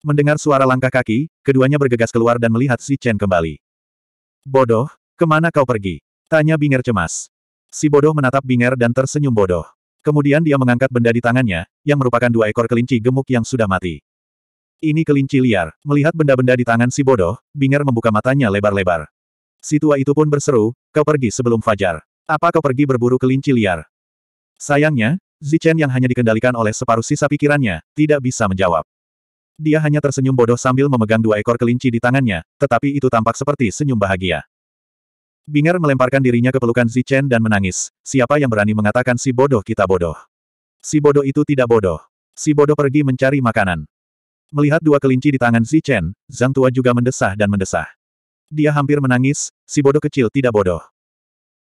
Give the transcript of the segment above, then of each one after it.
Mendengar suara langkah kaki, keduanya bergegas keluar dan melihat si Chen kembali. Bodoh, kemana kau pergi? Tanya Binger cemas. Si bodoh menatap Binger dan tersenyum bodoh. Kemudian dia mengangkat benda di tangannya, yang merupakan dua ekor kelinci gemuk yang sudah mati. Ini kelinci liar. Melihat benda-benda di tangan si bodoh, Binger membuka matanya lebar-lebar. Si tua itu pun berseru, kau pergi sebelum fajar. Apa kau pergi berburu kelinci liar? Sayangnya, Zichen yang hanya dikendalikan oleh separuh sisa pikirannya, tidak bisa menjawab. Dia hanya tersenyum bodoh sambil memegang dua ekor kelinci di tangannya, tetapi itu tampak seperti senyum bahagia. Binger melemparkan dirinya ke pelukan Zichen dan menangis. Siapa yang berani mengatakan si bodoh kita bodoh? Si bodoh itu tidak bodoh. Si bodoh pergi mencari makanan. Melihat dua kelinci di tangan Zichen, Zhang Tua juga mendesah dan mendesah. Dia hampir menangis, si bodoh kecil tidak bodoh.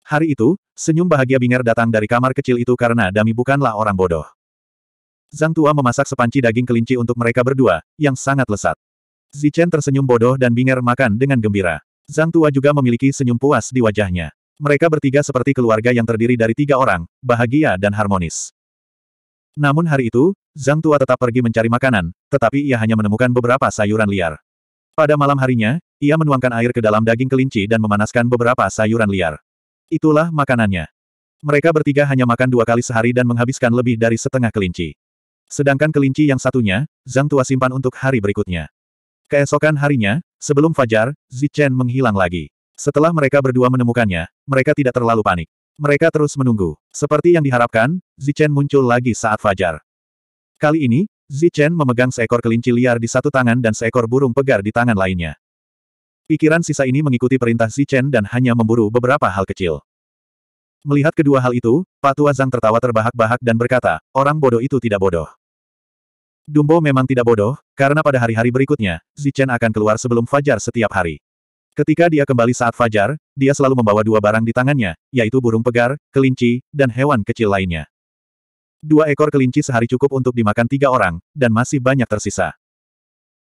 Hari itu, senyum bahagia Binger datang dari kamar kecil itu karena Dami bukanlah orang bodoh. Zhang Tua memasak sepanci daging kelinci untuk mereka berdua, yang sangat lesat. Zichen tersenyum bodoh dan Binger makan dengan gembira. Zhang Tua juga memiliki senyum puas di wajahnya. Mereka bertiga seperti keluarga yang terdiri dari tiga orang, bahagia dan harmonis. Namun hari itu, Zhang Tua tetap pergi mencari makanan, tetapi ia hanya menemukan beberapa sayuran liar. Pada malam harinya, ia menuangkan air ke dalam daging kelinci dan memanaskan beberapa sayuran liar. Itulah makanannya. Mereka bertiga hanya makan dua kali sehari dan menghabiskan lebih dari setengah kelinci. Sedangkan kelinci yang satunya, Zhang Tua simpan untuk hari berikutnya. Keesokan harinya, sebelum fajar, Zichen menghilang lagi. Setelah mereka berdua menemukannya, mereka tidak terlalu panik. Mereka terus menunggu. Seperti yang diharapkan, Zichen muncul lagi saat fajar. Kali ini, Zichen memegang seekor kelinci liar di satu tangan dan seekor burung pegar di tangan lainnya. Pikiran sisa ini mengikuti perintah Zichen dan hanya memburu beberapa hal kecil. Melihat kedua hal itu, Pak Tua Zhang tertawa terbahak-bahak dan berkata, orang bodoh itu tidak bodoh. Dumbo memang tidak bodoh, karena pada hari-hari berikutnya, Zichen akan keluar sebelum fajar setiap hari. Ketika dia kembali saat fajar, dia selalu membawa dua barang di tangannya, yaitu burung pegar, kelinci, dan hewan kecil lainnya. Dua ekor kelinci sehari cukup untuk dimakan tiga orang, dan masih banyak tersisa.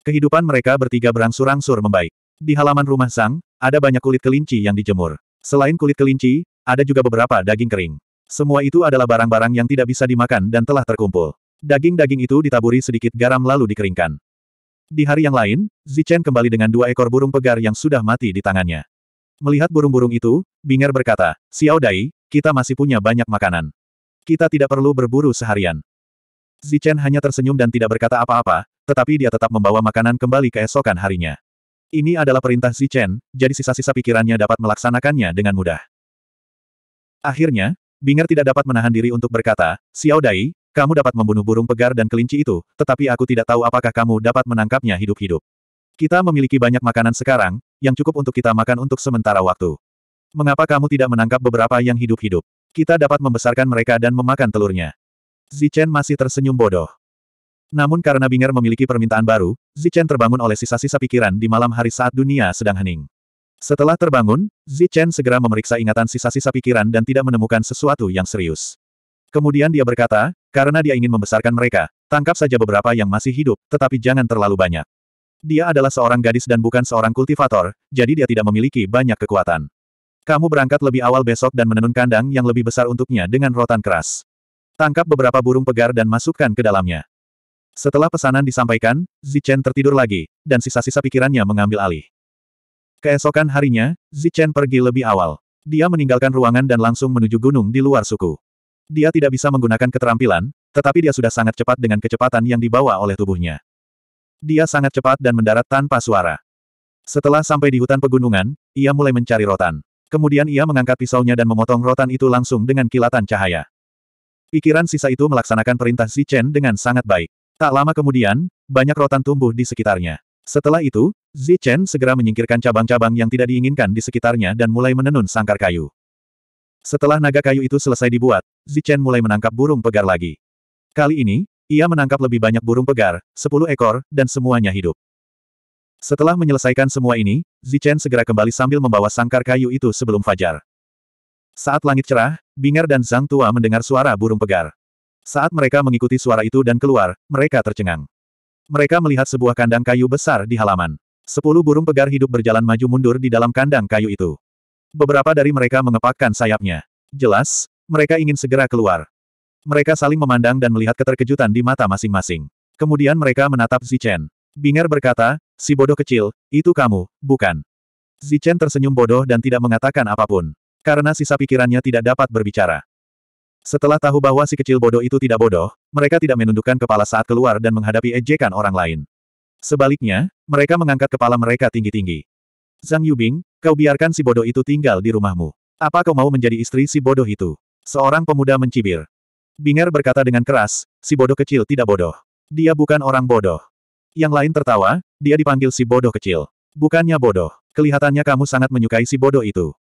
Kehidupan mereka bertiga berangsur-angsur membaik. Di halaman rumah Sang, ada banyak kulit kelinci yang dijemur. Selain kulit kelinci, ada juga beberapa daging kering. Semua itu adalah barang-barang yang tidak bisa dimakan dan telah terkumpul. Daging-daging itu ditaburi sedikit garam lalu dikeringkan. Di hari yang lain, Zichen kembali dengan dua ekor burung pegar yang sudah mati di tangannya. Melihat burung-burung itu, Binger berkata, Xiao Dai, kita masih punya banyak makanan. Kita tidak perlu berburu seharian. Zichen hanya tersenyum dan tidak berkata apa-apa, tetapi dia tetap membawa makanan kembali keesokan harinya. Ini adalah perintah Zichen, jadi sisa-sisa pikirannya dapat melaksanakannya dengan mudah. Akhirnya, Binger tidak dapat menahan diri untuk berkata, Xiao Dai, kamu dapat membunuh burung pegar dan kelinci itu, tetapi aku tidak tahu apakah kamu dapat menangkapnya hidup-hidup. Kita memiliki banyak makanan sekarang, yang cukup untuk kita makan untuk sementara waktu. Mengapa kamu tidak menangkap beberapa yang hidup-hidup? Kita dapat membesarkan mereka dan memakan telurnya. Zichen masih tersenyum bodoh. Namun karena Binger memiliki permintaan baru, Zichen terbangun oleh sisa-sisa pikiran di malam hari saat dunia sedang hening. Setelah terbangun, Zichen segera memeriksa ingatan sisa-sisa pikiran dan tidak menemukan sesuatu yang serius. Kemudian dia berkata, karena dia ingin membesarkan mereka, tangkap saja beberapa yang masih hidup, tetapi jangan terlalu banyak. Dia adalah seorang gadis dan bukan seorang kultivator, jadi dia tidak memiliki banyak kekuatan. Kamu berangkat lebih awal besok dan menenun kandang yang lebih besar untuknya dengan rotan keras. Tangkap beberapa burung pegar dan masukkan ke dalamnya. Setelah pesanan disampaikan, Zichen tertidur lagi, dan sisa-sisa pikirannya mengambil alih. Keesokan harinya, Zichen pergi lebih awal. Dia meninggalkan ruangan dan langsung menuju gunung di luar suku. Dia tidak bisa menggunakan keterampilan, tetapi dia sudah sangat cepat dengan kecepatan yang dibawa oleh tubuhnya. Dia sangat cepat dan mendarat tanpa suara. Setelah sampai di hutan pegunungan, ia mulai mencari rotan. Kemudian ia mengangkat pisaunya dan memotong rotan itu langsung dengan kilatan cahaya. Pikiran sisa itu melaksanakan perintah Zichen dengan sangat baik. Tak lama kemudian, banyak rotan tumbuh di sekitarnya. Setelah itu, Zi Chen segera menyingkirkan cabang-cabang yang tidak diinginkan di sekitarnya dan mulai menenun sangkar kayu. Setelah naga kayu itu selesai dibuat, Zi Chen mulai menangkap burung pegar lagi. Kali ini, ia menangkap lebih banyak burung pegar, 10 ekor, dan semuanya hidup. Setelah menyelesaikan semua ini, Zi Chen segera kembali sambil membawa sangkar kayu itu sebelum fajar. Saat langit cerah, Binger dan Zhang Tua mendengar suara burung pegar. Saat mereka mengikuti suara itu dan keluar, mereka tercengang. Mereka melihat sebuah kandang kayu besar di halaman. Sepuluh burung pegar hidup berjalan maju mundur di dalam kandang kayu itu. Beberapa dari mereka mengepakkan sayapnya. Jelas, mereka ingin segera keluar. Mereka saling memandang dan melihat keterkejutan di mata masing-masing. Kemudian mereka menatap Zichen. Binger berkata, si bodoh kecil, itu kamu, bukan. Zichen tersenyum bodoh dan tidak mengatakan apapun. Karena sisa pikirannya tidak dapat berbicara. Setelah tahu bahwa si kecil bodoh itu tidak bodoh, mereka tidak menundukkan kepala saat keluar dan menghadapi ejekan orang lain. Sebaliknya, mereka mengangkat kepala mereka tinggi-tinggi. Zhang Yubing, kau biarkan si bodoh itu tinggal di rumahmu. Apa kau mau menjadi istri si bodoh itu? Seorang pemuda mencibir. Binger berkata dengan keras, si bodoh kecil tidak bodoh. Dia bukan orang bodoh. Yang lain tertawa, dia dipanggil si bodoh kecil. Bukannya bodoh. Kelihatannya kamu sangat menyukai si bodoh itu.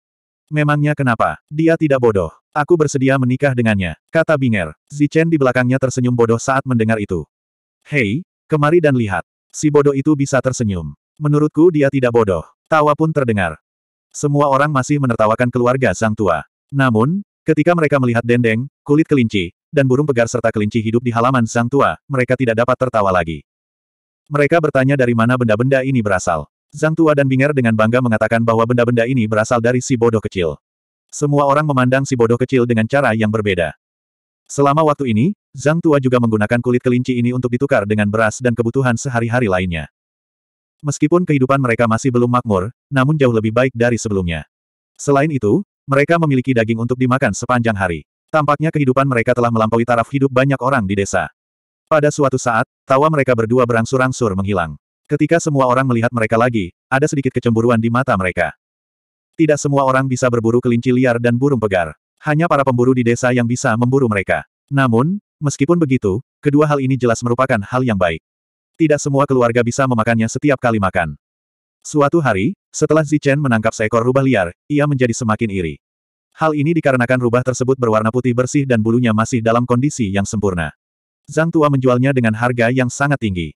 Memangnya kenapa? Dia tidak bodoh. Aku bersedia menikah dengannya, kata Binger. Zichen di belakangnya tersenyum bodoh saat mendengar itu. Hei, kemari dan lihat. Si bodoh itu bisa tersenyum. Menurutku dia tidak bodoh. Tawa pun terdengar. Semua orang masih menertawakan keluarga sang tua. Namun, ketika mereka melihat dendeng, kulit kelinci, dan burung pegar serta kelinci hidup di halaman sang tua, mereka tidak dapat tertawa lagi. Mereka bertanya dari mana benda-benda ini berasal. Zhang Tua dan Binger dengan bangga mengatakan bahwa benda-benda ini berasal dari si bodoh kecil. Semua orang memandang si bodoh kecil dengan cara yang berbeda. Selama waktu ini, Zhang Tua juga menggunakan kulit kelinci ini untuk ditukar dengan beras dan kebutuhan sehari-hari lainnya. Meskipun kehidupan mereka masih belum makmur, namun jauh lebih baik dari sebelumnya. Selain itu, mereka memiliki daging untuk dimakan sepanjang hari. Tampaknya kehidupan mereka telah melampaui taraf hidup banyak orang di desa. Pada suatu saat, tawa mereka berdua berangsur-angsur menghilang. Ketika semua orang melihat mereka lagi, ada sedikit kecemburuan di mata mereka. Tidak semua orang bisa berburu kelinci liar dan burung pegar. Hanya para pemburu di desa yang bisa memburu mereka. Namun, meskipun begitu, kedua hal ini jelas merupakan hal yang baik. Tidak semua keluarga bisa memakannya setiap kali makan. Suatu hari, setelah Zichen menangkap seekor rubah liar, ia menjadi semakin iri. Hal ini dikarenakan rubah tersebut berwarna putih bersih dan bulunya masih dalam kondisi yang sempurna. Zhang Tua menjualnya dengan harga yang sangat tinggi.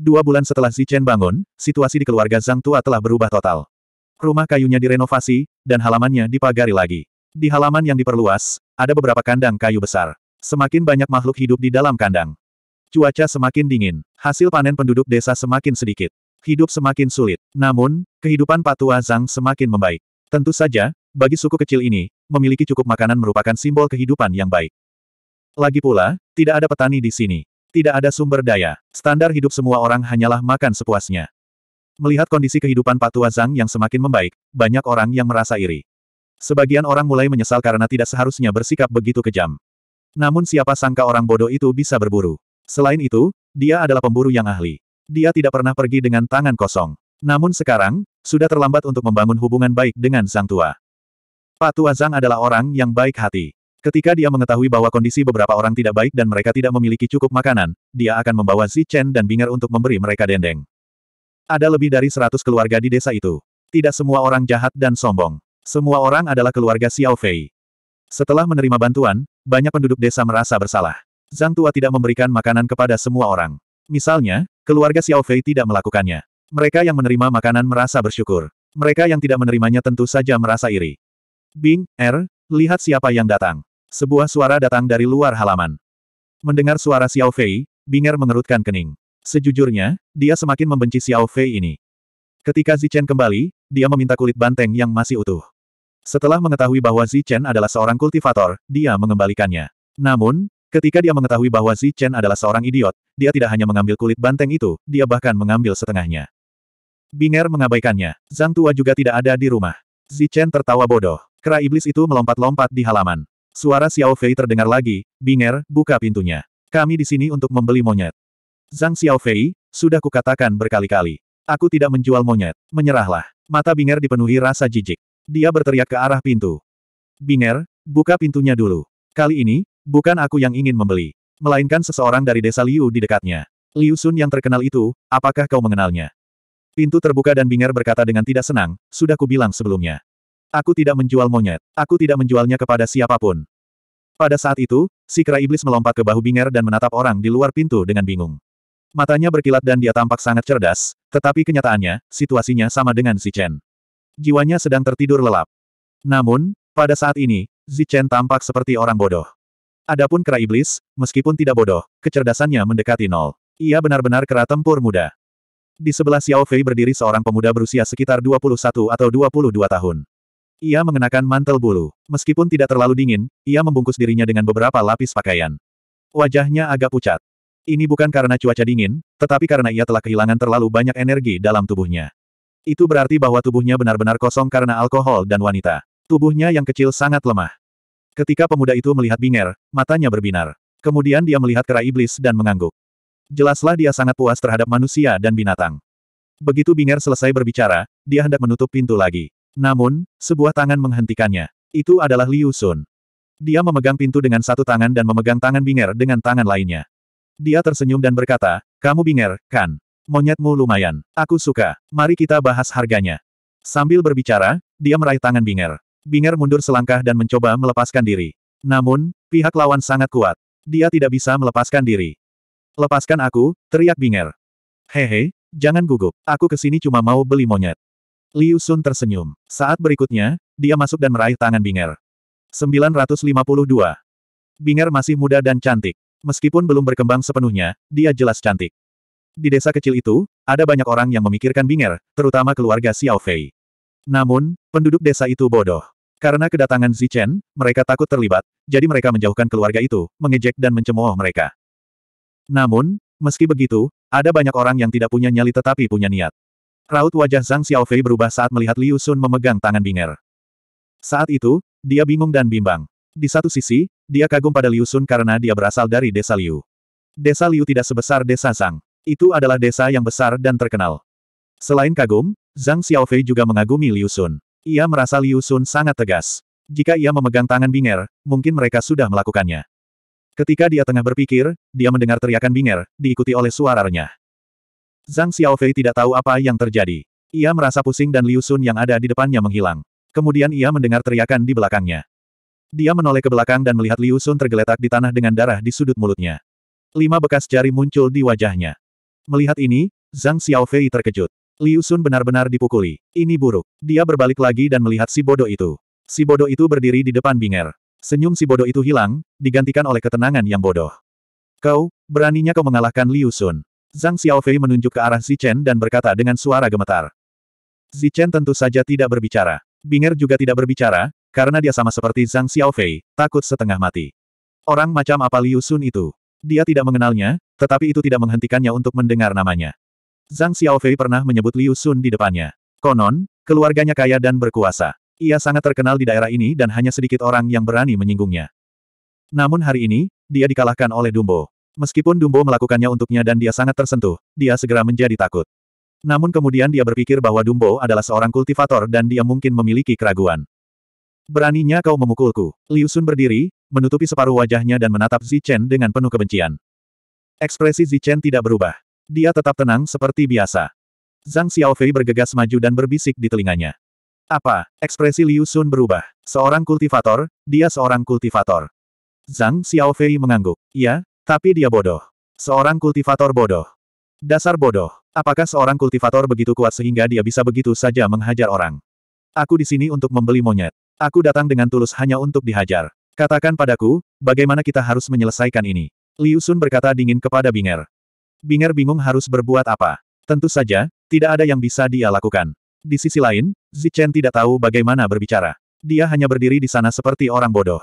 Dua bulan setelah Zichen bangun, situasi di keluarga Zhang Tua telah berubah total. Rumah kayunya direnovasi, dan halamannya dipagari lagi. Di halaman yang diperluas, ada beberapa kandang kayu besar. Semakin banyak makhluk hidup di dalam kandang. Cuaca semakin dingin. Hasil panen penduduk desa semakin sedikit. Hidup semakin sulit. Namun, kehidupan Patua Zhang semakin membaik. Tentu saja, bagi suku kecil ini, memiliki cukup makanan merupakan simbol kehidupan yang baik. Lagi pula, tidak ada petani di sini. Tidak ada sumber daya. Standar hidup semua orang hanyalah makan sepuasnya. Melihat kondisi kehidupan Patua Zhang yang semakin membaik, banyak orang yang merasa iri. Sebagian orang mulai menyesal karena tidak seharusnya bersikap begitu kejam. Namun siapa sangka orang bodoh itu bisa berburu. Selain itu, dia adalah pemburu yang ahli. Dia tidak pernah pergi dengan tangan kosong. Namun sekarang, sudah terlambat untuk membangun hubungan baik dengan Zhang Tua. Patua Zhang adalah orang yang baik hati. Ketika dia mengetahui bahwa kondisi beberapa orang tidak baik dan mereka tidak memiliki cukup makanan, dia akan membawa Zi Chen dan Binger untuk memberi mereka dendeng. Ada lebih dari seratus keluarga di desa itu. Tidak semua orang jahat dan sombong. Semua orang adalah keluarga Xiao Fei. Setelah menerima bantuan, banyak penduduk desa merasa bersalah. Zhang Tua tidak memberikan makanan kepada semua orang. Misalnya, keluarga Xiao Fei tidak melakukannya. Mereka yang menerima makanan merasa bersyukur. Mereka yang tidak menerimanya tentu saja merasa iri. Bing, Er, lihat siapa yang datang. Sebuah suara datang dari luar halaman. Mendengar suara Xiao Fei, Binger mengerutkan kening. Sejujurnya, dia semakin membenci Xiao Fei ini. Ketika Zichen kembali, dia meminta kulit banteng yang masih utuh. Setelah mengetahui bahwa Zichen adalah seorang kultivator, dia mengembalikannya. Namun, ketika dia mengetahui bahwa Zichen adalah seorang idiot, dia tidak hanya mengambil kulit banteng itu, dia bahkan mengambil setengahnya. Binger mengabaikannya. Zhang Tua juga tidak ada di rumah. Zichen tertawa bodoh. Kera iblis itu melompat-lompat di halaman. Suara Xiao Fei terdengar lagi, Binger, buka pintunya. Kami di sini untuk membeli monyet. Zhang Xiao Fei, sudah kukatakan berkali-kali. Aku tidak menjual monyet. Menyerahlah. Mata Binger dipenuhi rasa jijik. Dia berteriak ke arah pintu. Binger, buka pintunya dulu. Kali ini, bukan aku yang ingin membeli. Melainkan seseorang dari desa Liu di dekatnya. Liu Sun yang terkenal itu, apakah kau mengenalnya? Pintu terbuka dan Binger berkata dengan tidak senang, sudah kubilang sebelumnya. Aku tidak menjual monyet. Aku tidak menjualnya kepada siapapun. Pada saat itu, si kera iblis melompat ke bahu Binger dan menatap orang di luar pintu dengan bingung. Matanya berkilat dan dia tampak sangat cerdas, tetapi kenyataannya, situasinya sama dengan si Chen. Jiwanya sedang tertidur lelap. Namun, pada saat ini, si Chen tampak seperti orang bodoh. Adapun kera iblis, meskipun tidak bodoh, kecerdasannya mendekati nol. Ia benar-benar kera tempur muda. Di sebelah Xiao Fei berdiri seorang pemuda berusia sekitar 21 atau 22 tahun. Ia mengenakan mantel bulu. Meskipun tidak terlalu dingin, ia membungkus dirinya dengan beberapa lapis pakaian. Wajahnya agak pucat. Ini bukan karena cuaca dingin, tetapi karena ia telah kehilangan terlalu banyak energi dalam tubuhnya. Itu berarti bahwa tubuhnya benar-benar kosong karena alkohol dan wanita. Tubuhnya yang kecil sangat lemah. Ketika pemuda itu melihat Binger, matanya berbinar. Kemudian dia melihat kera iblis dan mengangguk. Jelaslah dia sangat puas terhadap manusia dan binatang. Begitu Binger selesai berbicara, dia hendak menutup pintu lagi. Namun, sebuah tangan menghentikannya. Itu adalah Liu Sun. Dia memegang pintu dengan satu tangan dan memegang tangan Binger dengan tangan lainnya. Dia tersenyum dan berkata, kamu Binger, kan? Monyetmu lumayan. Aku suka. Mari kita bahas harganya. Sambil berbicara, dia meraih tangan Binger. Binger mundur selangkah dan mencoba melepaskan diri. Namun, pihak lawan sangat kuat. Dia tidak bisa melepaskan diri. Lepaskan aku, teriak Binger. Hehe, jangan gugup. Aku kesini cuma mau beli monyet. Liu Sun tersenyum. Saat berikutnya, dia masuk dan meraih tangan Binger. 952. Binger masih muda dan cantik. Meskipun belum berkembang sepenuhnya, dia jelas cantik. Di desa kecil itu, ada banyak orang yang memikirkan Binger, terutama keluarga Xiao Fei. Namun, penduduk desa itu bodoh. Karena kedatangan Zichen, mereka takut terlibat, jadi mereka menjauhkan keluarga itu, mengejek dan mencemooh mereka. Namun, meski begitu, ada banyak orang yang tidak punya nyali tetapi punya niat. Raut wajah Zhang Xiaofei berubah saat melihat Liu Sun memegang tangan Binger. Saat itu, dia bingung dan bimbang. Di satu sisi, dia kagum pada Liu Sun karena dia berasal dari desa Liu. Desa Liu tidak sebesar desa Zhang. Itu adalah desa yang besar dan terkenal. Selain kagum, Zhang Xiaofei juga mengagumi Liu Sun. Ia merasa Liu Sun sangat tegas. Jika ia memegang tangan Binger, mungkin mereka sudah melakukannya. Ketika dia tengah berpikir, dia mendengar teriakan Binger, diikuti oleh suara renyah. Zhang Xiaofei tidak tahu apa yang terjadi. Ia merasa pusing dan Liu Sun yang ada di depannya menghilang. Kemudian ia mendengar teriakan di belakangnya. Dia menoleh ke belakang dan melihat Liu Sun tergeletak di tanah dengan darah di sudut mulutnya. Lima bekas jari muncul di wajahnya. Melihat ini, Zhang Xiaofei terkejut. Liu Sun benar-benar dipukuli. Ini buruk. Dia berbalik lagi dan melihat si bodoh itu. Si bodoh itu berdiri di depan Binger. Senyum si bodoh itu hilang, digantikan oleh ketenangan yang bodoh. Kau, beraninya kau mengalahkan Liu Sun. Zhang Xiaofei menunjuk ke arah Zichen dan berkata dengan suara gemetar. Zichen tentu saja tidak berbicara. Binger juga tidak berbicara, karena dia sama seperti Zhang Xiaofei, takut setengah mati. Orang macam apa Liu Sun itu? Dia tidak mengenalnya, tetapi itu tidak menghentikannya untuk mendengar namanya. Zhang Xiaofei pernah menyebut Liu Sun di depannya. Konon, keluarganya kaya dan berkuasa. Ia sangat terkenal di daerah ini dan hanya sedikit orang yang berani menyinggungnya. Namun hari ini, dia dikalahkan oleh Dumbo. Meskipun Dumbo melakukannya untuknya dan dia sangat tersentuh, dia segera menjadi takut. Namun kemudian dia berpikir bahwa Dumbo adalah seorang kultivator dan dia mungkin memiliki keraguan. Beraninya kau memukulku. Liu Sun berdiri, menutupi separuh wajahnya dan menatap Zichen dengan penuh kebencian. Ekspresi Zichen tidak berubah. Dia tetap tenang seperti biasa. Zhang Xiaofei bergegas maju dan berbisik di telinganya. Apa? Ekspresi Liu Sun berubah. Seorang kultivator, dia seorang kultivator. Zhang Xiaofei mengangguk. Ya, tapi dia bodoh. Seorang kultivator bodoh. Dasar bodoh. Apakah seorang kultivator begitu kuat sehingga dia bisa begitu saja menghajar orang? Aku di sini untuk membeli monyet. Aku datang dengan tulus hanya untuk dihajar. Katakan padaku, bagaimana kita harus menyelesaikan ini? Liu Sun berkata dingin kepada Binger. Binger bingung harus berbuat apa. Tentu saja, tidak ada yang bisa dia lakukan. Di sisi lain, Zichen tidak tahu bagaimana berbicara. Dia hanya berdiri di sana seperti orang bodoh.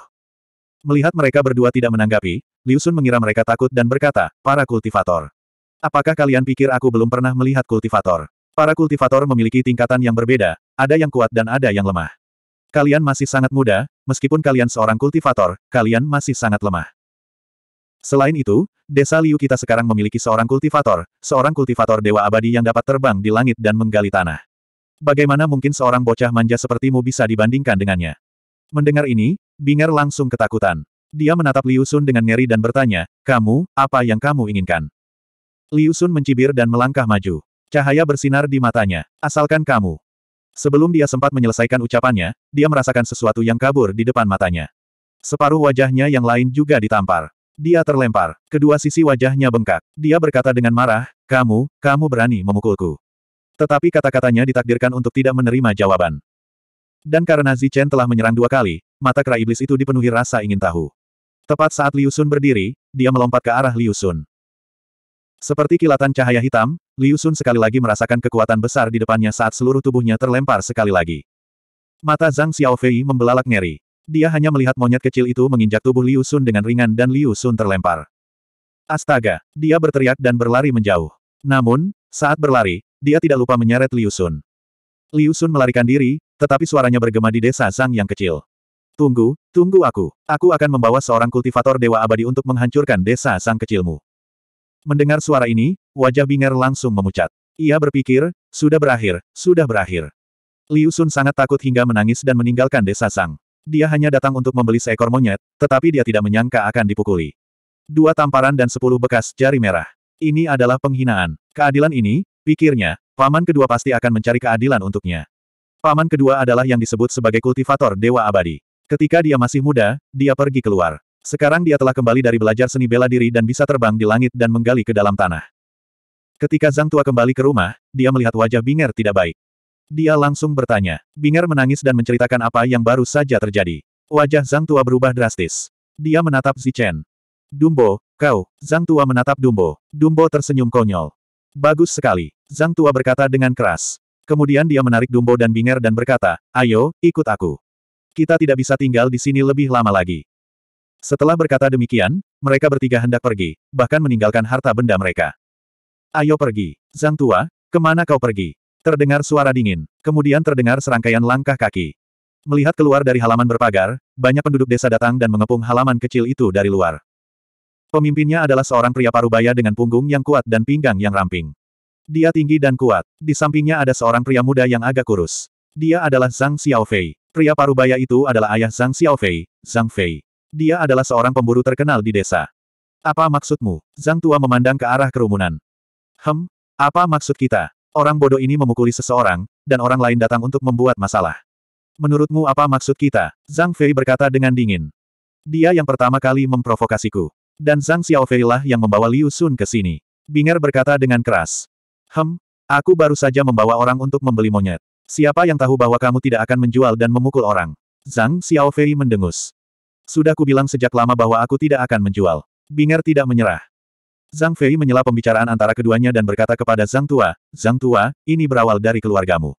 Melihat mereka berdua tidak menanggapi, Liu Sun mengira mereka takut dan berkata, para kultivator. Apakah kalian pikir aku belum pernah melihat kultivator? Para kultivator memiliki tingkatan yang berbeda, ada yang kuat dan ada yang lemah. Kalian masih sangat muda, meskipun kalian seorang kultivator, kalian masih sangat lemah. Selain itu, desa Liu kita sekarang memiliki seorang kultivator, seorang kultivator dewa abadi yang dapat terbang di langit dan menggali tanah. Bagaimana mungkin seorang bocah manja sepertimu bisa dibandingkan dengannya? Mendengar ini, Binger langsung ketakutan. Dia menatap Liu Sun dengan ngeri dan bertanya, kamu, apa yang kamu inginkan? Liu Sun mencibir dan melangkah maju. Cahaya bersinar di matanya, asalkan kamu. Sebelum dia sempat menyelesaikan ucapannya, dia merasakan sesuatu yang kabur di depan matanya. Separuh wajahnya yang lain juga ditampar. Dia terlempar, kedua sisi wajahnya bengkak. Dia berkata dengan marah, kamu, kamu berani memukulku. Tetapi kata-katanya ditakdirkan untuk tidak menerima jawaban. Dan karena Zichen telah menyerang dua kali, mata kera iblis itu dipenuhi rasa ingin tahu. Tepat saat Liu Sun berdiri, dia melompat ke arah Liu Sun. Seperti kilatan cahaya hitam, Liu Sun sekali lagi merasakan kekuatan besar di depannya saat seluruh tubuhnya terlempar sekali lagi. Mata Zhang Xiaofei membelalak ngeri. Dia hanya melihat monyet kecil itu menginjak tubuh Liu Sun dengan ringan dan Liu Sun terlempar. Astaga! Dia berteriak dan berlari menjauh. Namun, saat berlari, dia tidak lupa menyeret Liu Sun. Liu Sun melarikan diri, tetapi suaranya bergema di desa Sang yang kecil. Tunggu, tunggu aku. Aku akan membawa seorang kultivator dewa abadi untuk menghancurkan desa Sang kecilmu. Mendengar suara ini, wajah Binger langsung memucat. Ia berpikir, sudah berakhir, sudah berakhir. Liu Sun sangat takut hingga menangis dan meninggalkan desa Sang. Dia hanya datang untuk membeli seekor monyet, tetapi dia tidak menyangka akan dipukuli. Dua tamparan dan sepuluh bekas jari merah. Ini adalah penghinaan. Keadilan ini, pikirnya, paman kedua pasti akan mencari keadilan untuknya. Paman kedua adalah yang disebut sebagai kultivator Dewa Abadi. Ketika dia masih muda, dia pergi keluar. Sekarang dia telah kembali dari belajar seni bela diri dan bisa terbang di langit dan menggali ke dalam tanah. Ketika Zhang Tua kembali ke rumah, dia melihat wajah Binger tidak baik. Dia langsung bertanya. Binger menangis dan menceritakan apa yang baru saja terjadi. Wajah Zhang Tua berubah drastis. Dia menatap Zichen. Dumbo, kau, Zhang Tua menatap Dumbo. Dumbo tersenyum konyol. Bagus sekali, Zhang Tua berkata dengan keras. Kemudian dia menarik Dumbo dan Binger dan berkata, ayo, ikut aku. Kita tidak bisa tinggal di sini lebih lama lagi. Setelah berkata demikian, mereka bertiga hendak pergi, bahkan meninggalkan harta benda mereka. Ayo pergi. Zhang Tua, kemana kau pergi? Terdengar suara dingin. Kemudian terdengar serangkaian langkah kaki. Melihat keluar dari halaman berpagar, banyak penduduk desa datang dan mengepung halaman kecil itu dari luar. Pemimpinnya adalah seorang pria parubaya dengan punggung yang kuat dan pinggang yang ramping. Dia tinggi dan kuat. Di sampingnya ada seorang pria muda yang agak kurus. Dia adalah Zhang Xiaofei. Pria parubaya itu adalah ayah Zhang Xiaofei, Zhang Fei. Dia adalah seorang pemburu terkenal di desa. Apa maksudmu? Zhang Tua memandang ke arah kerumunan. Hem, apa maksud kita? Orang bodoh ini memukuli seseorang, dan orang lain datang untuk membuat masalah. Menurutmu apa maksud kita? Zhang Fei berkata dengan dingin. Dia yang pertama kali memprovokasiku. Dan Zhang Xiaofei lah yang membawa Liu Sun ke sini. Binger berkata dengan keras. Hem, aku baru saja membawa orang untuk membeli monyet. Siapa yang tahu bahwa kamu tidak akan menjual dan memukul orang? Zhang Xiaofei mendengus. Sudah kubilang sejak lama bahwa aku tidak akan menjual. Binger tidak menyerah. Zhang Fei menyela pembicaraan antara keduanya dan berkata kepada Zhang Tua, Zhang Tua, ini berawal dari keluargamu.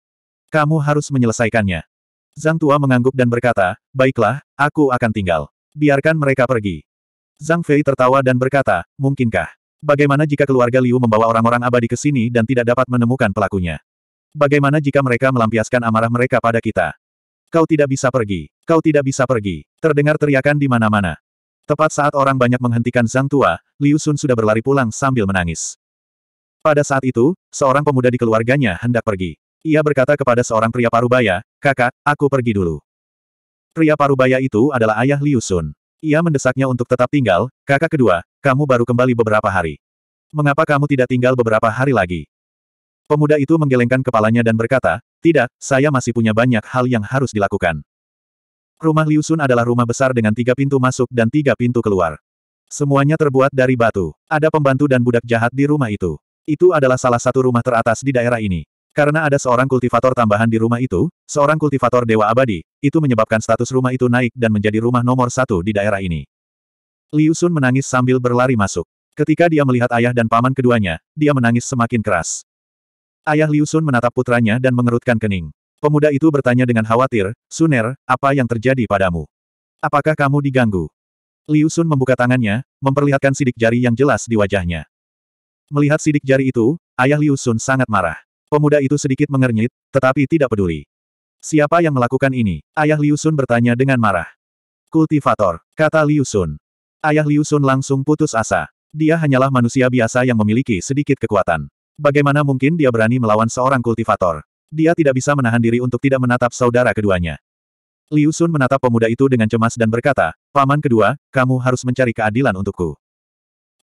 Kamu harus menyelesaikannya. Zhang Tua mengangguk dan berkata, baiklah, aku akan tinggal. Biarkan mereka pergi. Zhang Fei tertawa dan berkata, mungkinkah? Bagaimana jika keluarga Liu membawa orang-orang abadi ke sini dan tidak dapat menemukan pelakunya? Bagaimana jika mereka melampiaskan amarah mereka pada kita? Kau tidak bisa pergi. Kau tidak bisa pergi. Terdengar teriakan di mana-mana. Tepat saat orang banyak menghentikan Zhang Tua, Liu Sun sudah berlari pulang sambil menangis. Pada saat itu, seorang pemuda di keluarganya hendak pergi. Ia berkata kepada seorang pria parubaya, kakak, aku pergi dulu. Pria parubaya itu adalah ayah Liu Sun. Ia mendesaknya untuk tetap tinggal, kakak kedua, kamu baru kembali beberapa hari. Mengapa kamu tidak tinggal beberapa hari lagi? Pemuda itu menggelengkan kepalanya dan berkata, tidak, saya masih punya banyak hal yang harus dilakukan. Rumah Liusun adalah rumah besar dengan tiga pintu masuk dan tiga pintu keluar. Semuanya terbuat dari batu. Ada pembantu dan budak jahat di rumah itu. Itu adalah salah satu rumah teratas di daerah ini. Karena ada seorang kultivator tambahan di rumah itu, seorang kultivator dewa abadi, itu menyebabkan status rumah itu naik dan menjadi rumah nomor satu di daerah ini. Liu Sun menangis sambil berlari masuk. Ketika dia melihat ayah dan paman keduanya, dia menangis semakin keras. Ayah Liu Sun menatap putranya dan mengerutkan kening. Pemuda itu bertanya dengan khawatir, Suner, apa yang terjadi padamu? Apakah kamu diganggu? Liu Sun membuka tangannya, memperlihatkan sidik jari yang jelas di wajahnya. Melihat sidik jari itu, ayah Liu Sun sangat marah. Pemuda itu sedikit mengernyit, tetapi tidak peduli. Siapa yang melakukan ini? Ayah Liu Sun bertanya dengan marah. Kultivator, kata Liu Sun. Ayah Liu Sun langsung putus asa. Dia hanyalah manusia biasa yang memiliki sedikit kekuatan. Bagaimana mungkin dia berani melawan seorang kultivator? Dia tidak bisa menahan diri untuk tidak menatap saudara keduanya. Liu Sun menatap pemuda itu dengan cemas dan berkata, Paman kedua, kamu harus mencari keadilan untukku.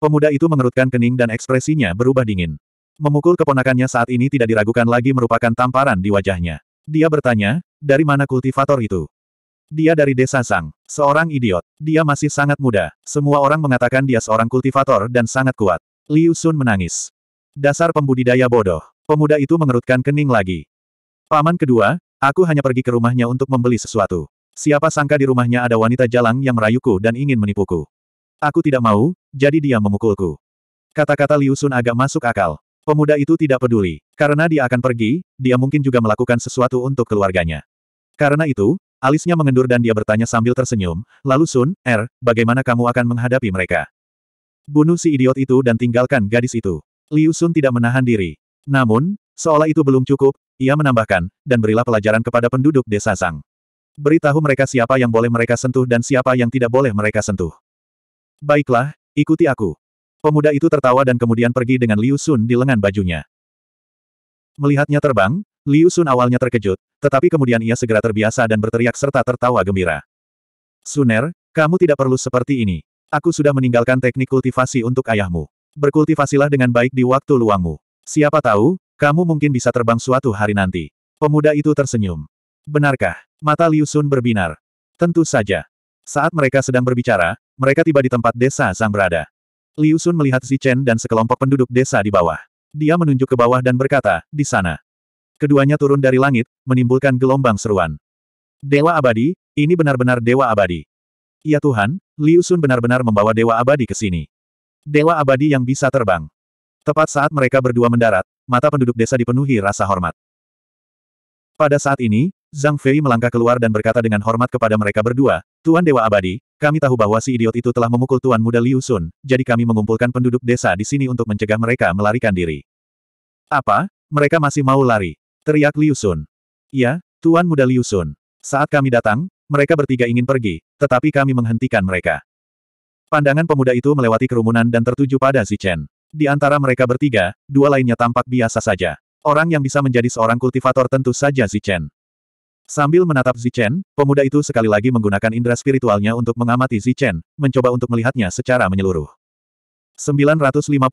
Pemuda itu mengerutkan kening dan ekspresinya berubah dingin. Memukul keponakannya saat ini tidak diragukan lagi merupakan tamparan di wajahnya. Dia bertanya, dari mana kultivator itu? Dia dari desa Sang, Seorang idiot. Dia masih sangat muda. Semua orang mengatakan dia seorang kultivator dan sangat kuat. Liu Sun menangis. Dasar pembudidaya bodoh. Pemuda itu mengerutkan kening lagi. Paman kedua, aku hanya pergi ke rumahnya untuk membeli sesuatu. Siapa sangka di rumahnya ada wanita jalang yang merayuku dan ingin menipuku. Aku tidak mau, jadi dia memukulku. Kata-kata Liu Sun agak masuk akal. Pemuda itu tidak peduli. Karena dia akan pergi, dia mungkin juga melakukan sesuatu untuk keluarganya. Karena itu, Alisnya mengendur dan dia bertanya sambil tersenyum, lalu Sun, Er, bagaimana kamu akan menghadapi mereka? Bunuh si idiot itu dan tinggalkan gadis itu. Liu Sun tidak menahan diri. Namun, seolah itu belum cukup, ia menambahkan, dan berilah pelajaran kepada penduduk desa Sang. Beritahu mereka siapa yang boleh mereka sentuh dan siapa yang tidak boleh mereka sentuh. Baiklah, ikuti aku. Pemuda itu tertawa dan kemudian pergi dengan Liu Sun di lengan bajunya. Melihatnya terbang, Liu Sun awalnya terkejut, tetapi kemudian ia segera terbiasa dan berteriak serta tertawa gembira. Suner, kamu tidak perlu seperti ini. Aku sudah meninggalkan teknik kultivasi untuk ayahmu. Berkultivasilah dengan baik di waktu luangmu. Siapa tahu, kamu mungkin bisa terbang suatu hari nanti. Pemuda itu tersenyum. Benarkah? Mata Liu Sun berbinar. Tentu saja. Saat mereka sedang berbicara, mereka tiba di tempat desa Zhang berada. Liu Sun melihat Zichen dan sekelompok penduduk desa di bawah. Dia menunjuk ke bawah dan berkata, di sana. Keduanya turun dari langit, menimbulkan gelombang seruan. Dewa abadi, ini benar-benar dewa abadi. Ya Tuhan, Liu Sun benar-benar membawa dewa abadi ke sini. Dewa abadi yang bisa terbang. Tepat saat mereka berdua mendarat, mata penduduk desa dipenuhi rasa hormat. Pada saat ini, Zhang Fei melangkah keluar dan berkata dengan hormat kepada mereka berdua, Tuan Dewa Abadi, kami tahu bahwa si idiot itu telah memukul Tuan Muda Liu Sun, jadi kami mengumpulkan penduduk desa di sini untuk mencegah mereka melarikan diri. Apa? Mereka masih mau lari? Teriak Liu Sun. Ya, Tuan Muda Liu Sun. Saat kami datang, mereka bertiga ingin pergi, tetapi kami menghentikan mereka. Pandangan pemuda itu melewati kerumunan dan tertuju pada Zichen. Di antara mereka bertiga, dua lainnya tampak biasa saja. Orang yang bisa menjadi seorang kultivator tentu saja Zichen. Sambil menatap Zichen, pemuda itu sekali lagi menggunakan indera spiritualnya untuk mengamati Zichen, mencoba untuk melihatnya secara menyeluruh. 953.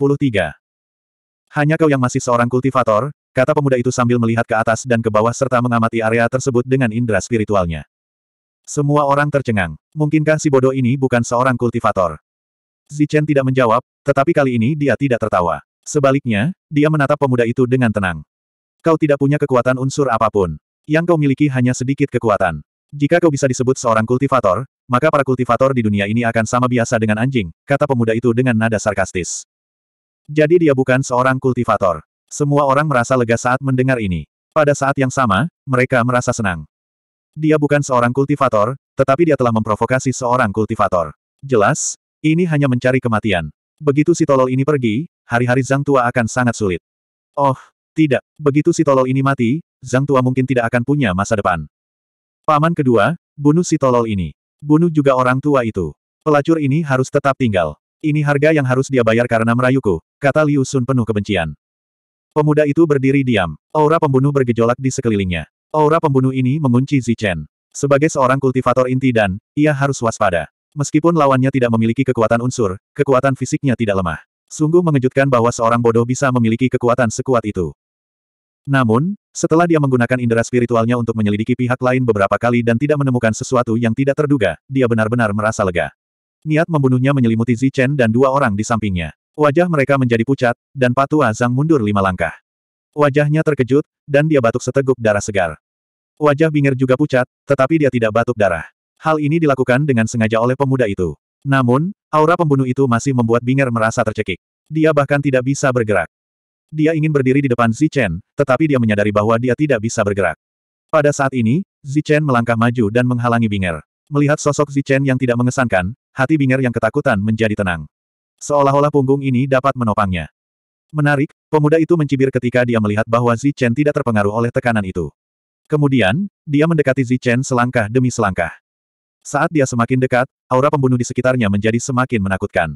Hanya kau yang masih seorang kultivator, Kata pemuda itu sambil melihat ke atas dan ke bawah serta mengamati area tersebut dengan indera spiritualnya. Semua orang tercengang. Mungkinkah si bodoh ini bukan seorang kultivator? Zichen tidak menjawab, tetapi kali ini dia tidak tertawa. Sebaliknya, dia menatap pemuda itu dengan tenang. Kau tidak punya kekuatan unsur apapun. Yang kau miliki hanya sedikit kekuatan. Jika kau bisa disebut seorang kultivator, maka para kultivator di dunia ini akan sama biasa dengan anjing, kata pemuda itu dengan nada sarkastis. Jadi dia bukan seorang kultivator. Semua orang merasa lega saat mendengar ini. Pada saat yang sama, mereka merasa senang. Dia bukan seorang kultivator, tetapi dia telah memprovokasi seorang kultivator. Jelas, ini hanya mencari kematian. Begitu si tolol ini pergi, hari-hari Zhang Tua akan sangat sulit. Oh, tidak. Begitu si tolol ini mati, Zhang Tua mungkin tidak akan punya masa depan. Paman kedua, bunuh si tolol ini. Bunuh juga orang tua itu. Pelacur ini harus tetap tinggal. Ini harga yang harus dia bayar karena merayuku, kata Liu Sun penuh kebencian. Pemuda itu berdiri diam. Aura pembunuh bergejolak di sekelilingnya. Aura pembunuh ini mengunci Zichen. Sebagai seorang kultivator inti dan, ia harus waspada. Meskipun lawannya tidak memiliki kekuatan unsur, kekuatan fisiknya tidak lemah. Sungguh mengejutkan bahwa seorang bodoh bisa memiliki kekuatan sekuat itu. Namun, setelah dia menggunakan indera spiritualnya untuk menyelidiki pihak lain beberapa kali dan tidak menemukan sesuatu yang tidak terduga, dia benar-benar merasa lega. Niat membunuhnya menyelimuti Zichen dan dua orang di sampingnya. Wajah mereka menjadi pucat, dan Patu Azang mundur lima langkah. Wajahnya terkejut, dan dia batuk seteguk darah segar. Wajah Binger juga pucat, tetapi dia tidak batuk darah. Hal ini dilakukan dengan sengaja oleh pemuda itu. Namun, aura pembunuh itu masih membuat Binger merasa tercekik. Dia bahkan tidak bisa bergerak. Dia ingin berdiri di depan Zichen, tetapi dia menyadari bahwa dia tidak bisa bergerak. Pada saat ini, Zichen melangkah maju dan menghalangi Binger. Melihat sosok Zichen yang tidak mengesankan, hati Binger yang ketakutan menjadi tenang. Seolah-olah punggung ini dapat menopangnya. Menarik, pemuda itu mencibir ketika dia melihat bahwa Zi Chen tidak terpengaruh oleh tekanan itu. Kemudian, dia mendekati Zi Chen selangkah demi selangkah. Saat dia semakin dekat, aura pembunuh di sekitarnya menjadi semakin menakutkan.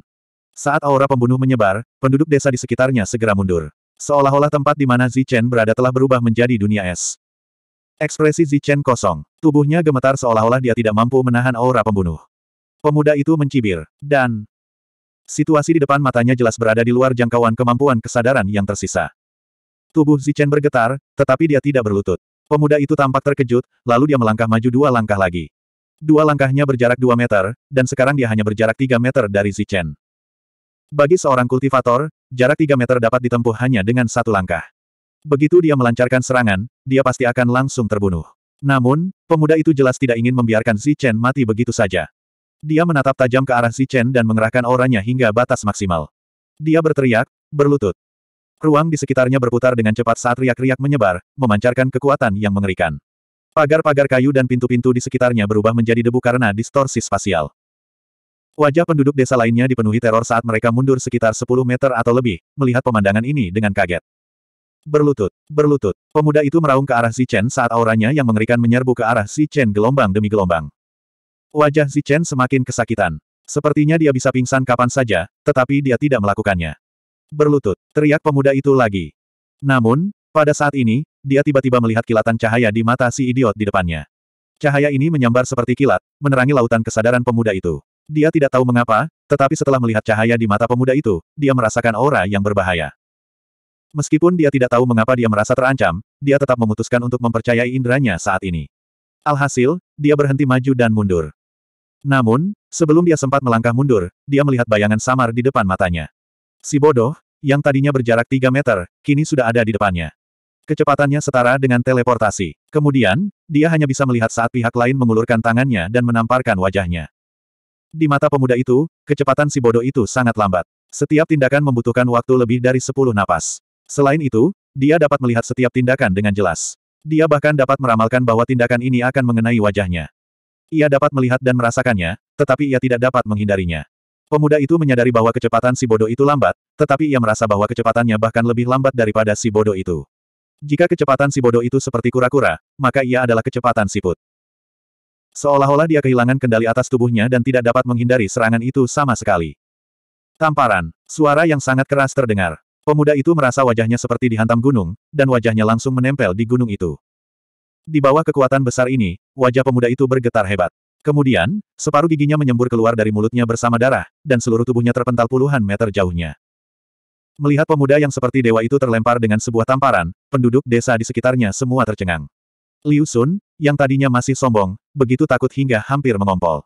Saat aura pembunuh menyebar, penduduk desa di sekitarnya segera mundur. Seolah-olah tempat di mana Zi Chen berada telah berubah menjadi dunia es. Ekspresi Zi Chen kosong. Tubuhnya gemetar seolah-olah dia tidak mampu menahan aura pembunuh. Pemuda itu mencibir, dan Situasi di depan matanya jelas berada di luar jangkauan kemampuan kesadaran yang tersisa. Tubuh Zichen bergetar, tetapi dia tidak berlutut. Pemuda itu tampak terkejut, lalu dia melangkah maju dua langkah lagi. Dua langkahnya berjarak dua meter, dan sekarang dia hanya berjarak tiga meter dari Zichen. Bagi seorang kultivator, jarak tiga meter dapat ditempuh hanya dengan satu langkah. Begitu dia melancarkan serangan, dia pasti akan langsung terbunuh. Namun, pemuda itu jelas tidak ingin membiarkan Zichen mati begitu saja. Dia menatap tajam ke arah Si Chen dan mengerahkan auranya hingga batas maksimal. Dia berteriak, berlutut. Ruang di sekitarnya berputar dengan cepat saat riak-riak menyebar, memancarkan kekuatan yang mengerikan. Pagar-pagar kayu dan pintu-pintu di sekitarnya berubah menjadi debu karena distorsi spasial. Wajah penduduk desa lainnya dipenuhi teror saat mereka mundur sekitar 10 meter atau lebih, melihat pemandangan ini dengan kaget. Berlutut, berlutut, pemuda itu meraung ke arah Si Chen saat auranya yang mengerikan menyerbu ke arah Si Chen gelombang demi gelombang. Wajah Zichen semakin kesakitan. Sepertinya dia bisa pingsan kapan saja, tetapi dia tidak melakukannya. Berlutut, teriak pemuda itu lagi. Namun, pada saat ini, dia tiba-tiba melihat kilatan cahaya di mata si idiot di depannya. Cahaya ini menyambar seperti kilat, menerangi lautan kesadaran pemuda itu. Dia tidak tahu mengapa, tetapi setelah melihat cahaya di mata pemuda itu, dia merasakan aura yang berbahaya. Meskipun dia tidak tahu mengapa dia merasa terancam, dia tetap memutuskan untuk mempercayai inderanya saat ini. Alhasil, dia berhenti maju dan mundur. Namun, sebelum dia sempat melangkah mundur, dia melihat bayangan samar di depan matanya. Si bodoh, yang tadinya berjarak 3 meter, kini sudah ada di depannya. Kecepatannya setara dengan teleportasi. Kemudian, dia hanya bisa melihat saat pihak lain mengulurkan tangannya dan menamparkan wajahnya. Di mata pemuda itu, kecepatan si bodoh itu sangat lambat. Setiap tindakan membutuhkan waktu lebih dari 10 napas. Selain itu, dia dapat melihat setiap tindakan dengan jelas. Dia bahkan dapat meramalkan bahwa tindakan ini akan mengenai wajahnya. Ia dapat melihat dan merasakannya, tetapi ia tidak dapat menghindarinya. Pemuda itu menyadari bahwa kecepatan si bodoh itu lambat, tetapi ia merasa bahwa kecepatannya bahkan lebih lambat daripada si bodoh itu. Jika kecepatan si bodoh itu seperti kura-kura, maka ia adalah kecepatan siput. Seolah-olah dia kehilangan kendali atas tubuhnya dan tidak dapat menghindari serangan itu sama sekali. Tamparan, suara yang sangat keras terdengar. Pemuda itu merasa wajahnya seperti dihantam gunung, dan wajahnya langsung menempel di gunung itu. Di bawah kekuatan besar ini, wajah pemuda itu bergetar hebat. Kemudian, separuh giginya menyembur keluar dari mulutnya bersama darah, dan seluruh tubuhnya terpental puluhan meter jauhnya. Melihat pemuda yang seperti dewa itu terlempar dengan sebuah tamparan, penduduk desa di sekitarnya semua tercengang. Liu Sun, yang tadinya masih sombong, begitu takut hingga hampir mengompol.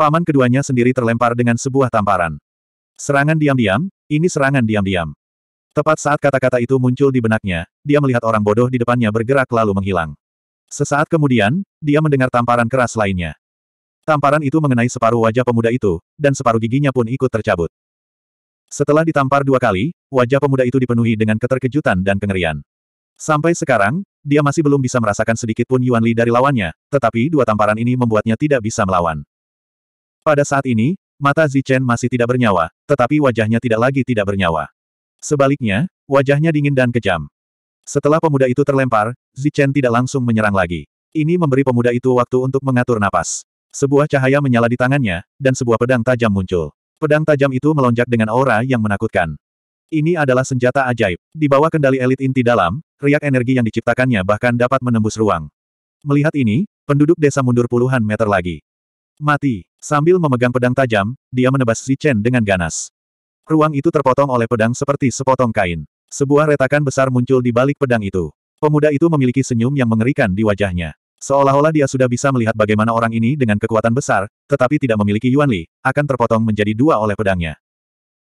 Paman keduanya sendiri terlempar dengan sebuah tamparan. Serangan diam-diam, ini serangan diam-diam. Tepat saat kata-kata itu muncul di benaknya, dia melihat orang bodoh di depannya bergerak lalu menghilang. Sesaat kemudian, dia mendengar tamparan keras lainnya. Tamparan itu mengenai separuh wajah pemuda itu, dan separuh giginya pun ikut tercabut. Setelah ditampar dua kali, wajah pemuda itu dipenuhi dengan keterkejutan dan kengerian. Sampai sekarang, dia masih belum bisa merasakan sedikit pun Yuan Li dari lawannya, tetapi dua tamparan ini membuatnya tidak bisa melawan. Pada saat ini, mata Zichen masih tidak bernyawa, tetapi wajahnya tidak lagi tidak bernyawa. Sebaliknya, wajahnya dingin dan kejam. Setelah pemuda itu terlempar, Zichen tidak langsung menyerang lagi. Ini memberi pemuda itu waktu untuk mengatur napas. Sebuah cahaya menyala di tangannya, dan sebuah pedang tajam muncul. Pedang tajam itu melonjak dengan aura yang menakutkan. Ini adalah senjata ajaib. Di bawah kendali elit inti dalam, riak energi yang diciptakannya bahkan dapat menembus ruang. Melihat ini, penduduk desa mundur puluhan meter lagi. Mati. Sambil memegang pedang tajam, dia menebas Zichen dengan ganas. Ruang itu terpotong oleh pedang seperti sepotong kain. Sebuah retakan besar muncul di balik pedang itu. Pemuda itu memiliki senyum yang mengerikan di wajahnya. Seolah-olah dia sudah bisa melihat bagaimana orang ini dengan kekuatan besar, tetapi tidak memiliki Yuan Li, akan terpotong menjadi dua oleh pedangnya.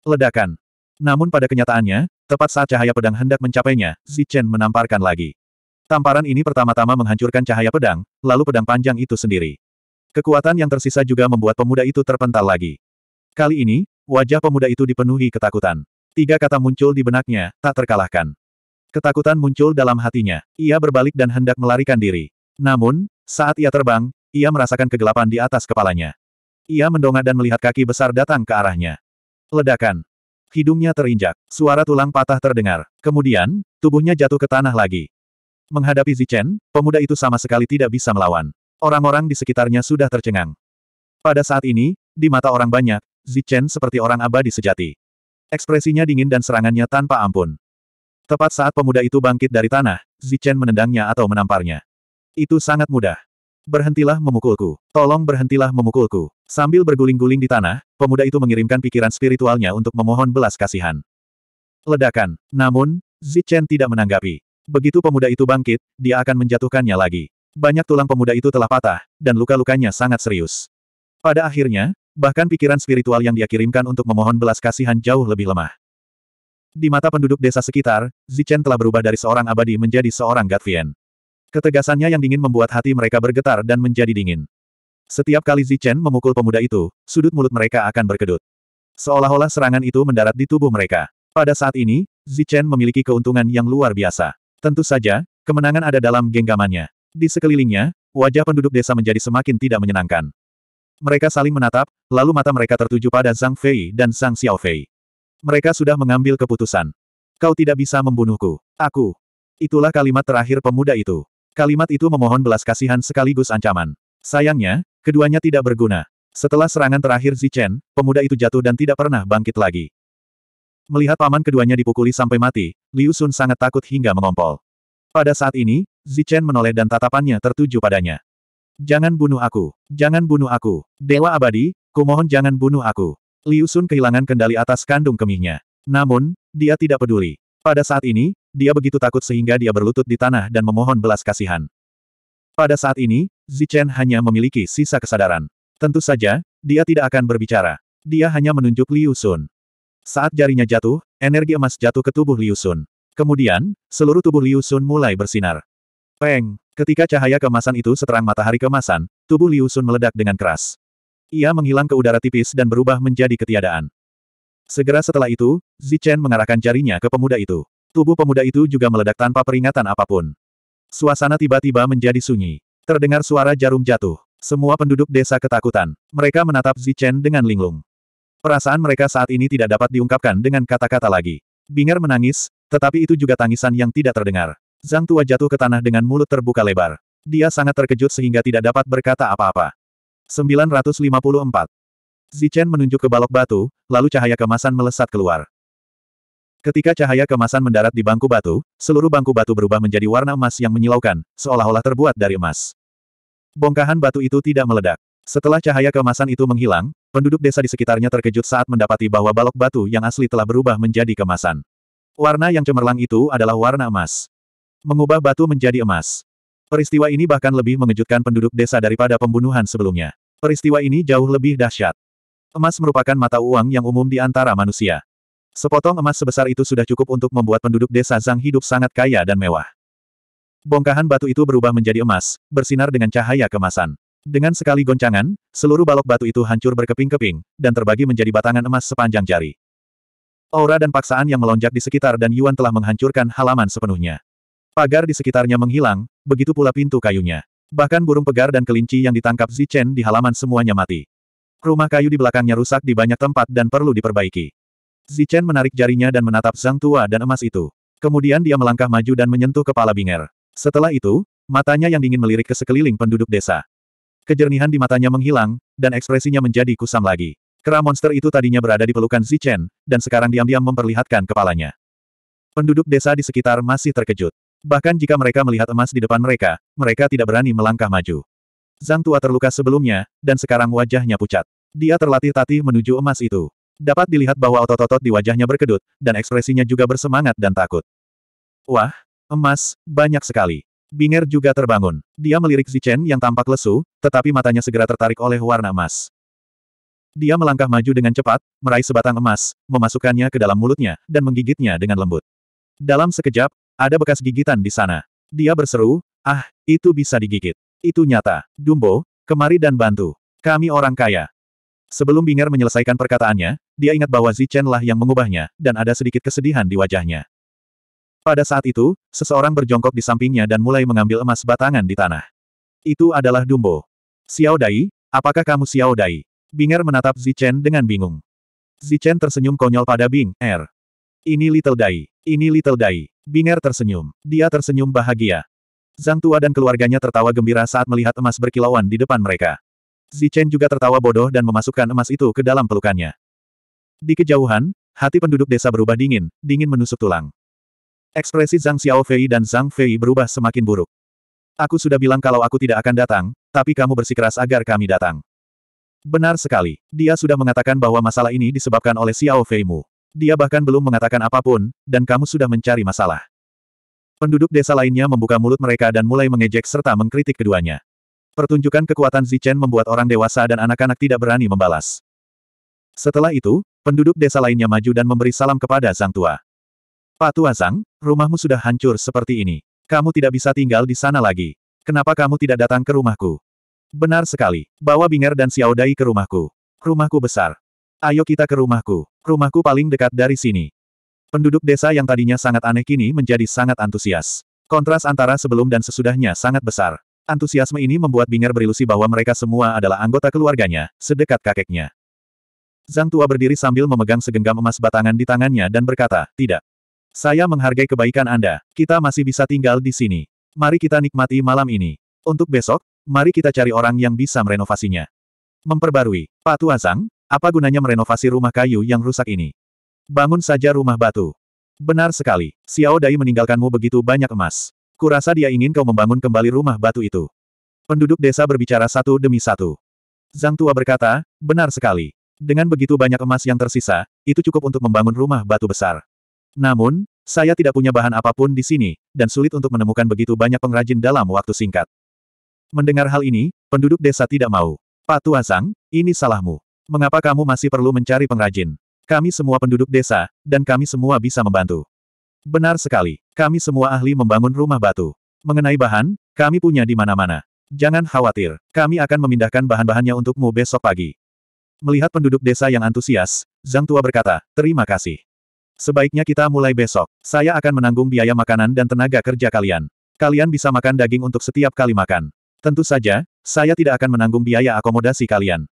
Ledakan. Namun pada kenyataannya, tepat saat cahaya pedang hendak mencapainya, Zichen menamparkan lagi. Tamparan ini pertama-tama menghancurkan cahaya pedang, lalu pedang panjang itu sendiri. Kekuatan yang tersisa juga membuat pemuda itu terpental lagi. Kali ini, Wajah pemuda itu dipenuhi ketakutan. Tiga kata muncul di benaknya, tak terkalahkan. Ketakutan muncul dalam hatinya. Ia berbalik dan hendak melarikan diri. Namun, saat ia terbang, ia merasakan kegelapan di atas kepalanya. Ia mendongak dan melihat kaki besar datang ke arahnya. Ledakan. Hidungnya terinjak. Suara tulang patah terdengar. Kemudian, tubuhnya jatuh ke tanah lagi. Menghadapi Zichen, pemuda itu sama sekali tidak bisa melawan. Orang-orang di sekitarnya sudah tercengang. Pada saat ini, di mata orang banyak, Zichen seperti orang abadi sejati. Ekspresinya dingin dan serangannya tanpa ampun. Tepat saat pemuda itu bangkit dari tanah, Zichen menendangnya atau menamparnya. Itu sangat mudah. Berhentilah memukulku. Tolong berhentilah memukulku. Sambil berguling-guling di tanah, pemuda itu mengirimkan pikiran spiritualnya untuk memohon belas kasihan. Ledakan. Namun, Zichen tidak menanggapi. Begitu pemuda itu bangkit, dia akan menjatuhkannya lagi. Banyak tulang pemuda itu telah patah, dan luka-lukanya sangat serius. Pada akhirnya, Bahkan pikiran spiritual yang dia kirimkan untuk memohon belas kasihan jauh lebih lemah. Di mata penduduk desa sekitar, Zichen telah berubah dari seorang abadi menjadi seorang Gatvian. Ketegasannya yang dingin membuat hati mereka bergetar dan menjadi dingin. Setiap kali Zichen memukul pemuda itu, sudut mulut mereka akan berkedut. Seolah-olah serangan itu mendarat di tubuh mereka. Pada saat ini, Zichen memiliki keuntungan yang luar biasa. Tentu saja, kemenangan ada dalam genggamannya. Di sekelilingnya, wajah penduduk desa menjadi semakin tidak menyenangkan. Mereka saling menatap, lalu mata mereka tertuju pada Zhang Fei dan Zhang Fei. Mereka sudah mengambil keputusan. Kau tidak bisa membunuhku. Aku. Itulah kalimat terakhir pemuda itu. Kalimat itu memohon belas kasihan sekaligus ancaman. Sayangnya, keduanya tidak berguna. Setelah serangan terakhir Zichen, pemuda itu jatuh dan tidak pernah bangkit lagi. Melihat paman keduanya dipukuli sampai mati, Liu Sun sangat takut hingga mengompol. Pada saat ini, Zichen menoleh dan tatapannya tertuju padanya. Jangan bunuh aku. Jangan bunuh aku. Dewa abadi, kumohon jangan bunuh aku. Liu Sun kehilangan kendali atas kandung kemihnya. Namun, dia tidak peduli. Pada saat ini, dia begitu takut sehingga dia berlutut di tanah dan memohon belas kasihan. Pada saat ini, Zichen hanya memiliki sisa kesadaran. Tentu saja, dia tidak akan berbicara. Dia hanya menunjuk Liu Sun. Saat jarinya jatuh, energi emas jatuh ke tubuh Liu Sun. Kemudian, seluruh tubuh Liu Sun mulai bersinar. Peng! Ketika cahaya kemasan itu seterang matahari kemasan, tubuh Liu Sun meledak dengan keras. Ia menghilang ke udara tipis dan berubah menjadi ketiadaan. Segera setelah itu, Zichen mengarahkan jarinya ke pemuda itu. Tubuh pemuda itu juga meledak tanpa peringatan apapun. Suasana tiba-tiba menjadi sunyi. Terdengar suara jarum jatuh. Semua penduduk desa ketakutan. Mereka menatap Zichen dengan linglung. Perasaan mereka saat ini tidak dapat diungkapkan dengan kata-kata lagi. Binger menangis, tetapi itu juga tangisan yang tidak terdengar. Zhang Tua jatuh ke tanah dengan mulut terbuka lebar. Dia sangat terkejut sehingga tidak dapat berkata apa-apa. 954. Zichen menunjuk ke balok batu, lalu cahaya kemasan melesat keluar. Ketika cahaya kemasan mendarat di bangku batu, seluruh bangku batu berubah menjadi warna emas yang menyilaukan, seolah-olah terbuat dari emas. Bongkahan batu itu tidak meledak. Setelah cahaya kemasan itu menghilang, penduduk desa di sekitarnya terkejut saat mendapati bahwa balok batu yang asli telah berubah menjadi kemasan. Warna yang cemerlang itu adalah warna emas mengubah batu menjadi emas. Peristiwa ini bahkan lebih mengejutkan penduduk desa daripada pembunuhan sebelumnya. Peristiwa ini jauh lebih dahsyat. Emas merupakan mata uang yang umum di antara manusia. Sepotong emas sebesar itu sudah cukup untuk membuat penduduk desa Zhang hidup sangat kaya dan mewah. Bongkahan batu itu berubah menjadi emas, bersinar dengan cahaya kemasan. Dengan sekali goncangan, seluruh balok batu itu hancur berkeping-keping, dan terbagi menjadi batangan emas sepanjang jari. Aura dan paksaan yang melonjak di sekitar dan Yuan telah menghancurkan halaman sepenuhnya. Pagar di sekitarnya menghilang, begitu pula pintu kayunya. Bahkan burung pegar dan kelinci yang ditangkap Zichen di halaman semuanya mati. Rumah kayu di belakangnya rusak di banyak tempat dan perlu diperbaiki. Zichen menarik jarinya dan menatap Zhang tua dan emas itu. Kemudian dia melangkah maju dan menyentuh kepala Binger. Setelah itu, matanya yang dingin melirik ke sekeliling penduduk desa. Kejernihan di matanya menghilang, dan ekspresinya menjadi kusam lagi. Kera monster itu tadinya berada di pelukan Zichen, dan sekarang diam-diam memperlihatkan kepalanya. Penduduk desa di sekitar masih terkejut. Bahkan jika mereka melihat emas di depan mereka, mereka tidak berani melangkah maju. Zhang Tua terluka sebelumnya, dan sekarang wajahnya pucat. Dia terlatih-tatih menuju emas itu. Dapat dilihat bahwa otot-otot di wajahnya berkedut, dan ekspresinya juga bersemangat dan takut. Wah, emas, banyak sekali. Binger juga terbangun. Dia melirik Zichen yang tampak lesu, tetapi matanya segera tertarik oleh warna emas. Dia melangkah maju dengan cepat, meraih sebatang emas, memasukkannya ke dalam mulutnya, dan menggigitnya dengan lembut. Dalam sekejap, ada bekas gigitan di sana. Dia berseru, ah, itu bisa digigit. Itu nyata. Dumbo, kemari dan bantu. Kami orang kaya. Sebelum Binger menyelesaikan perkataannya, dia ingat bahwa Zichen lah yang mengubahnya, dan ada sedikit kesedihan di wajahnya. Pada saat itu, seseorang berjongkok di sampingnya dan mulai mengambil emas batangan di tanah. Itu adalah Dumbo. Xiao Dai, apakah kamu Xiao Dai? Binger menatap Zichen dengan bingung. Zichen tersenyum konyol pada Bing, Er. Ini Little Dai. Ini Little Dai. Binger tersenyum. Dia tersenyum bahagia. Zhang Tua dan keluarganya tertawa gembira saat melihat emas berkilauan di depan mereka. Zichen juga tertawa bodoh dan memasukkan emas itu ke dalam pelukannya. Di kejauhan, hati penduduk desa berubah dingin, dingin menusuk tulang. Ekspresi Zhang Xiaofei dan Zhang Fei berubah semakin buruk. Aku sudah bilang kalau aku tidak akan datang, tapi kamu bersikeras agar kami datang. Benar sekali, dia sudah mengatakan bahwa masalah ini disebabkan oleh Xiao mu. Dia bahkan belum mengatakan apapun, dan kamu sudah mencari masalah. Penduduk desa lainnya membuka mulut mereka dan mulai mengejek serta mengkritik keduanya. Pertunjukan kekuatan Zichen membuat orang dewasa dan anak-anak tidak berani membalas. Setelah itu, penduduk desa lainnya maju dan memberi salam kepada Zhang Tua. Pak Tua Zhang, rumahmu sudah hancur seperti ini. Kamu tidak bisa tinggal di sana lagi. Kenapa kamu tidak datang ke rumahku? Benar sekali, bawa Binger dan Xiao Dai ke rumahku. Rumahku besar. Ayo kita ke rumahku. Rumahku paling dekat dari sini. Penduduk desa yang tadinya sangat aneh kini menjadi sangat antusias. Kontras antara sebelum dan sesudahnya sangat besar. Antusiasme ini membuat Binger berilusi bahwa mereka semua adalah anggota keluarganya, sedekat kakeknya. Zhang Tua berdiri sambil memegang segenggam emas batangan di tangannya dan berkata, Tidak. Saya menghargai kebaikan Anda. Kita masih bisa tinggal di sini. Mari kita nikmati malam ini. Untuk besok, mari kita cari orang yang bisa merenovasinya. Memperbarui, Pak Tua Zhang, apa gunanya merenovasi rumah kayu yang rusak ini? Bangun saja rumah batu. Benar sekali, Xiao Dai meninggalkanmu begitu banyak emas. Kurasa dia ingin kau membangun kembali rumah batu itu. Penduduk desa berbicara satu demi satu. Zhang Tua berkata, benar sekali. Dengan begitu banyak emas yang tersisa, itu cukup untuk membangun rumah batu besar. Namun, saya tidak punya bahan apapun di sini, dan sulit untuk menemukan begitu banyak pengrajin dalam waktu singkat. Mendengar hal ini, penduduk desa tidak mau. Pak Tua Zhang, ini salahmu. Mengapa kamu masih perlu mencari pengrajin? Kami semua penduduk desa, dan kami semua bisa membantu. Benar sekali, kami semua ahli membangun rumah batu. Mengenai bahan, kami punya di mana-mana. Jangan khawatir, kami akan memindahkan bahan-bahannya untukmu besok pagi. Melihat penduduk desa yang antusias, Zhang Tua berkata, terima kasih. Sebaiknya kita mulai besok. Saya akan menanggung biaya makanan dan tenaga kerja kalian. Kalian bisa makan daging untuk setiap kali makan. Tentu saja, saya tidak akan menanggung biaya akomodasi kalian.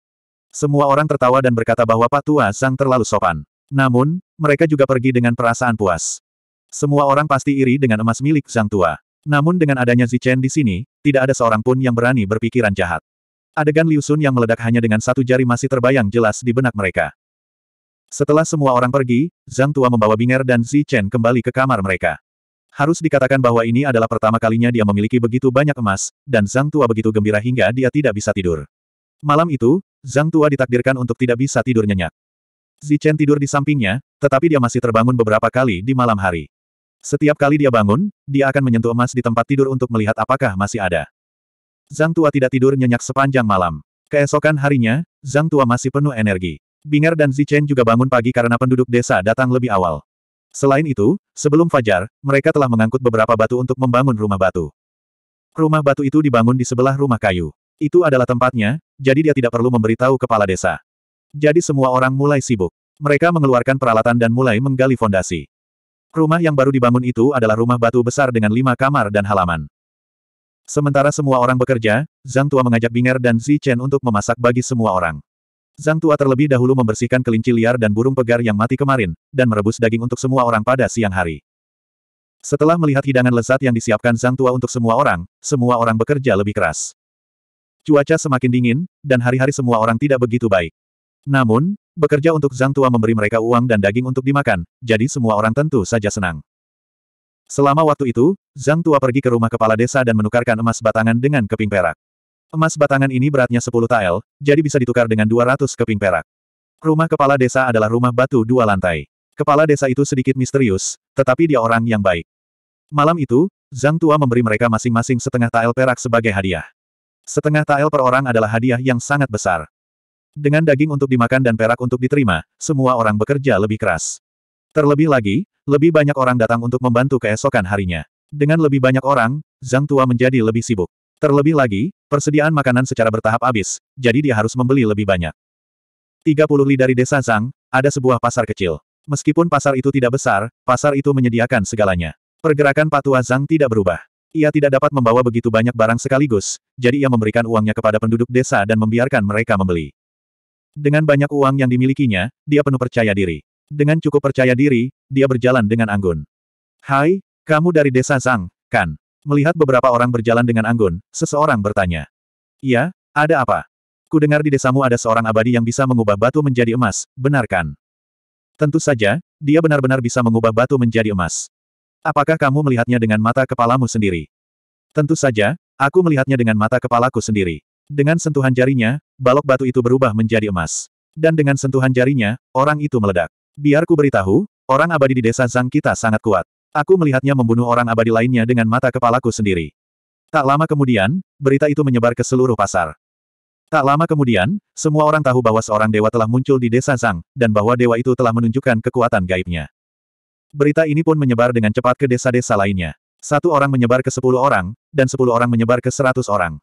Semua orang tertawa dan berkata bahwa Pak Tua Sang terlalu sopan. Namun, mereka juga pergi dengan perasaan puas. Semua orang pasti iri dengan emas milik Sang Tua. Namun dengan adanya Zichen di sini, tidak ada seorang pun yang berani berpikiran jahat. Adegan Liu Sun yang meledak hanya dengan satu jari masih terbayang jelas di benak mereka. Setelah semua orang pergi, Zhang Tua membawa Binger dan Zichen kembali ke kamar mereka. Harus dikatakan bahwa ini adalah pertama kalinya dia memiliki begitu banyak emas, dan Zhang Tua begitu gembira hingga dia tidak bisa tidur. Malam itu, Zhang Tua ditakdirkan untuk tidak bisa tidur nyenyak. Zichen tidur di sampingnya, tetapi dia masih terbangun beberapa kali di malam hari. Setiap kali dia bangun, dia akan menyentuh emas di tempat tidur untuk melihat apakah masih ada. Zhang Tua tidak tidur nyenyak sepanjang malam. Keesokan harinya, Zhang Tua masih penuh energi. Binger dan Zichen juga bangun pagi karena penduduk desa datang lebih awal. Selain itu, sebelum fajar, mereka telah mengangkut beberapa batu untuk membangun rumah batu. Rumah batu itu dibangun di sebelah rumah kayu. Itu adalah tempatnya, jadi dia tidak perlu memberitahu kepala desa. Jadi semua orang mulai sibuk. Mereka mengeluarkan peralatan dan mulai menggali fondasi. Rumah yang baru dibangun itu adalah rumah batu besar dengan lima kamar dan halaman. Sementara semua orang bekerja, Zhang Tua mengajak Binger dan Zi Chen untuk memasak bagi semua orang. Zhang Tua terlebih dahulu membersihkan kelinci liar dan burung pegar yang mati kemarin, dan merebus daging untuk semua orang pada siang hari. Setelah melihat hidangan lezat yang disiapkan Zhang Tua untuk semua orang, semua orang bekerja lebih keras. Cuaca semakin dingin, dan hari-hari semua orang tidak begitu baik. Namun, bekerja untuk Zhang Tua memberi mereka uang dan daging untuk dimakan, jadi semua orang tentu saja senang. Selama waktu itu, Zhang Tua pergi ke rumah kepala desa dan menukarkan emas batangan dengan keping perak. Emas batangan ini beratnya 10 tael, jadi bisa ditukar dengan 200 keping perak. Rumah kepala desa adalah rumah batu dua lantai. Kepala desa itu sedikit misterius, tetapi dia orang yang baik. Malam itu, Zhang Tua memberi mereka masing-masing setengah tael perak sebagai hadiah. Setengah tael per orang adalah hadiah yang sangat besar. Dengan daging untuk dimakan dan perak untuk diterima, semua orang bekerja lebih keras. Terlebih lagi, lebih banyak orang datang untuk membantu keesokan harinya. Dengan lebih banyak orang, Zhang Tua menjadi lebih sibuk. Terlebih lagi, persediaan makanan secara bertahap habis, jadi dia harus membeli lebih banyak. 30 li dari desa Zhang, ada sebuah pasar kecil. Meskipun pasar itu tidak besar, pasar itu menyediakan segalanya. Pergerakan Patua Zhang tidak berubah. Ia tidak dapat membawa begitu banyak barang sekaligus, jadi ia memberikan uangnya kepada penduduk desa dan membiarkan mereka membeli. Dengan banyak uang yang dimilikinya, dia penuh percaya diri. Dengan cukup percaya diri, dia berjalan dengan anggun. Hai, kamu dari desa Zhang, kan? Melihat beberapa orang berjalan dengan anggun, seseorang bertanya. Ya, ada apa? Ku dengar di desamu ada seorang abadi yang bisa mengubah batu menjadi emas, benarkan? Tentu saja, dia benar-benar bisa mengubah batu menjadi emas. Apakah kamu melihatnya dengan mata kepalamu sendiri? Tentu saja, aku melihatnya dengan mata kepalaku sendiri. Dengan sentuhan jarinya, balok batu itu berubah menjadi emas. Dan dengan sentuhan jarinya, orang itu meledak. Biarku beritahu, orang abadi di desa Zhang kita sangat kuat. Aku melihatnya membunuh orang abadi lainnya dengan mata kepalaku sendiri. Tak lama kemudian, berita itu menyebar ke seluruh pasar. Tak lama kemudian, semua orang tahu bahwa seorang dewa telah muncul di desa Zhang, dan bahwa dewa itu telah menunjukkan kekuatan gaibnya. Berita ini pun menyebar dengan cepat ke desa-desa lainnya. Satu orang menyebar ke sepuluh orang, dan sepuluh orang menyebar ke seratus orang.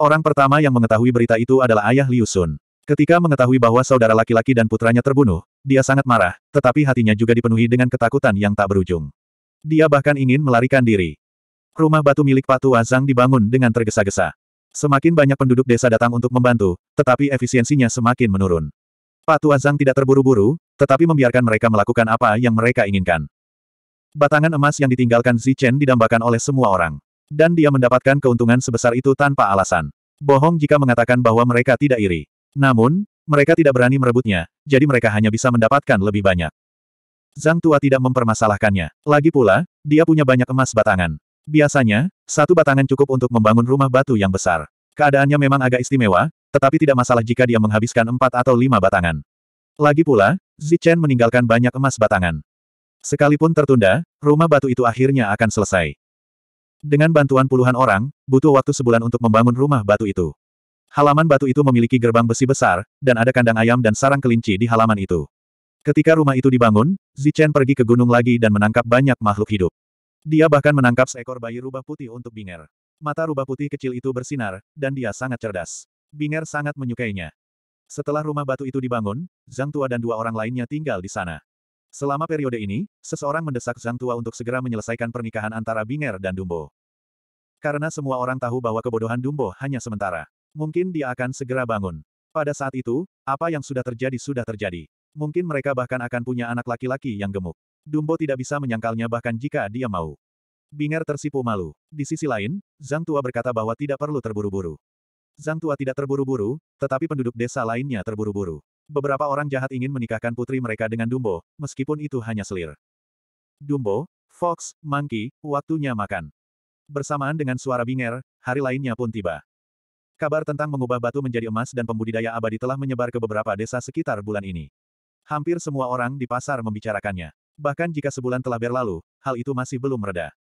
Orang pertama yang mengetahui berita itu adalah ayah Liu Sun. Ketika mengetahui bahwa saudara laki-laki dan putranya terbunuh, dia sangat marah, tetapi hatinya juga dipenuhi dengan ketakutan yang tak berujung. Dia bahkan ingin melarikan diri. Rumah batu milik Patu Zhang dibangun dengan tergesa-gesa. Semakin banyak penduduk desa datang untuk membantu, tetapi efisiensinya semakin menurun. Patu Azang tidak terburu-buru, tetapi membiarkan mereka melakukan apa yang mereka inginkan. Batangan emas yang ditinggalkan Zichen didambakan oleh semua orang. Dan dia mendapatkan keuntungan sebesar itu tanpa alasan. Bohong jika mengatakan bahwa mereka tidak iri. Namun, mereka tidak berani merebutnya, jadi mereka hanya bisa mendapatkan lebih banyak. Zhang Tua tidak mempermasalahkannya. Lagi pula, dia punya banyak emas batangan. Biasanya, satu batangan cukup untuk membangun rumah batu yang besar. Keadaannya memang agak istimewa, tetapi tidak masalah jika dia menghabiskan empat atau lima batangan. Lagi pula, Zichen meninggalkan banyak emas batangan. Sekalipun tertunda, rumah batu itu akhirnya akan selesai. Dengan bantuan puluhan orang, butuh waktu sebulan untuk membangun rumah batu itu. Halaman batu itu memiliki gerbang besi besar, dan ada kandang ayam dan sarang kelinci di halaman itu. Ketika rumah itu dibangun, Zichen pergi ke gunung lagi dan menangkap banyak makhluk hidup. Dia bahkan menangkap seekor bayi rubah putih untuk Binger. Mata rubah putih kecil itu bersinar, dan dia sangat cerdas. Binger sangat menyukainya. Setelah rumah batu itu dibangun, Zhang Tua dan dua orang lainnya tinggal di sana. Selama periode ini, seseorang mendesak Zhang Tua untuk segera menyelesaikan pernikahan antara Binger dan Dumbo. Karena semua orang tahu bahwa kebodohan Dumbo hanya sementara. Mungkin dia akan segera bangun. Pada saat itu, apa yang sudah terjadi sudah terjadi. Mungkin mereka bahkan akan punya anak laki-laki yang gemuk. Dumbo tidak bisa menyangkalnya bahkan jika dia mau. Binger tersipu malu. Di sisi lain, Zhang Tua berkata bahwa tidak perlu terburu-buru. Zhang Tua tidak terburu-buru, tetapi penduduk desa lainnya terburu-buru. Beberapa orang jahat ingin menikahkan putri mereka dengan Dumbo, meskipun itu hanya selir. Dumbo, Fox, Monkey, waktunya makan. Bersamaan dengan suara binger, hari lainnya pun tiba. Kabar tentang mengubah batu menjadi emas dan pembudidaya abadi telah menyebar ke beberapa desa sekitar bulan ini. Hampir semua orang di pasar membicarakannya. Bahkan jika sebulan telah berlalu, hal itu masih belum mereda.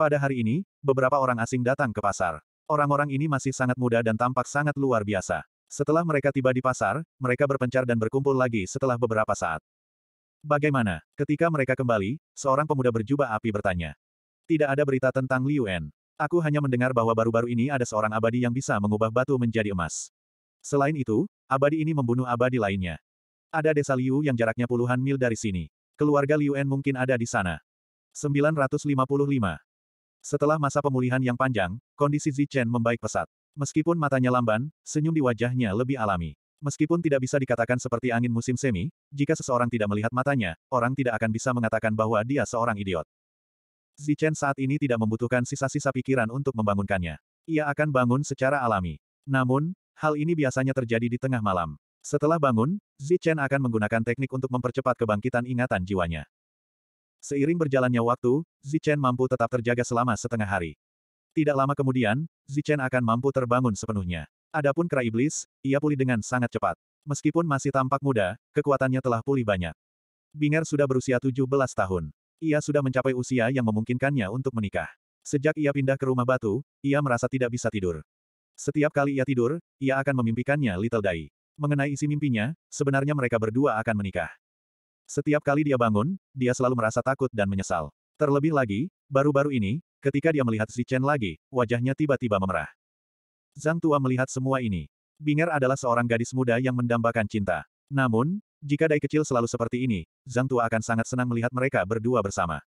Pada hari ini, beberapa orang asing datang ke pasar. Orang-orang ini masih sangat muda dan tampak sangat luar biasa. Setelah mereka tiba di pasar, mereka berpencar dan berkumpul lagi setelah beberapa saat. Bagaimana? Ketika mereka kembali, seorang pemuda berjubah api bertanya. Tidak ada berita tentang Liu En. Aku hanya mendengar bahwa baru-baru ini ada seorang abadi yang bisa mengubah batu menjadi emas. Selain itu, abadi ini membunuh abadi lainnya. Ada desa Liu yang jaraknya puluhan mil dari sini. Keluarga Liu En mungkin ada di sana. 955. Setelah masa pemulihan yang panjang, kondisi Zichen membaik pesat. Meskipun matanya lamban, senyum di wajahnya lebih alami. Meskipun tidak bisa dikatakan seperti angin musim semi, jika seseorang tidak melihat matanya, orang tidak akan bisa mengatakan bahwa dia seorang idiot. Zichen saat ini tidak membutuhkan sisa-sisa pikiran untuk membangunkannya. Ia akan bangun secara alami. Namun, hal ini biasanya terjadi di tengah malam. Setelah bangun, Zichen akan menggunakan teknik untuk mempercepat kebangkitan ingatan jiwanya. Seiring berjalannya waktu, Zichen mampu tetap terjaga selama setengah hari. Tidak lama kemudian, Zichen akan mampu terbangun sepenuhnya. Adapun kera iblis, ia pulih dengan sangat cepat. Meskipun masih tampak muda, kekuatannya telah pulih banyak. Binger sudah berusia 17 tahun. Ia sudah mencapai usia yang memungkinkannya untuk menikah. Sejak ia pindah ke rumah batu, ia merasa tidak bisa tidur. Setiap kali ia tidur, ia akan memimpikannya Little Dai. Mengenai isi mimpinya, sebenarnya mereka berdua akan menikah. Setiap kali dia bangun, dia selalu merasa takut dan menyesal. Terlebih lagi, baru-baru ini, ketika dia melihat Zichen Chen lagi, wajahnya tiba-tiba memerah. Zhang Tua melihat semua ini. Binger adalah seorang gadis muda yang mendambakan cinta. Namun, jika Dai kecil selalu seperti ini, Zhang Tua akan sangat senang melihat mereka berdua bersama.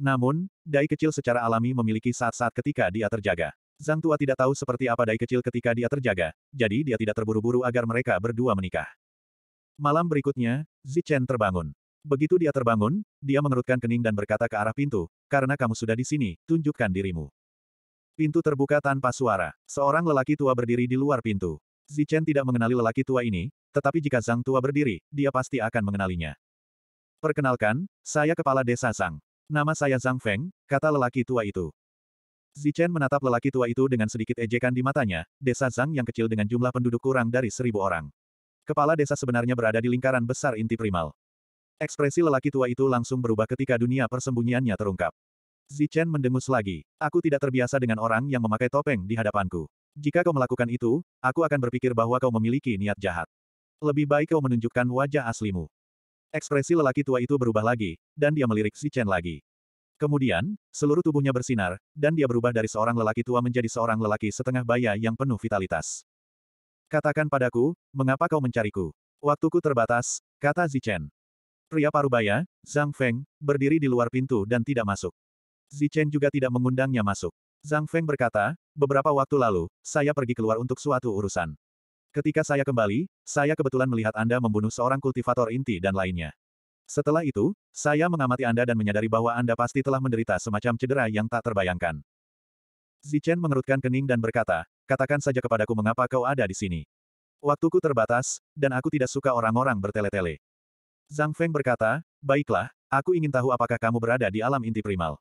Namun, Dai kecil secara alami memiliki saat-saat ketika dia terjaga. Zhang Tua tidak tahu seperti apa Dai kecil ketika dia terjaga, jadi dia tidak terburu-buru agar mereka berdua menikah. Malam berikutnya, Zichen terbangun. Begitu dia terbangun, dia mengerutkan kening dan berkata ke arah pintu, karena kamu sudah di sini, tunjukkan dirimu. Pintu terbuka tanpa suara. Seorang lelaki tua berdiri di luar pintu. Zichen tidak mengenali lelaki tua ini, tetapi jika Zhang tua berdiri, dia pasti akan mengenalinya. Perkenalkan, saya kepala desa Zhang. Nama saya Zhang Feng, kata lelaki tua itu. Zichen menatap lelaki tua itu dengan sedikit ejekan di matanya, desa Zhang yang kecil dengan jumlah penduduk kurang dari seribu orang. Kepala desa sebenarnya berada di lingkaran besar inti primal. Ekspresi lelaki tua itu langsung berubah ketika dunia persembunyiannya terungkap. Zichen mendengus lagi. Aku tidak terbiasa dengan orang yang memakai topeng di hadapanku. Jika kau melakukan itu, aku akan berpikir bahwa kau memiliki niat jahat. Lebih baik kau menunjukkan wajah aslimu. Ekspresi lelaki tua itu berubah lagi, dan dia melirik Zichen lagi. Kemudian, seluruh tubuhnya bersinar, dan dia berubah dari seorang lelaki tua menjadi seorang lelaki setengah baya yang penuh vitalitas. Katakan padaku, mengapa kau mencariku? Waktuku terbatas, kata Zichen. Pria parubaya, Zhang Feng, berdiri di luar pintu dan tidak masuk. Zichen juga tidak mengundangnya masuk. Zhang Feng berkata, beberapa waktu lalu, saya pergi keluar untuk suatu urusan. Ketika saya kembali, saya kebetulan melihat Anda membunuh seorang kultivator inti dan lainnya. Setelah itu, saya mengamati Anda dan menyadari bahwa Anda pasti telah menderita semacam cedera yang tak terbayangkan. Zichen mengerutkan kening dan berkata, katakan saja kepadaku mengapa kau ada di sini. Waktuku terbatas, dan aku tidak suka orang-orang bertele-tele. Zhang Feng berkata, baiklah, aku ingin tahu apakah kamu berada di alam inti primal.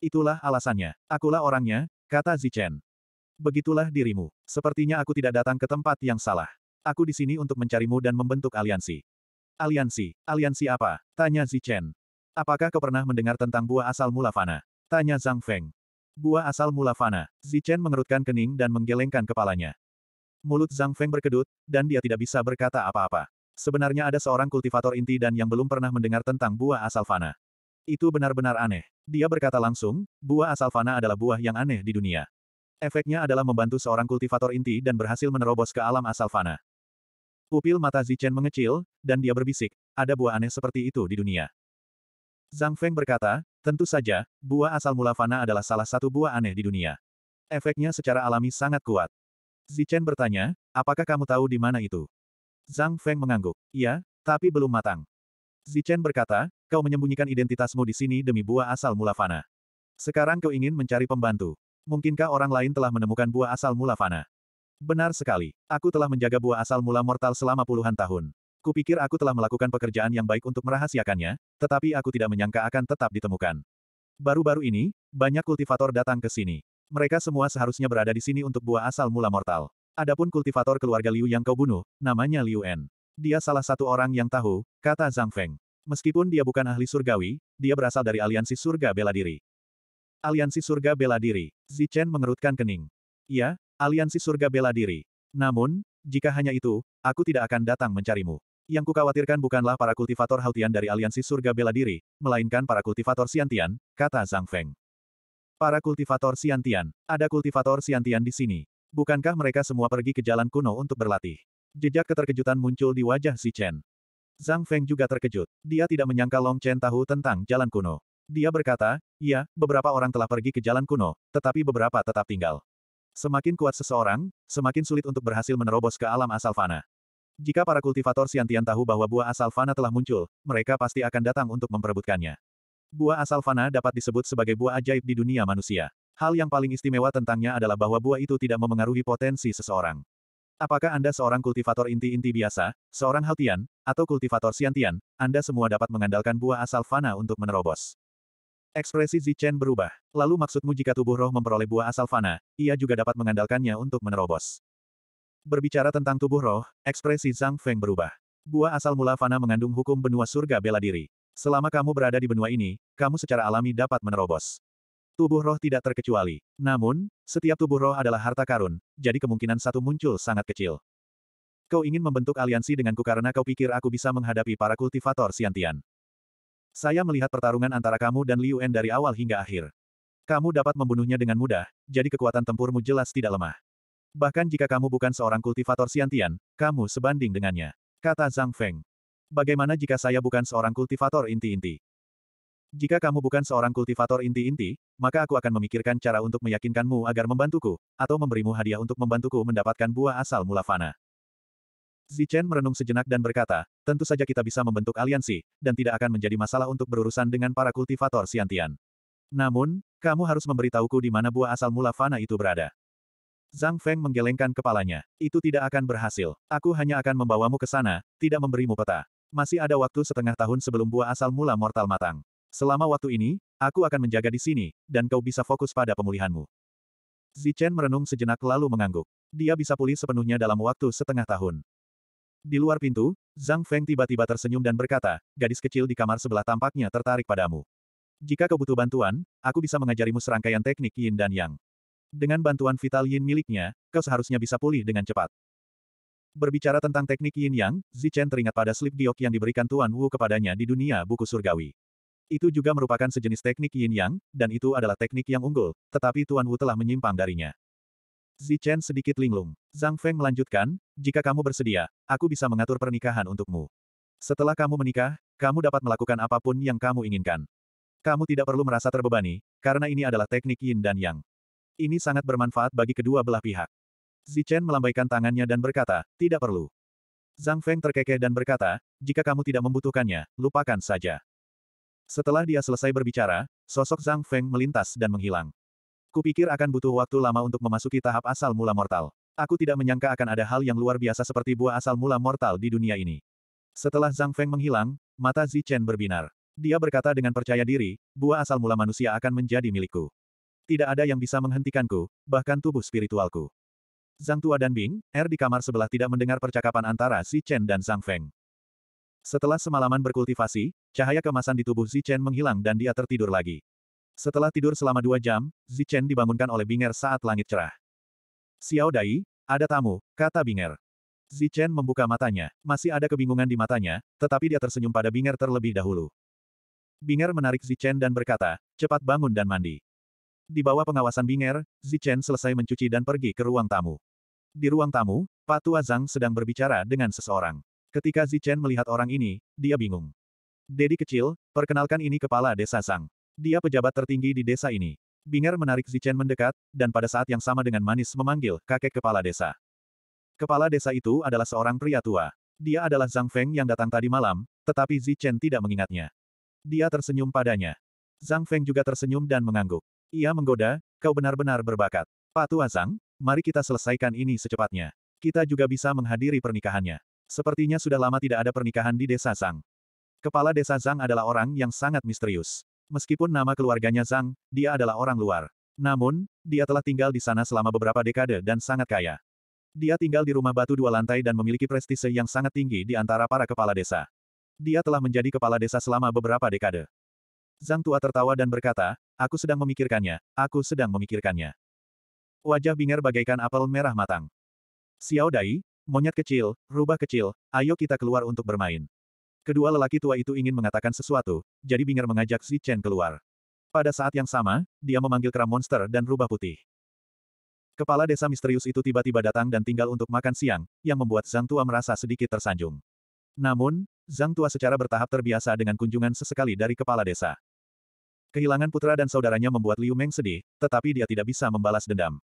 Itulah alasannya. Akulah orangnya, kata Zichen. Begitulah dirimu. Sepertinya aku tidak datang ke tempat yang salah. Aku di sini untuk mencarimu dan membentuk aliansi. Aliansi? Aliansi apa? Tanya Zichen. Apakah kau pernah mendengar tentang buah asal Mulafana?" Tanya Zhang Feng. Buah asal Mulafana?" Zichen mengerutkan kening dan menggelengkan kepalanya. Mulut Zhang Feng berkedut, dan dia tidak bisa berkata apa-apa. Sebenarnya ada seorang kultivator inti dan yang belum pernah mendengar tentang buah asal fana. Itu benar-benar aneh. Dia berkata langsung, buah asal fana adalah buah yang aneh di dunia. Efeknya adalah membantu seorang kultivator inti dan berhasil menerobos ke alam asal fana. Pupil mata Zichen mengecil, dan dia berbisik, ada buah aneh seperti itu di dunia. Zhang Feng berkata, tentu saja, buah asal mula fana adalah salah satu buah aneh di dunia. Efeknya secara alami sangat kuat. Zichen bertanya, apakah kamu tahu di mana itu? Zhang Feng mengangguk. Iya, tapi belum matang. Zichen berkata, kau menyembunyikan identitasmu di sini demi buah asal mula fana. Sekarang kau ingin mencari pembantu. Mungkinkah orang lain telah menemukan buah asal mula fana? Benar sekali. Aku telah menjaga buah asal mula mortal selama puluhan tahun. Kupikir aku telah melakukan pekerjaan yang baik untuk merahasiakannya, tetapi aku tidak menyangka akan tetap ditemukan. Baru-baru ini, banyak kultivator datang ke sini. Mereka semua seharusnya berada di sini untuk buah asal mula mortal. Adapun kultivator keluarga Liu yang kau bunuh, namanya Liu En. Dia salah satu orang yang tahu, kata Zhang Feng. Meskipun dia bukan ahli surgawi, dia berasal dari aliansi surga bela diri. Aliansi surga bela diri. Zichen mengerutkan kening. Ya, aliansi surga bela diri. Namun, jika hanya itu, aku tidak akan datang mencarimu. Yang kukhawatirkan bukanlah para kultivator Hautian dari aliansi surga bela diri, melainkan para kultivator Siantian, kata Zhang Feng. Para kultivator Siantian. ada kultivator Siantian di sini. Bukankah mereka semua pergi ke jalan kuno untuk berlatih? Jejak keterkejutan muncul di wajah si Chen. Zhang Feng juga terkejut. Dia tidak menyangka Long Chen tahu tentang jalan kuno. Dia berkata, ya, beberapa orang telah pergi ke jalan kuno, tetapi beberapa tetap tinggal. Semakin kuat seseorang, semakin sulit untuk berhasil menerobos ke alam asal fana. Jika para kultivator Siantian tahu bahwa buah asal fana telah muncul, mereka pasti akan datang untuk memperebutkannya. Buah asal fana dapat disebut sebagai buah ajaib di dunia manusia. Hal yang paling istimewa tentangnya adalah bahwa buah itu tidak memengaruhi potensi seseorang. Apakah Anda seorang kultivator inti-inti biasa, seorang Haltian, atau kultivator Siantian, Anda semua dapat mengandalkan buah asal Fana untuk menerobos. Ekspresi Zichen berubah. Lalu maksudmu jika tubuh roh memperoleh buah asal Fana, ia juga dapat mengandalkannya untuk menerobos. Berbicara tentang tubuh roh, ekspresi Zhang Feng berubah. Buah asal mula Fana mengandung hukum benua surga bela diri. Selama kamu berada di benua ini, kamu secara alami dapat menerobos. Tubuh roh tidak terkecuali. Namun, setiap tubuh roh adalah harta karun, jadi kemungkinan satu muncul sangat kecil. Kau ingin membentuk aliansi denganku karena kau pikir aku bisa menghadapi para kultivator Siantian. Saya melihat pertarungan antara kamu dan Liu En dari awal hingga akhir. Kamu dapat membunuhnya dengan mudah, jadi kekuatan tempurmu jelas tidak lemah. Bahkan jika kamu bukan seorang kultivator Siantian, kamu sebanding dengannya. Kata Zhang Feng. Bagaimana jika saya bukan seorang kultivator inti-inti? Jika kamu bukan seorang kultivator inti-inti, maka aku akan memikirkan cara untuk meyakinkanmu agar membantuku, atau memberimu hadiah untuk membantuku mendapatkan buah asal mula fana. Zichen merenung sejenak dan berkata, tentu saja kita bisa membentuk aliansi, dan tidak akan menjadi masalah untuk berurusan dengan para kultivator siantian. Namun, kamu harus memberitahuku di mana buah asal mula fana itu berada. Zhang Feng menggelengkan kepalanya. Itu tidak akan berhasil. Aku hanya akan membawamu ke sana, tidak memberimu peta. Masih ada waktu setengah tahun sebelum buah asal mula mortal matang. Selama waktu ini, aku akan menjaga di sini, dan kau bisa fokus pada pemulihanmu. Zichen merenung sejenak lalu mengangguk. Dia bisa pulih sepenuhnya dalam waktu setengah tahun. Di luar pintu, Zhang Feng tiba-tiba tersenyum dan berkata, gadis kecil di kamar sebelah tampaknya tertarik padamu. Jika kau butuh bantuan, aku bisa mengajarimu serangkaian teknik yin dan yang. Dengan bantuan vital yin miliknya, kau seharusnya bisa pulih dengan cepat. Berbicara tentang teknik yin yang, Zichen teringat pada slip giok yang diberikan Tuan Wu kepadanya di dunia buku surgawi. Itu juga merupakan sejenis teknik yin yang, dan itu adalah teknik yang unggul, tetapi Tuan Wu telah menyimpang darinya. Zichen sedikit linglung. Zhang Feng melanjutkan, jika kamu bersedia, aku bisa mengatur pernikahan untukmu. Setelah kamu menikah, kamu dapat melakukan apapun yang kamu inginkan. Kamu tidak perlu merasa terbebani, karena ini adalah teknik yin dan yang. Ini sangat bermanfaat bagi kedua belah pihak. Zichen melambaikan tangannya dan berkata, tidak perlu. Zhang Feng terkekeh dan berkata, jika kamu tidak membutuhkannya, lupakan saja. Setelah dia selesai berbicara, sosok Zhang Feng melintas dan menghilang. Kupikir akan butuh waktu lama untuk memasuki tahap asal mula mortal. Aku tidak menyangka akan ada hal yang luar biasa seperti buah asal mula mortal di dunia ini. Setelah Zhang Feng menghilang, mata Zi Chen berbinar. Dia berkata dengan percaya diri, buah asal mula manusia akan menjadi milikku. Tidak ada yang bisa menghentikanku, bahkan tubuh spiritualku. Zhang Tua dan Bing, R er di kamar sebelah tidak mendengar percakapan antara Zi Chen dan Zhang Feng. Setelah semalaman berkultivasi, cahaya kemasan di tubuh Zichen menghilang dan dia tertidur lagi. Setelah tidur selama dua jam, Zichen dibangunkan oleh Binger saat langit cerah. Xiao Dai, ada tamu, kata Binger. Zichen membuka matanya. Masih ada kebingungan di matanya, tetapi dia tersenyum pada Binger terlebih dahulu. Binger menarik Zichen dan berkata, cepat bangun dan mandi. Di bawah pengawasan Binger, Zichen selesai mencuci dan pergi ke ruang tamu. Di ruang tamu, Patua Zhang sedang berbicara dengan seseorang. Ketika Zichen melihat orang ini, dia bingung. Dedi kecil, perkenalkan ini kepala desa Sang. Dia pejabat tertinggi di desa ini. Binger menarik Zichen mendekat, dan pada saat yang sama dengan manis memanggil, kakek kepala desa. Kepala desa itu adalah seorang pria tua. Dia adalah Zhang Feng yang datang tadi malam, tetapi Zichen tidak mengingatnya. Dia tersenyum padanya. Zhang Feng juga tersenyum dan mengangguk. Ia menggoda, kau benar-benar berbakat. Pak tua Zhang, mari kita selesaikan ini secepatnya. Kita juga bisa menghadiri pernikahannya. Sepertinya sudah lama tidak ada pernikahan di desa Zhang. Kepala desa Zhang adalah orang yang sangat misterius. Meskipun nama keluarganya Zhang, dia adalah orang luar. Namun, dia telah tinggal di sana selama beberapa dekade dan sangat kaya. Dia tinggal di rumah batu dua lantai dan memiliki prestise yang sangat tinggi di antara para kepala desa. Dia telah menjadi kepala desa selama beberapa dekade. Zhang Tua tertawa dan berkata, Aku sedang memikirkannya, aku sedang memikirkannya. Wajah Binger bagaikan apel merah matang. Xiao Dai, Monyet kecil, rubah kecil, ayo kita keluar untuk bermain. Kedua lelaki tua itu ingin mengatakan sesuatu, jadi Bing'er mengajak Xi Chen keluar. Pada saat yang sama, dia memanggil kera monster dan rubah putih. Kepala desa misterius itu tiba-tiba datang dan tinggal untuk makan siang, yang membuat Zhang Tua merasa sedikit tersanjung. Namun, Zhang Tua secara bertahap terbiasa dengan kunjungan sesekali dari kepala desa. Kehilangan putra dan saudaranya membuat Liu Meng sedih, tetapi dia tidak bisa membalas dendam.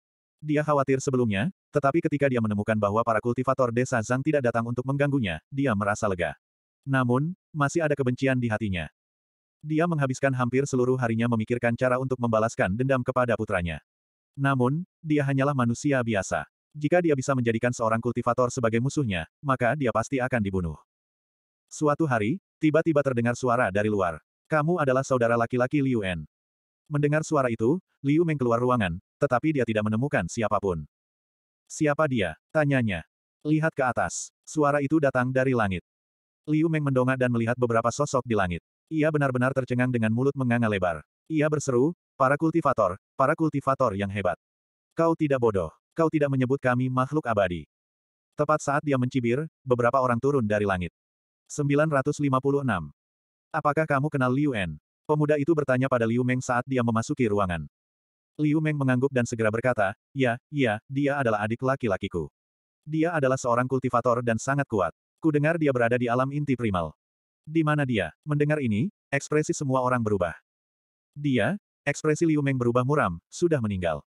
Dia khawatir sebelumnya, tetapi ketika dia menemukan bahwa para kultivator desa Zhang tidak datang untuk mengganggunya, dia merasa lega. Namun, masih ada kebencian di hatinya. Dia menghabiskan hampir seluruh harinya memikirkan cara untuk membalaskan dendam kepada putranya. Namun, dia hanyalah manusia biasa. Jika dia bisa menjadikan seorang kultivator sebagai musuhnya, maka dia pasti akan dibunuh. Suatu hari, tiba-tiba terdengar suara dari luar. Kamu adalah saudara laki-laki Liu En. Mendengar suara itu, Liu Meng keluar ruangan, tetapi dia tidak menemukan siapapun. Siapa dia? Tanyanya. Lihat ke atas. Suara itu datang dari langit. Liu Meng mendongak dan melihat beberapa sosok di langit. Ia benar-benar tercengang dengan mulut menganga lebar. Ia berseru, para kultivator, para kultivator yang hebat. Kau tidak bodoh. Kau tidak menyebut kami makhluk abadi. Tepat saat dia mencibir, beberapa orang turun dari langit. 956. Apakah kamu kenal Liu En? Pemuda itu bertanya pada Liu Meng saat dia memasuki ruangan. Liu Meng mengangguk dan segera berkata, ya, ya, dia adalah adik laki-lakiku. Dia adalah seorang kultivator dan sangat kuat. Ku dengar dia berada di alam inti primal. Di mana dia? Mendengar ini, ekspresi semua orang berubah. Dia, ekspresi Liu Meng berubah muram, sudah meninggal.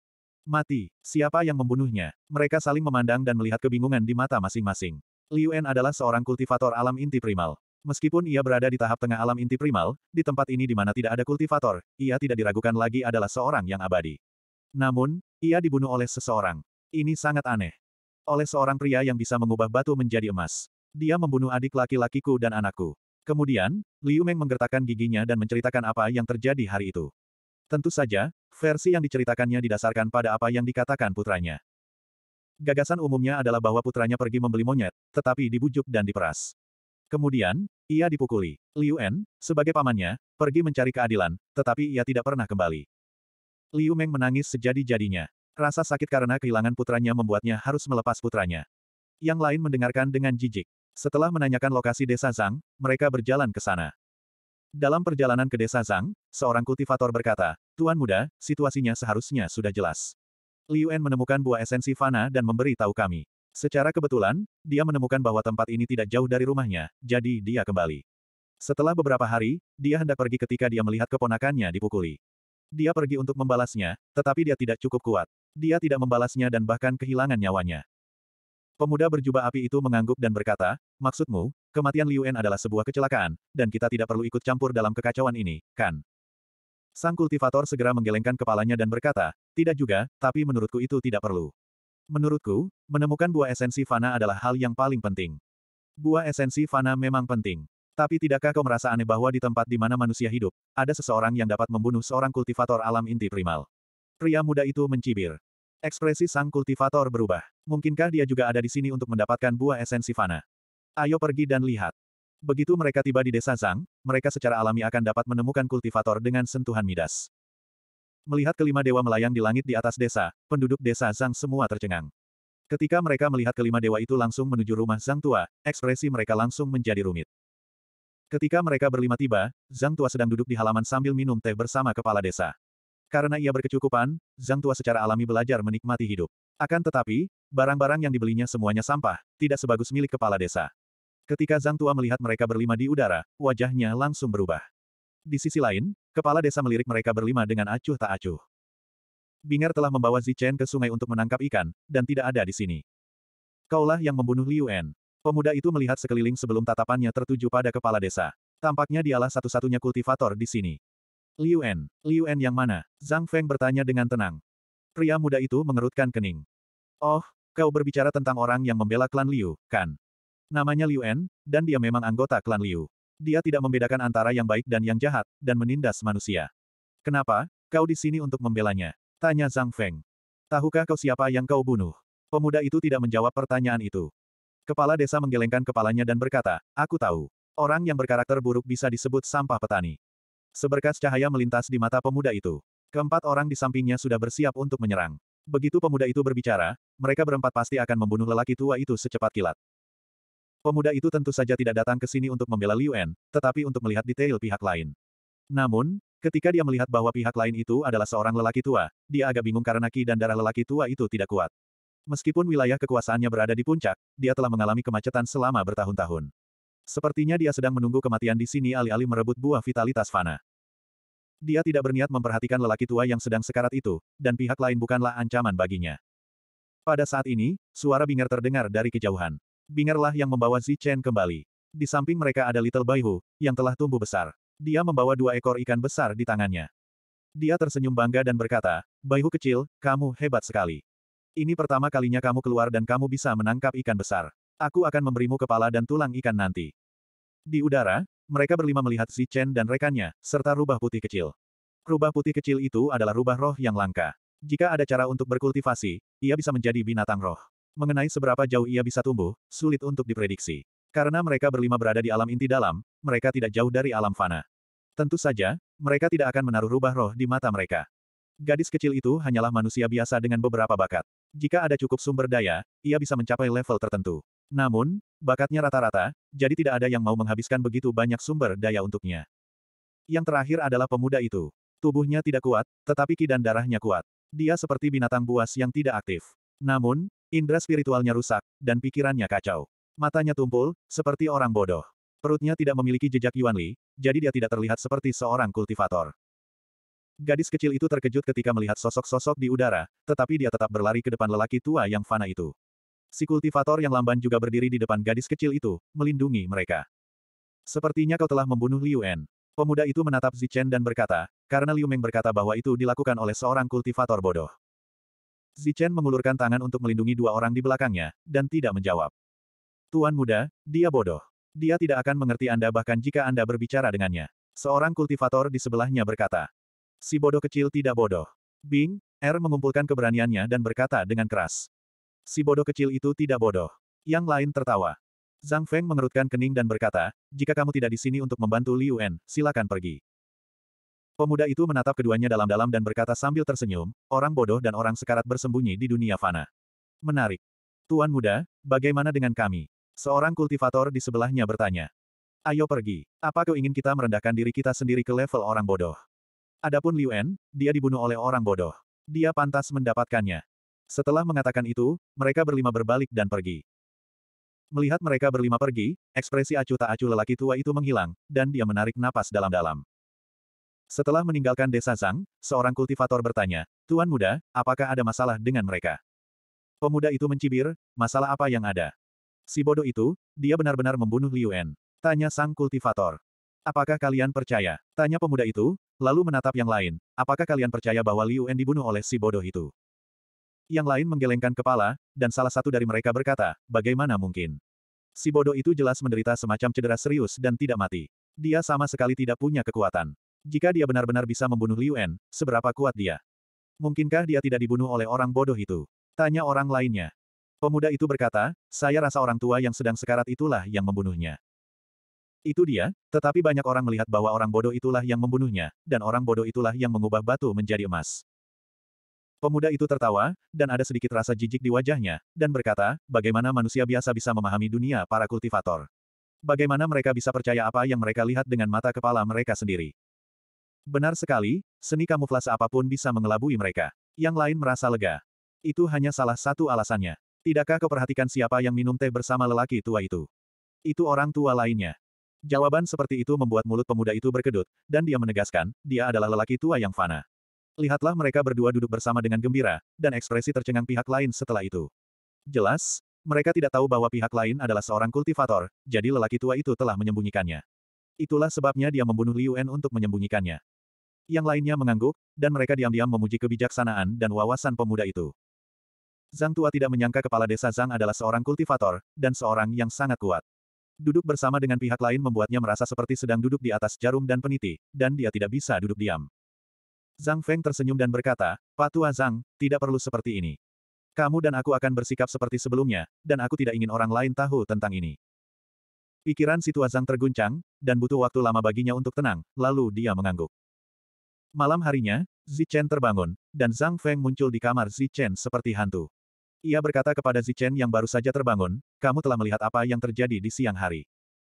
Mati, siapa yang membunuhnya? Mereka saling memandang dan melihat kebingungan di mata masing-masing. Liu En adalah seorang kultivator alam inti primal. Meskipun ia berada di tahap tengah alam inti primal, di tempat ini di mana tidak ada kultivator, ia tidak diragukan lagi adalah seorang yang abadi. Namun, ia dibunuh oleh seseorang. Ini sangat aneh. Oleh seorang pria yang bisa mengubah batu menjadi emas. Dia membunuh adik laki-lakiku dan anakku. Kemudian, Liu Meng menggertakkan giginya dan menceritakan apa yang terjadi hari itu. Tentu saja, versi yang diceritakannya didasarkan pada apa yang dikatakan putranya. Gagasan umumnya adalah bahwa putranya pergi membeli monyet, tetapi dibujuk dan diperas. Kemudian, ia dipukuli. Liu En, sebagai pamannya, pergi mencari keadilan, tetapi ia tidak pernah kembali. Liu Meng menangis sejadi-jadinya. Rasa sakit karena kehilangan putranya membuatnya harus melepas putranya. Yang lain mendengarkan dengan jijik. Setelah menanyakan lokasi desa Zhang, mereka berjalan ke sana. Dalam perjalanan ke desa Zhang, seorang kultivator berkata, Tuan muda, situasinya seharusnya sudah jelas. Liu En menemukan buah esensi Fana dan memberi tahu kami. Secara kebetulan, dia menemukan bahwa tempat ini tidak jauh dari rumahnya, jadi dia kembali. Setelah beberapa hari, dia hendak pergi ketika dia melihat keponakannya dipukuli. Dia pergi untuk membalasnya, tetapi dia tidak cukup kuat. Dia tidak membalasnya dan bahkan kehilangan nyawanya. Pemuda berjubah api itu mengangguk dan berkata, Maksudmu, kematian Liu En adalah sebuah kecelakaan, dan kita tidak perlu ikut campur dalam kekacauan ini, kan? Sang kultivator segera menggelengkan kepalanya dan berkata, Tidak juga, tapi menurutku itu tidak perlu. Menurutku, menemukan buah esensi fana adalah hal yang paling penting. Buah esensi fana memang penting. Tapi tidakkah kau merasa aneh bahwa di tempat di mana manusia hidup, ada seseorang yang dapat membunuh seorang kultivator alam inti primal? Pria muda itu mencibir. Ekspresi sang kultivator berubah. Mungkinkah dia juga ada di sini untuk mendapatkan buah esensi fana? Ayo pergi dan lihat. Begitu mereka tiba di desa Zhang, mereka secara alami akan dapat menemukan kultivator dengan sentuhan Midas. Melihat kelima dewa melayang di langit di atas desa, penduduk desa Zhang semua tercengang. Ketika mereka melihat kelima dewa itu langsung menuju rumah Zhang Tua, ekspresi mereka langsung menjadi rumit. Ketika mereka berlima tiba, Zhang Tua sedang duduk di halaman sambil minum teh bersama kepala desa. Karena ia berkecukupan, Zhang Tua secara alami belajar menikmati hidup. Akan tetapi, barang-barang yang dibelinya semuanya sampah, tidak sebagus milik kepala desa. Ketika Zhang Tua melihat mereka berlima di udara, wajahnya langsung berubah. Di sisi lain, kepala desa melirik mereka berlima dengan acuh tak acuh. Bing'er telah membawa Zichen ke sungai untuk menangkap ikan, dan tidak ada di sini. Kaulah yang membunuh Liu En. Pemuda itu melihat sekeliling sebelum tatapannya tertuju pada kepala desa. Tampaknya dialah satu-satunya kultivator di sini. Liu En, Liu En yang mana? Zhang Feng bertanya dengan tenang. Pria muda itu mengerutkan kening. Oh, kau berbicara tentang orang yang membela klan Liu, kan? Namanya Liu En, dan dia memang anggota klan Liu. Dia tidak membedakan antara yang baik dan yang jahat, dan menindas manusia. Kenapa, kau di sini untuk membelanya? Tanya Zhang Feng. Tahukah kau siapa yang kau bunuh? Pemuda itu tidak menjawab pertanyaan itu. Kepala desa menggelengkan kepalanya dan berkata, Aku tahu. Orang yang berkarakter buruk bisa disebut sampah petani. Seberkas cahaya melintas di mata pemuda itu. Keempat orang di sampingnya sudah bersiap untuk menyerang. Begitu pemuda itu berbicara, mereka berempat pasti akan membunuh lelaki tua itu secepat kilat. Pemuda itu tentu saja tidak datang ke sini untuk membela Liu En, tetapi untuk melihat detail pihak lain. Namun, ketika dia melihat bahwa pihak lain itu adalah seorang lelaki tua, dia agak bingung karena ki dan darah lelaki tua itu tidak kuat. Meskipun wilayah kekuasaannya berada di puncak, dia telah mengalami kemacetan selama bertahun-tahun. Sepertinya dia sedang menunggu kematian di sini alih-alih merebut buah vitalitas fana. Dia tidak berniat memperhatikan lelaki tua yang sedang sekarat itu, dan pihak lain bukanlah ancaman baginya. Pada saat ini, suara bingar terdengar dari kejauhan. Bingerlah yang membawa Zi Chen kembali. Di samping mereka ada Little Baihu, yang telah tumbuh besar. Dia membawa dua ekor ikan besar di tangannya. Dia tersenyum bangga dan berkata, Baihu kecil, kamu hebat sekali. Ini pertama kalinya kamu keluar dan kamu bisa menangkap ikan besar. Aku akan memberimu kepala dan tulang ikan nanti. Di udara, mereka berlima melihat Si Chen dan rekannya, serta rubah putih kecil. Rubah putih kecil itu adalah rubah roh yang langka. Jika ada cara untuk berkultivasi, ia bisa menjadi binatang roh. Mengenai seberapa jauh ia bisa tumbuh, sulit untuk diprediksi. Karena mereka berlima berada di alam inti dalam, mereka tidak jauh dari alam fana. Tentu saja, mereka tidak akan menaruh rubah roh di mata mereka. Gadis kecil itu hanyalah manusia biasa dengan beberapa bakat. Jika ada cukup sumber daya, ia bisa mencapai level tertentu. Namun, bakatnya rata-rata, jadi tidak ada yang mau menghabiskan begitu banyak sumber daya untuknya. Yang terakhir adalah pemuda itu. Tubuhnya tidak kuat, tetapi ki dan darahnya kuat. Dia seperti binatang buas yang tidak aktif. Namun, Indra spiritualnya rusak, dan pikirannya kacau. Matanya tumpul, seperti orang bodoh. Perutnya tidak memiliki jejak Yuan Li, jadi dia tidak terlihat seperti seorang kultivator. Gadis kecil itu terkejut ketika melihat sosok-sosok di udara, tetapi dia tetap berlari ke depan lelaki tua yang fana itu. Si kultivator yang lamban juga berdiri di depan gadis kecil itu, melindungi mereka. Sepertinya kau telah membunuh Liu En. Pemuda itu menatap Zichen dan berkata, karena Liu Meng berkata bahwa itu dilakukan oleh seorang kultivator bodoh. Zichen mengulurkan tangan untuk melindungi dua orang di belakangnya, dan tidak menjawab. Tuan muda, dia bodoh. Dia tidak akan mengerti Anda bahkan jika Anda berbicara dengannya. Seorang kultivator di sebelahnya berkata. Si bodoh kecil tidak bodoh. Bing, Er mengumpulkan keberaniannya dan berkata dengan keras. Si bodoh kecil itu tidak bodoh. Yang lain tertawa. Zhang Feng mengerutkan kening dan berkata, jika kamu tidak di sini untuk membantu Liu En, silakan pergi. Pemuda itu menatap keduanya dalam-dalam dan berkata sambil tersenyum, orang bodoh dan orang sekarat bersembunyi di dunia fana. Menarik. Tuan muda, bagaimana dengan kami? Seorang kultivator di sebelahnya bertanya. Ayo pergi. Apa kau ingin kita merendahkan diri kita sendiri ke level orang bodoh? Adapun Liu En, dia dibunuh oleh orang bodoh. Dia pantas mendapatkannya. Setelah mengatakan itu, mereka berlima berbalik dan pergi. Melihat mereka berlima pergi, ekspresi acuh tak acuh lelaki tua itu menghilang, dan dia menarik napas dalam-dalam. Setelah meninggalkan desa Zhang, seorang kultivator bertanya, Tuan muda, apakah ada masalah dengan mereka? Pemuda itu mencibir, masalah apa yang ada? Si bodoh itu, dia benar-benar membunuh Liu En. Tanya sang kultivator. Apakah kalian percaya? Tanya pemuda itu, lalu menatap yang lain. Apakah kalian percaya bahwa Liu En dibunuh oleh si bodoh itu? Yang lain menggelengkan kepala, dan salah satu dari mereka berkata, bagaimana mungkin? Si bodoh itu jelas menderita semacam cedera serius dan tidak mati. Dia sama sekali tidak punya kekuatan. Jika dia benar-benar bisa membunuh Liu En, seberapa kuat dia? Mungkinkah dia tidak dibunuh oleh orang bodoh itu? Tanya orang lainnya. Pemuda itu berkata, saya rasa orang tua yang sedang sekarat itulah yang membunuhnya. Itu dia, tetapi banyak orang melihat bahwa orang bodoh itulah yang membunuhnya, dan orang bodoh itulah yang mengubah batu menjadi emas. Pemuda itu tertawa, dan ada sedikit rasa jijik di wajahnya, dan berkata, bagaimana manusia biasa bisa memahami dunia para kultivator? Bagaimana mereka bisa percaya apa yang mereka lihat dengan mata kepala mereka sendiri? Benar sekali, seni kamuflase apapun bisa mengelabui mereka. Yang lain merasa lega. Itu hanya salah satu alasannya. Tidakkah kau perhatikan siapa yang minum teh bersama lelaki tua itu? Itu orang tua lainnya. Jawaban seperti itu membuat mulut pemuda itu berkedut, dan dia menegaskan, dia adalah lelaki tua yang fana. Lihatlah mereka berdua duduk bersama dengan gembira, dan ekspresi tercengang pihak lain setelah itu. Jelas, mereka tidak tahu bahwa pihak lain adalah seorang kultivator, jadi lelaki tua itu telah menyembunyikannya. Itulah sebabnya dia membunuh Liu En untuk menyembunyikannya. Yang lainnya mengangguk, dan mereka diam-diam memuji kebijaksanaan dan wawasan pemuda itu. Zhang Tua tidak menyangka kepala desa Zhang adalah seorang kultivator, dan seorang yang sangat kuat. Duduk bersama dengan pihak lain membuatnya merasa seperti sedang duduk di atas jarum dan peniti, dan dia tidak bisa duduk diam. Zhang Feng tersenyum dan berkata, Patua Zhang, tidak perlu seperti ini. Kamu dan aku akan bersikap seperti sebelumnya, dan aku tidak ingin orang lain tahu tentang ini. Pikiran si Tuazang terguncang, dan butuh waktu lama baginya untuk tenang, lalu dia mengangguk. Malam harinya, Zichen terbangun, dan Zhang Feng muncul di kamar Zichen seperti hantu. Ia berkata kepada Zichen yang baru saja terbangun, kamu telah melihat apa yang terjadi di siang hari.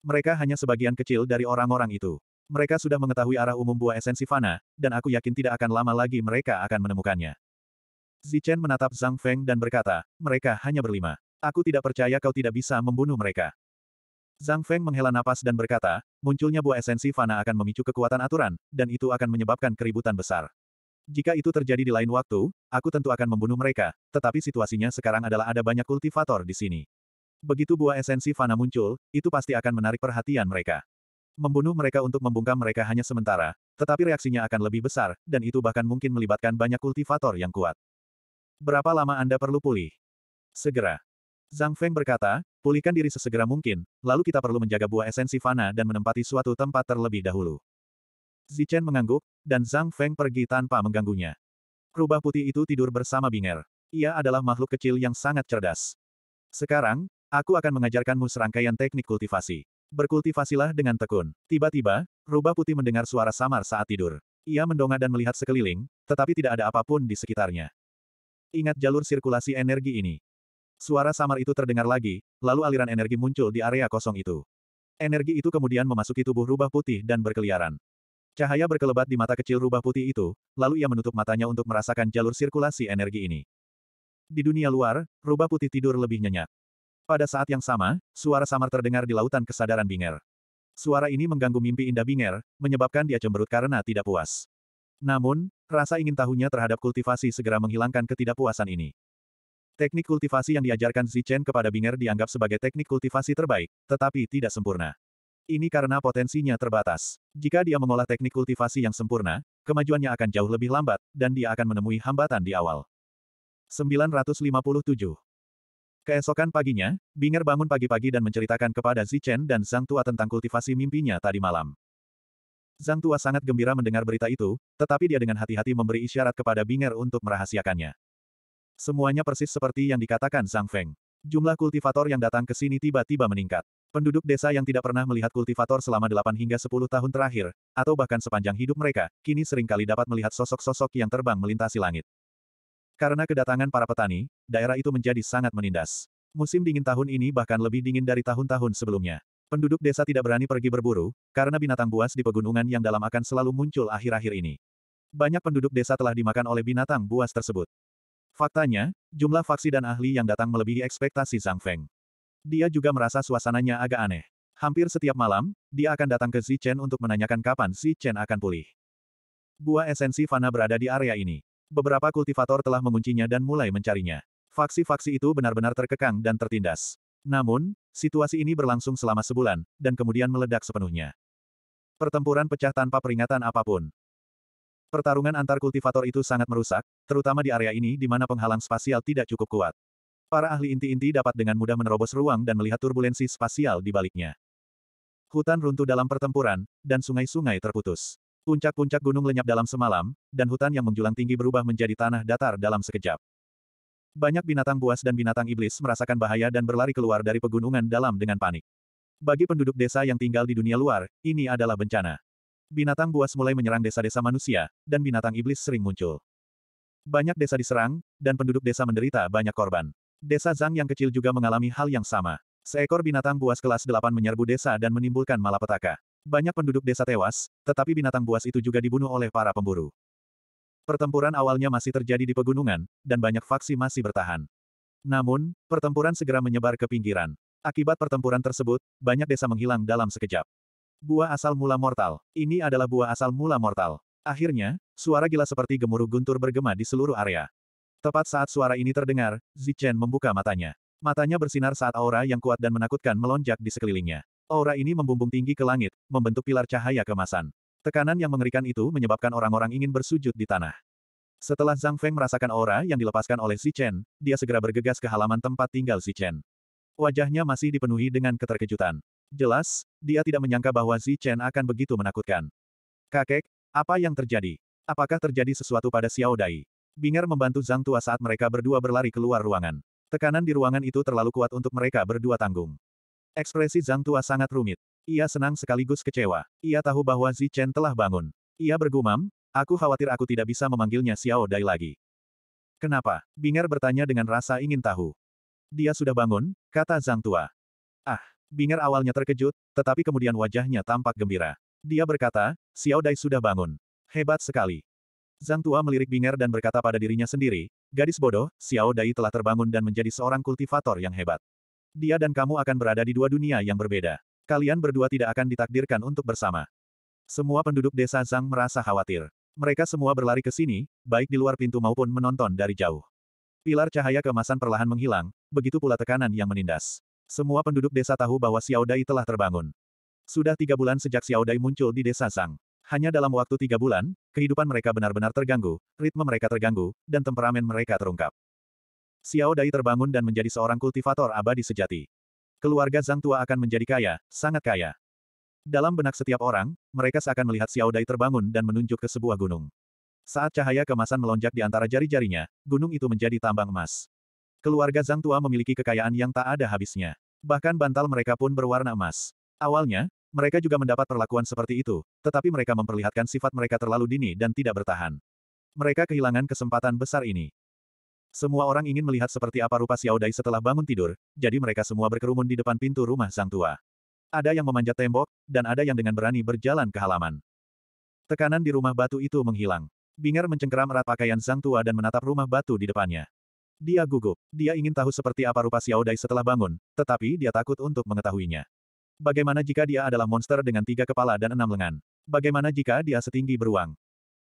Mereka hanya sebagian kecil dari orang-orang itu. Mereka sudah mengetahui arah umum buah esensi fana, dan aku yakin tidak akan lama lagi mereka akan menemukannya. Zichen menatap Zhang Feng dan berkata, mereka hanya berlima. Aku tidak percaya kau tidak bisa membunuh mereka. Zhang Feng menghela napas dan berkata, munculnya buah esensi fana akan memicu kekuatan aturan, dan itu akan menyebabkan keributan besar. Jika itu terjadi di lain waktu, aku tentu akan membunuh mereka, tetapi situasinya sekarang adalah ada banyak kultivator di sini. Begitu buah esensi fana muncul, itu pasti akan menarik perhatian mereka. Membunuh mereka untuk membungkam mereka hanya sementara, tetapi reaksinya akan lebih besar, dan itu bahkan mungkin melibatkan banyak kultivator yang kuat. Berapa lama Anda perlu pulih? Segera. Zhang Feng berkata, pulihkan diri sesegera mungkin, lalu kita perlu menjaga buah esensi fana dan menempati suatu tempat terlebih dahulu. Zichen mengangguk, dan Zhang Feng pergi tanpa mengganggunya. Rubah putih itu tidur bersama Binger. Ia adalah makhluk kecil yang sangat cerdas. Sekarang, aku akan mengajarkanmu serangkaian teknik kultivasi. Berkultivasilah dengan tekun. Tiba-tiba, rubah putih mendengar suara samar saat tidur. Ia mendongak dan melihat sekeliling, tetapi tidak ada apapun di sekitarnya. Ingat jalur sirkulasi energi ini. Suara samar itu terdengar lagi, lalu aliran energi muncul di area kosong itu. Energi itu kemudian memasuki tubuh rubah putih dan berkeliaran. Cahaya berkelebat di mata kecil rubah putih itu, lalu ia menutup matanya untuk merasakan jalur sirkulasi energi ini. Di dunia luar, rubah putih tidur lebih nyenyak. Pada saat yang sama, suara samar terdengar di lautan kesadaran Binger. Suara ini mengganggu mimpi indah Binger, menyebabkan dia cemberut karena tidak puas. Namun, rasa ingin tahunya terhadap kultivasi segera menghilangkan ketidakpuasan ini. Teknik kultivasi yang diajarkan Zichen kepada Binger dianggap sebagai teknik kultivasi terbaik, tetapi tidak sempurna. Ini karena potensinya terbatas. Jika dia mengolah teknik kultivasi yang sempurna, kemajuannya akan jauh lebih lambat, dan dia akan menemui hambatan di awal. 957. Keesokan paginya, Binger bangun pagi-pagi dan menceritakan kepada Zichen dan Zhang Tua tentang kultivasi mimpinya tadi malam. Zhang Tua sangat gembira mendengar berita itu, tetapi dia dengan hati-hati memberi isyarat kepada Binger untuk merahasiakannya. Semuanya persis seperti yang dikatakan Zhang Feng. Jumlah kultivator yang datang ke sini tiba-tiba meningkat. Penduduk desa yang tidak pernah melihat kultivator selama 8 hingga 10 tahun terakhir, atau bahkan sepanjang hidup mereka, kini seringkali dapat melihat sosok-sosok yang terbang melintasi langit. Karena kedatangan para petani, daerah itu menjadi sangat menindas. Musim dingin tahun ini bahkan lebih dingin dari tahun-tahun sebelumnya. Penduduk desa tidak berani pergi berburu, karena binatang buas di pegunungan yang dalam akan selalu muncul akhir-akhir ini. Banyak penduduk desa telah dimakan oleh binatang buas tersebut. Faktanya, jumlah faksi dan ahli yang datang melebihi ekspektasi Zhang Feng. Dia juga merasa suasananya agak aneh. Hampir setiap malam, dia akan datang ke Xi Chen untuk menanyakan kapan Xi Chen akan pulih. Buah esensi Fana berada di area ini. Beberapa kultivator telah menguncinya dan mulai mencarinya. Faksi-faksi itu benar-benar terkekang dan tertindas. Namun, situasi ini berlangsung selama sebulan, dan kemudian meledak sepenuhnya. Pertempuran pecah tanpa peringatan apapun. Pertarungan antar kultivator itu sangat merusak, terutama di area ini di mana penghalang spasial tidak cukup kuat. Para ahli inti-inti dapat dengan mudah menerobos ruang dan melihat turbulensi spasial di baliknya. Hutan runtuh dalam pertempuran, dan sungai-sungai terputus. Puncak-puncak gunung lenyap dalam semalam, dan hutan yang menjulang tinggi berubah menjadi tanah datar dalam sekejap. Banyak binatang buas dan binatang iblis merasakan bahaya dan berlari keluar dari pegunungan dalam dengan panik. Bagi penduduk desa yang tinggal di dunia luar, ini adalah bencana binatang buas mulai menyerang desa-desa manusia, dan binatang iblis sering muncul. Banyak desa diserang, dan penduduk desa menderita banyak korban. Desa Zhang yang kecil juga mengalami hal yang sama. Seekor binatang buas kelas 8 menyerbu desa dan menimbulkan malapetaka. Banyak penduduk desa tewas, tetapi binatang buas itu juga dibunuh oleh para pemburu. Pertempuran awalnya masih terjadi di pegunungan, dan banyak faksi masih bertahan. Namun, pertempuran segera menyebar ke pinggiran. Akibat pertempuran tersebut, banyak desa menghilang dalam sekejap. Buah asal mula mortal. Ini adalah buah asal mula mortal. Akhirnya, suara gila seperti gemuruh guntur bergema di seluruh area. Tepat saat suara ini terdengar, Zichen membuka matanya. Matanya bersinar saat aura yang kuat dan menakutkan melonjak di sekelilingnya. Aura ini membumbung tinggi ke langit, membentuk pilar cahaya kemasan. Tekanan yang mengerikan itu menyebabkan orang-orang ingin bersujud di tanah. Setelah Zhang Feng merasakan aura yang dilepaskan oleh Zichen, dia segera bergegas ke halaman tempat tinggal Zichen. Wajahnya masih dipenuhi dengan keterkejutan. Jelas, dia tidak menyangka bahwa Zi Chen akan begitu menakutkan. Kakek, apa yang terjadi? Apakah terjadi sesuatu pada Xiao Dai? Binger membantu Zhang Tua saat mereka berdua berlari keluar ruangan. Tekanan di ruangan itu terlalu kuat untuk mereka berdua tanggung. Ekspresi Zhang Tua sangat rumit. Ia senang sekaligus kecewa. Ia tahu bahwa Zi Chen telah bangun. Ia bergumam, aku khawatir aku tidak bisa memanggilnya Xiao Dai lagi. Kenapa? Binger bertanya dengan rasa ingin tahu. Dia sudah bangun, kata Zhang Tua. Ah, Binger awalnya terkejut, tetapi kemudian wajahnya tampak gembira. Dia berkata, Xiao Dai sudah bangun. Hebat sekali. Zhang Tua melirik Binger dan berkata pada dirinya sendiri, gadis bodoh, Xiao Dai telah terbangun dan menjadi seorang kultivator yang hebat. Dia dan kamu akan berada di dua dunia yang berbeda. Kalian berdua tidak akan ditakdirkan untuk bersama. Semua penduduk desa Zhang merasa khawatir. Mereka semua berlari ke sini, baik di luar pintu maupun menonton dari jauh. Pilar cahaya kemasan perlahan menghilang, begitu pula tekanan yang menindas. Semua penduduk desa tahu bahwa Xiao Dai telah terbangun. Sudah tiga bulan sejak Xiao Dai muncul di desa Sang. Hanya dalam waktu tiga bulan, kehidupan mereka benar-benar terganggu, ritme mereka terganggu, dan temperamen mereka terungkap. Xiao Dai terbangun dan menjadi seorang kultivator abadi sejati. Keluarga Zhang Tua akan menjadi kaya, sangat kaya. Dalam benak setiap orang, mereka seakan melihat Xiao Dai terbangun dan menunjuk ke sebuah gunung. Saat cahaya kemasan melonjak di antara jari-jarinya, gunung itu menjadi tambang emas. Keluarga Zhang Tua memiliki kekayaan yang tak ada habisnya. Bahkan bantal mereka pun berwarna emas. Awalnya, mereka juga mendapat perlakuan seperti itu, tetapi mereka memperlihatkan sifat mereka terlalu dini dan tidak bertahan. Mereka kehilangan kesempatan besar ini. Semua orang ingin melihat seperti apa rupa Xiao Dai setelah bangun tidur, jadi mereka semua berkerumun di depan pintu rumah Zhang tua. Ada yang memanjat tembok, dan ada yang dengan berani berjalan ke halaman. Tekanan di rumah batu itu menghilang. Binger mencengkeram erat pakaian sang tua dan menatap rumah batu di depannya. Dia gugup. Dia ingin tahu seperti apa rupa Xiao Dai setelah bangun, tetapi dia takut untuk mengetahuinya. Bagaimana jika dia adalah monster dengan tiga kepala dan enam lengan? Bagaimana jika dia setinggi beruang?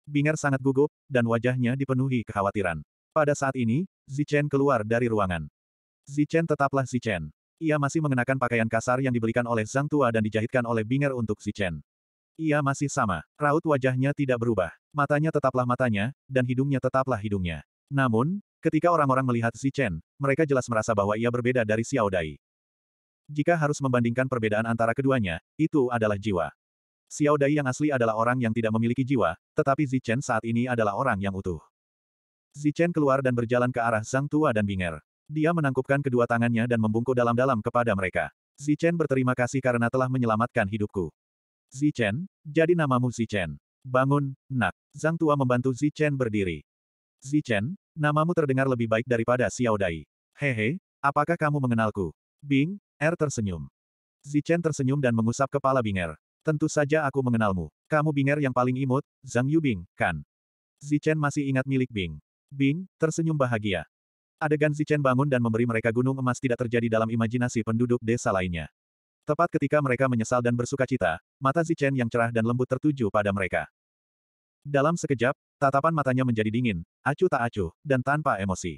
Binger sangat gugup, dan wajahnya dipenuhi kekhawatiran. Pada saat ini, Zichen keluar dari ruangan. Zichen tetaplah Zichen. Ia masih mengenakan pakaian kasar yang diberikan oleh Zhang Tua dan dijahitkan oleh Binger untuk Zichen. Ia masih sama, raut wajahnya tidak berubah, matanya tetaplah matanya, dan hidungnya tetaplah hidungnya. Namun, Ketika orang-orang melihat Chen, mereka jelas merasa bahwa ia berbeda dari Xiao Dai. Jika harus membandingkan perbedaan antara keduanya, itu adalah jiwa. Xiao Dai yang asli adalah orang yang tidak memiliki jiwa, tetapi Chen saat ini adalah orang yang utuh. Chen keluar dan berjalan ke arah Zhang Tua dan Binger. Dia menangkupkan kedua tangannya dan membungkuk dalam-dalam kepada mereka. Chen berterima kasih karena telah menyelamatkan hidupku. Chen, jadi namamu Chen. Bangun, nak. Zhang Tua membantu Chen berdiri. Zichen, namamu terdengar lebih baik daripada Xiao Dai. Hehe, apakah kamu mengenalku? Bing, Er tersenyum. Zichen tersenyum dan mengusap kepala Binger. Tentu saja aku mengenalmu. Kamu Binger yang paling imut, Zhang Yubing, kan? Zichen masih ingat milik Bing. Bing, tersenyum bahagia. Adegan Zichen bangun dan memberi mereka gunung emas tidak terjadi dalam imajinasi penduduk desa lainnya. Tepat ketika mereka menyesal dan bersuka cita, mata Zichen yang cerah dan lembut tertuju pada mereka. Dalam sekejap, Tatapan matanya menjadi dingin, acuh tak acuh, dan tanpa emosi.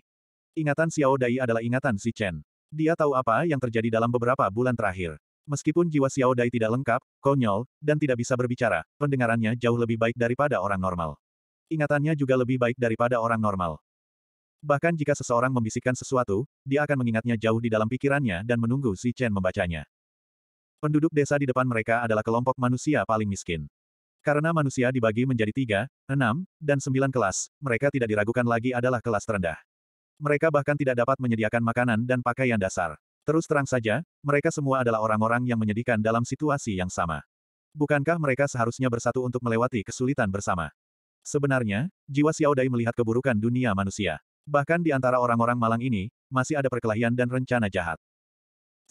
Ingatan Xiao Dai adalah ingatan si Chen. Dia tahu apa yang terjadi dalam beberapa bulan terakhir. Meskipun jiwa Xiao Dai tidak lengkap, konyol, dan tidak bisa berbicara, pendengarannya jauh lebih baik daripada orang normal. Ingatannya juga lebih baik daripada orang normal. Bahkan jika seseorang membisikkan sesuatu, dia akan mengingatnya jauh di dalam pikirannya dan menunggu si Chen membacanya. Penduduk desa di depan mereka adalah kelompok manusia paling miskin. Karena manusia dibagi menjadi tiga, enam, dan sembilan kelas, mereka tidak diragukan lagi adalah kelas terendah. Mereka bahkan tidak dapat menyediakan makanan dan pakaian dasar. Terus terang saja, mereka semua adalah orang-orang yang menyedihkan dalam situasi yang sama. Bukankah mereka seharusnya bersatu untuk melewati kesulitan bersama? Sebenarnya, jiwa Xiao Dai melihat keburukan dunia manusia. Bahkan di antara orang-orang malang ini, masih ada perkelahian dan rencana jahat.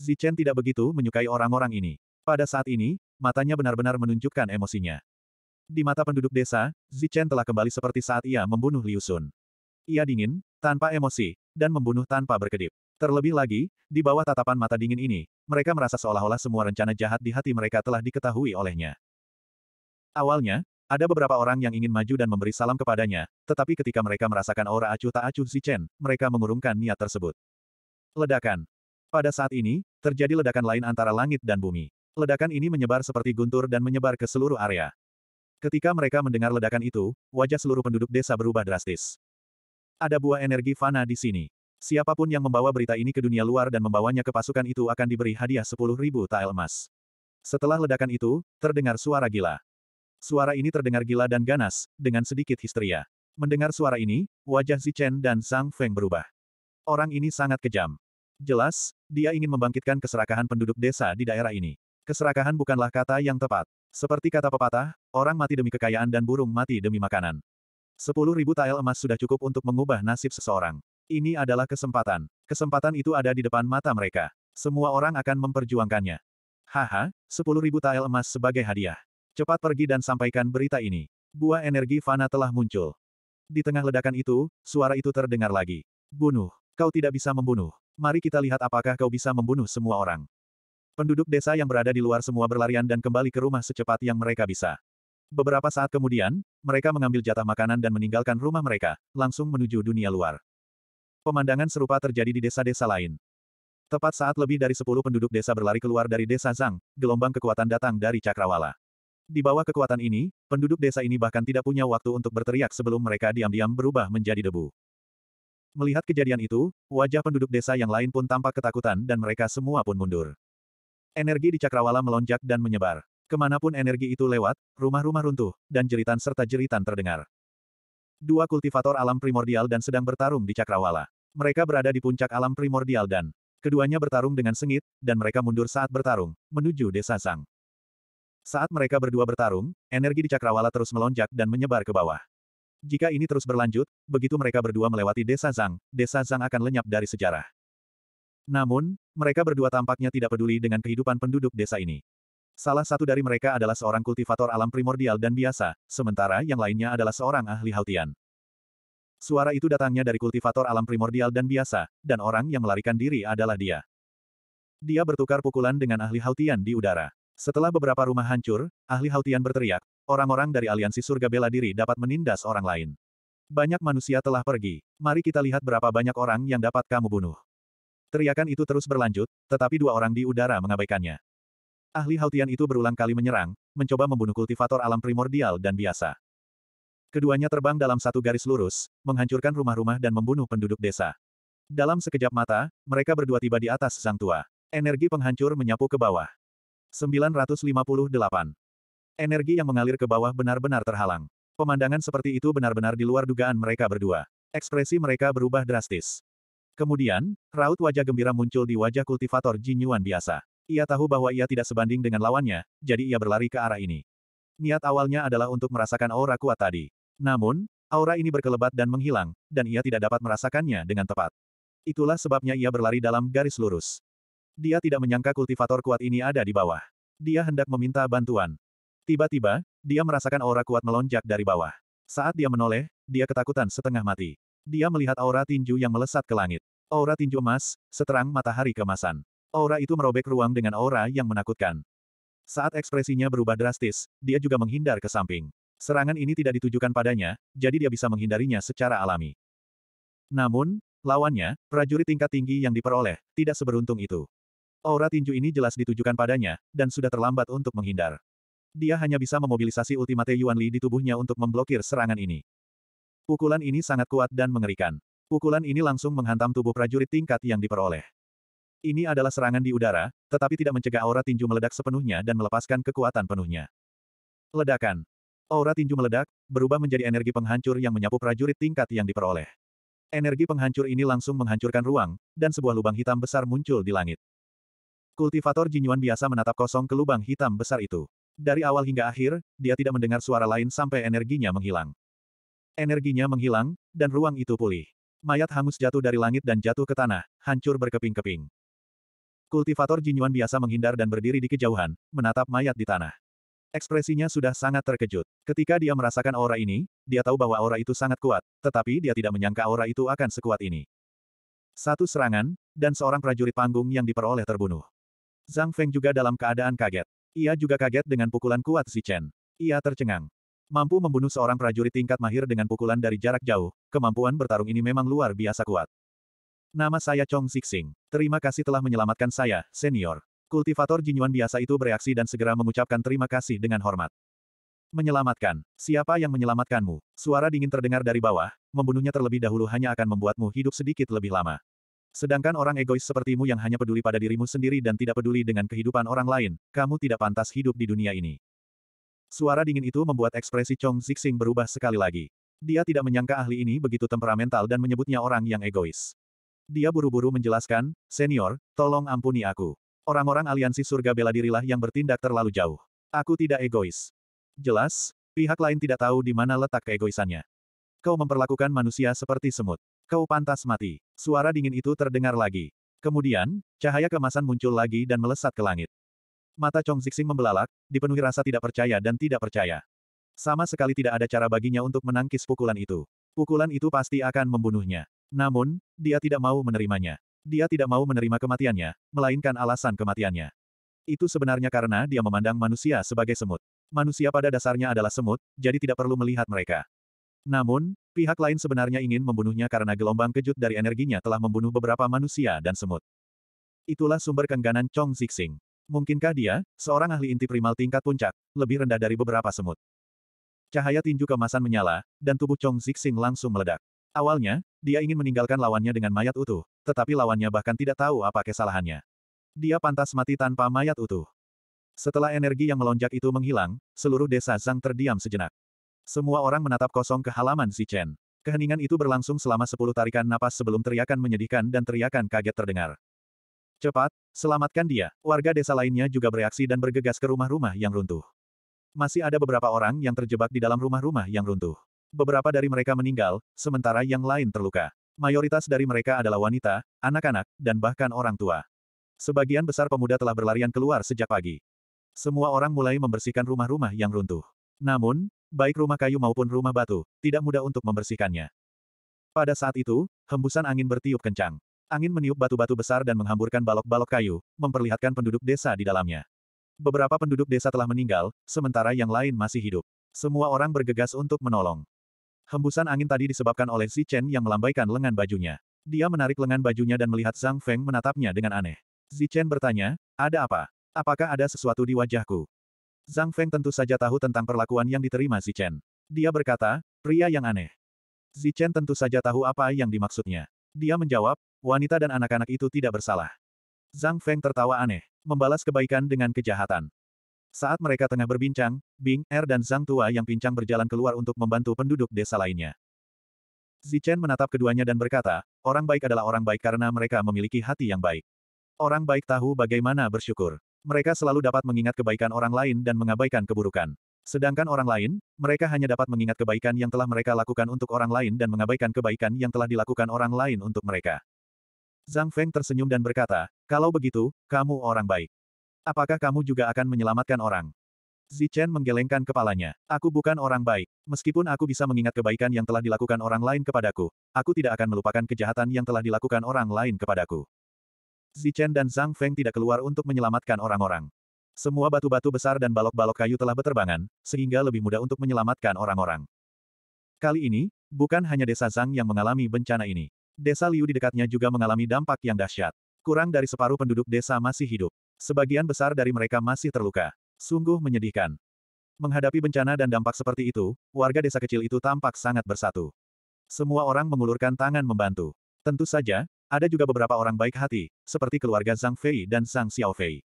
Zichen tidak begitu menyukai orang-orang ini. Pada saat ini, matanya benar-benar menunjukkan emosinya. Di mata penduduk desa, Zichen telah kembali seperti saat ia membunuh Liu Sun. Ia dingin, tanpa emosi, dan membunuh tanpa berkedip. Terlebih lagi, di bawah tatapan mata dingin ini, mereka merasa seolah-olah semua rencana jahat di hati mereka telah diketahui olehnya. Awalnya, ada beberapa orang yang ingin maju dan memberi salam kepadanya, tetapi ketika mereka merasakan aura acuh tak acuh Zichen, mereka mengurungkan niat tersebut. Ledakan. Pada saat ini, terjadi ledakan lain antara langit dan bumi. Ledakan ini menyebar seperti guntur dan menyebar ke seluruh area. Ketika mereka mendengar ledakan itu, wajah seluruh penduduk desa berubah drastis. Ada buah energi fana di sini. Siapapun yang membawa berita ini ke dunia luar dan membawanya ke pasukan itu akan diberi hadiah 10.000 tael emas. Setelah ledakan itu, terdengar suara gila. Suara ini terdengar gila dan ganas, dengan sedikit histeria. Mendengar suara ini, wajah Zichen dan Sang Feng berubah. Orang ini sangat kejam. Jelas, dia ingin membangkitkan keserakahan penduduk desa di daerah ini. Keserakahan bukanlah kata yang tepat. Seperti kata pepatah, orang mati demi kekayaan dan burung mati demi makanan. Sepuluh ribu tael emas sudah cukup untuk mengubah nasib seseorang. Ini adalah kesempatan. Kesempatan itu ada di depan mata mereka. Semua orang akan memperjuangkannya. Haha, sepuluh ribu tael emas sebagai hadiah. Cepat pergi dan sampaikan berita ini. Buah energi fana telah muncul. Di tengah ledakan itu, suara itu terdengar lagi. Bunuh. Kau tidak bisa membunuh. Mari kita lihat apakah kau bisa membunuh semua orang. Penduduk desa yang berada di luar semua berlarian dan kembali ke rumah secepat yang mereka bisa. Beberapa saat kemudian, mereka mengambil jatah makanan dan meninggalkan rumah mereka, langsung menuju dunia luar. Pemandangan serupa terjadi di desa-desa lain. Tepat saat lebih dari 10 penduduk desa berlari keluar dari desa Zhang, gelombang kekuatan datang dari Cakrawala. Di bawah kekuatan ini, penduduk desa ini bahkan tidak punya waktu untuk berteriak sebelum mereka diam-diam berubah menjadi debu. Melihat kejadian itu, wajah penduduk desa yang lain pun tampak ketakutan dan mereka semua pun mundur. Energi di cakrawala melonjak dan menyebar. Kemanapun energi itu lewat, rumah-rumah runtuh, dan jeritan serta jeritan terdengar. Dua kultivator alam primordial dan sedang bertarung di cakrawala. Mereka berada di puncak alam primordial dan keduanya bertarung dengan sengit, dan mereka mundur saat bertarung, menuju desa Sang. Saat mereka berdua bertarung, energi di cakrawala terus melonjak dan menyebar ke bawah. Jika ini terus berlanjut, begitu mereka berdua melewati desa Zhang, desa Zhang akan lenyap dari sejarah. Namun, mereka berdua tampaknya tidak peduli dengan kehidupan penduduk desa ini. Salah satu dari mereka adalah seorang kultivator alam primordial dan biasa, sementara yang lainnya adalah seorang ahli Hautian. Suara itu datangnya dari kultivator alam primordial dan biasa, dan orang yang melarikan diri adalah dia. Dia bertukar pukulan dengan ahli Hautian di udara. Setelah beberapa rumah hancur, ahli Hautian berteriak, orang-orang dari aliansi surga bela diri dapat menindas orang lain. Banyak manusia telah pergi. Mari kita lihat berapa banyak orang yang dapat kamu bunuh. Teriakan itu terus berlanjut, tetapi dua orang di udara mengabaikannya. Ahli Hautian itu berulang kali menyerang, mencoba membunuh kultivator alam primordial dan biasa. Keduanya terbang dalam satu garis lurus, menghancurkan rumah-rumah dan membunuh penduduk desa. Dalam sekejap mata, mereka berdua tiba di atas sang tua. Energi penghancur menyapu ke bawah. 958. Energi yang mengalir ke bawah benar-benar terhalang. Pemandangan seperti itu benar-benar di luar dugaan mereka berdua. Ekspresi mereka berubah drastis. Kemudian, raut wajah gembira muncul di wajah kultivator Jin Yuan biasa. Ia tahu bahwa ia tidak sebanding dengan lawannya, jadi ia berlari ke arah ini. Niat awalnya adalah untuk merasakan aura kuat tadi. Namun, aura ini berkelebat dan menghilang, dan ia tidak dapat merasakannya dengan tepat. Itulah sebabnya ia berlari dalam garis lurus. Dia tidak menyangka kultivator kuat ini ada di bawah. Dia hendak meminta bantuan. Tiba-tiba, dia merasakan aura kuat melonjak dari bawah. Saat dia menoleh, dia ketakutan setengah mati. Dia melihat aura tinju yang melesat ke langit. Aura tinju emas, seterang matahari kemasan. Aura itu merobek ruang dengan aura yang menakutkan. Saat ekspresinya berubah drastis, dia juga menghindar ke samping. Serangan ini tidak ditujukan padanya, jadi dia bisa menghindarinya secara alami. Namun, lawannya, prajurit tingkat tinggi yang diperoleh, tidak seberuntung itu. Aura tinju ini jelas ditujukan padanya, dan sudah terlambat untuk menghindar. Dia hanya bisa memobilisasi ultimate Yuan Li di tubuhnya untuk memblokir serangan ini. Pukulan ini sangat kuat dan mengerikan. Pukulan ini langsung menghantam tubuh prajurit tingkat yang diperoleh. Ini adalah serangan di udara, tetapi tidak mencegah aura tinju meledak sepenuhnya dan melepaskan kekuatan penuhnya. Ledakan. Aura tinju meledak, berubah menjadi energi penghancur yang menyapu prajurit tingkat yang diperoleh. Energi penghancur ini langsung menghancurkan ruang, dan sebuah lubang hitam besar muncul di langit. Kultivator Jinyuan biasa menatap kosong ke lubang hitam besar itu. Dari awal hingga akhir, dia tidak mendengar suara lain sampai energinya menghilang. Energinya menghilang, dan ruang itu pulih. Mayat hangus jatuh dari langit dan jatuh ke tanah, hancur berkeping-keping. Kultivator Jinyuan biasa menghindar dan berdiri di kejauhan, menatap mayat di tanah. Ekspresinya sudah sangat terkejut. Ketika dia merasakan aura ini, dia tahu bahwa aura itu sangat kuat, tetapi dia tidak menyangka aura itu akan sekuat ini. Satu serangan, dan seorang prajurit panggung yang diperoleh terbunuh. Zhang Feng juga dalam keadaan kaget. Ia juga kaget dengan pukulan kuat si Chen. Ia tercengang. Mampu membunuh seorang prajurit tingkat mahir dengan pukulan dari jarak jauh, kemampuan bertarung ini memang luar biasa kuat. Nama saya Chong Sixing. Terima kasih telah menyelamatkan saya, senior. Kultivator Jinyuan biasa itu bereaksi dan segera mengucapkan terima kasih dengan hormat. Menyelamatkan. Siapa yang menyelamatkanmu? Suara dingin terdengar dari bawah, membunuhnya terlebih dahulu hanya akan membuatmu hidup sedikit lebih lama. Sedangkan orang egois sepertimu yang hanya peduli pada dirimu sendiri dan tidak peduli dengan kehidupan orang lain, kamu tidak pantas hidup di dunia ini. Suara dingin itu membuat ekspresi Chong Zixing berubah sekali lagi. Dia tidak menyangka ahli ini begitu temperamental dan menyebutnya orang yang egois. Dia buru-buru menjelaskan, Senior, tolong ampuni aku. Orang-orang aliansi surga bela dirilah yang bertindak terlalu jauh. Aku tidak egois. Jelas, pihak lain tidak tahu di mana letak keegoisannya. Kau memperlakukan manusia seperti semut. Kau pantas mati. Suara dingin itu terdengar lagi. Kemudian, cahaya kemasan muncul lagi dan melesat ke langit. Mata Chong Zixing membelalak, dipenuhi rasa tidak percaya dan tidak percaya. Sama sekali tidak ada cara baginya untuk menangkis pukulan itu. Pukulan itu pasti akan membunuhnya. Namun, dia tidak mau menerimanya. Dia tidak mau menerima kematiannya, melainkan alasan kematiannya. Itu sebenarnya karena dia memandang manusia sebagai semut. Manusia pada dasarnya adalah semut, jadi tidak perlu melihat mereka. Namun, pihak lain sebenarnya ingin membunuhnya karena gelombang kejut dari energinya telah membunuh beberapa manusia dan semut. Itulah sumber kengganan Chong Zixing. Mungkinkah dia, seorang ahli inti primal tingkat puncak, lebih rendah dari beberapa semut? Cahaya tinju kemasan menyala, dan tubuh Chong Zixing langsung meledak. Awalnya, dia ingin meninggalkan lawannya dengan mayat utuh, tetapi lawannya bahkan tidak tahu apa kesalahannya. Dia pantas mati tanpa mayat utuh. Setelah energi yang melonjak itu menghilang, seluruh desa Zhang terdiam sejenak. Semua orang menatap kosong ke halaman si Chen. Keheningan itu berlangsung selama sepuluh tarikan napas sebelum teriakan menyedihkan dan teriakan kaget terdengar. Cepat, selamatkan dia. Warga desa lainnya juga bereaksi dan bergegas ke rumah-rumah yang runtuh. Masih ada beberapa orang yang terjebak di dalam rumah-rumah yang runtuh. Beberapa dari mereka meninggal, sementara yang lain terluka. Mayoritas dari mereka adalah wanita, anak-anak, dan bahkan orang tua. Sebagian besar pemuda telah berlarian keluar sejak pagi. Semua orang mulai membersihkan rumah-rumah yang runtuh. Namun, baik rumah kayu maupun rumah batu, tidak mudah untuk membersihkannya. Pada saat itu, hembusan angin bertiup kencang. Angin meniup batu-batu besar dan menghamburkan balok-balok kayu, memperlihatkan penduduk desa di dalamnya. Beberapa penduduk desa telah meninggal, sementara yang lain masih hidup. Semua orang bergegas untuk menolong. Hembusan angin tadi disebabkan oleh Si Chen yang melambaikan lengan bajunya. Dia menarik lengan bajunya dan melihat Zhang Feng menatapnya dengan aneh. Si Chen bertanya, ada apa? Apakah ada sesuatu di wajahku? Zhang Feng tentu saja tahu tentang perlakuan yang diterima Si Chen. Dia berkata, pria yang aneh. Si Chen tentu saja tahu apa yang dimaksudnya. Dia menjawab, wanita dan anak-anak itu tidak bersalah. Zhang Feng tertawa aneh, membalas kebaikan dengan kejahatan. Saat mereka tengah berbincang, Bing, Er dan Zhang Tua yang pincang berjalan keluar untuk membantu penduduk desa lainnya. Zichen menatap keduanya dan berkata, orang baik adalah orang baik karena mereka memiliki hati yang baik. Orang baik tahu bagaimana bersyukur. Mereka selalu dapat mengingat kebaikan orang lain dan mengabaikan keburukan. Sedangkan orang lain, mereka hanya dapat mengingat kebaikan yang telah mereka lakukan untuk orang lain dan mengabaikan kebaikan yang telah dilakukan orang lain untuk mereka. Zhang Feng tersenyum dan berkata, kalau begitu, kamu orang baik. Apakah kamu juga akan menyelamatkan orang? Zichen menggelengkan kepalanya. Aku bukan orang baik. Meskipun aku bisa mengingat kebaikan yang telah dilakukan orang lain kepadaku, aku tidak akan melupakan kejahatan yang telah dilakukan orang lain kepadaku. Zichen dan Zhang Feng tidak keluar untuk menyelamatkan orang-orang. Semua batu-batu besar dan balok-balok kayu telah berterbangan, sehingga lebih mudah untuk menyelamatkan orang-orang. Kali ini, bukan hanya desa Zhang yang mengalami bencana ini. Desa Liu di dekatnya juga mengalami dampak yang dahsyat. Kurang dari separuh penduduk desa masih hidup. Sebagian besar dari mereka masih terluka. Sungguh menyedihkan. Menghadapi bencana dan dampak seperti itu, warga desa kecil itu tampak sangat bersatu. Semua orang mengulurkan tangan membantu. Tentu saja, ada juga beberapa orang baik hati, seperti keluarga Zhang Fei dan Zhang Xiaofei.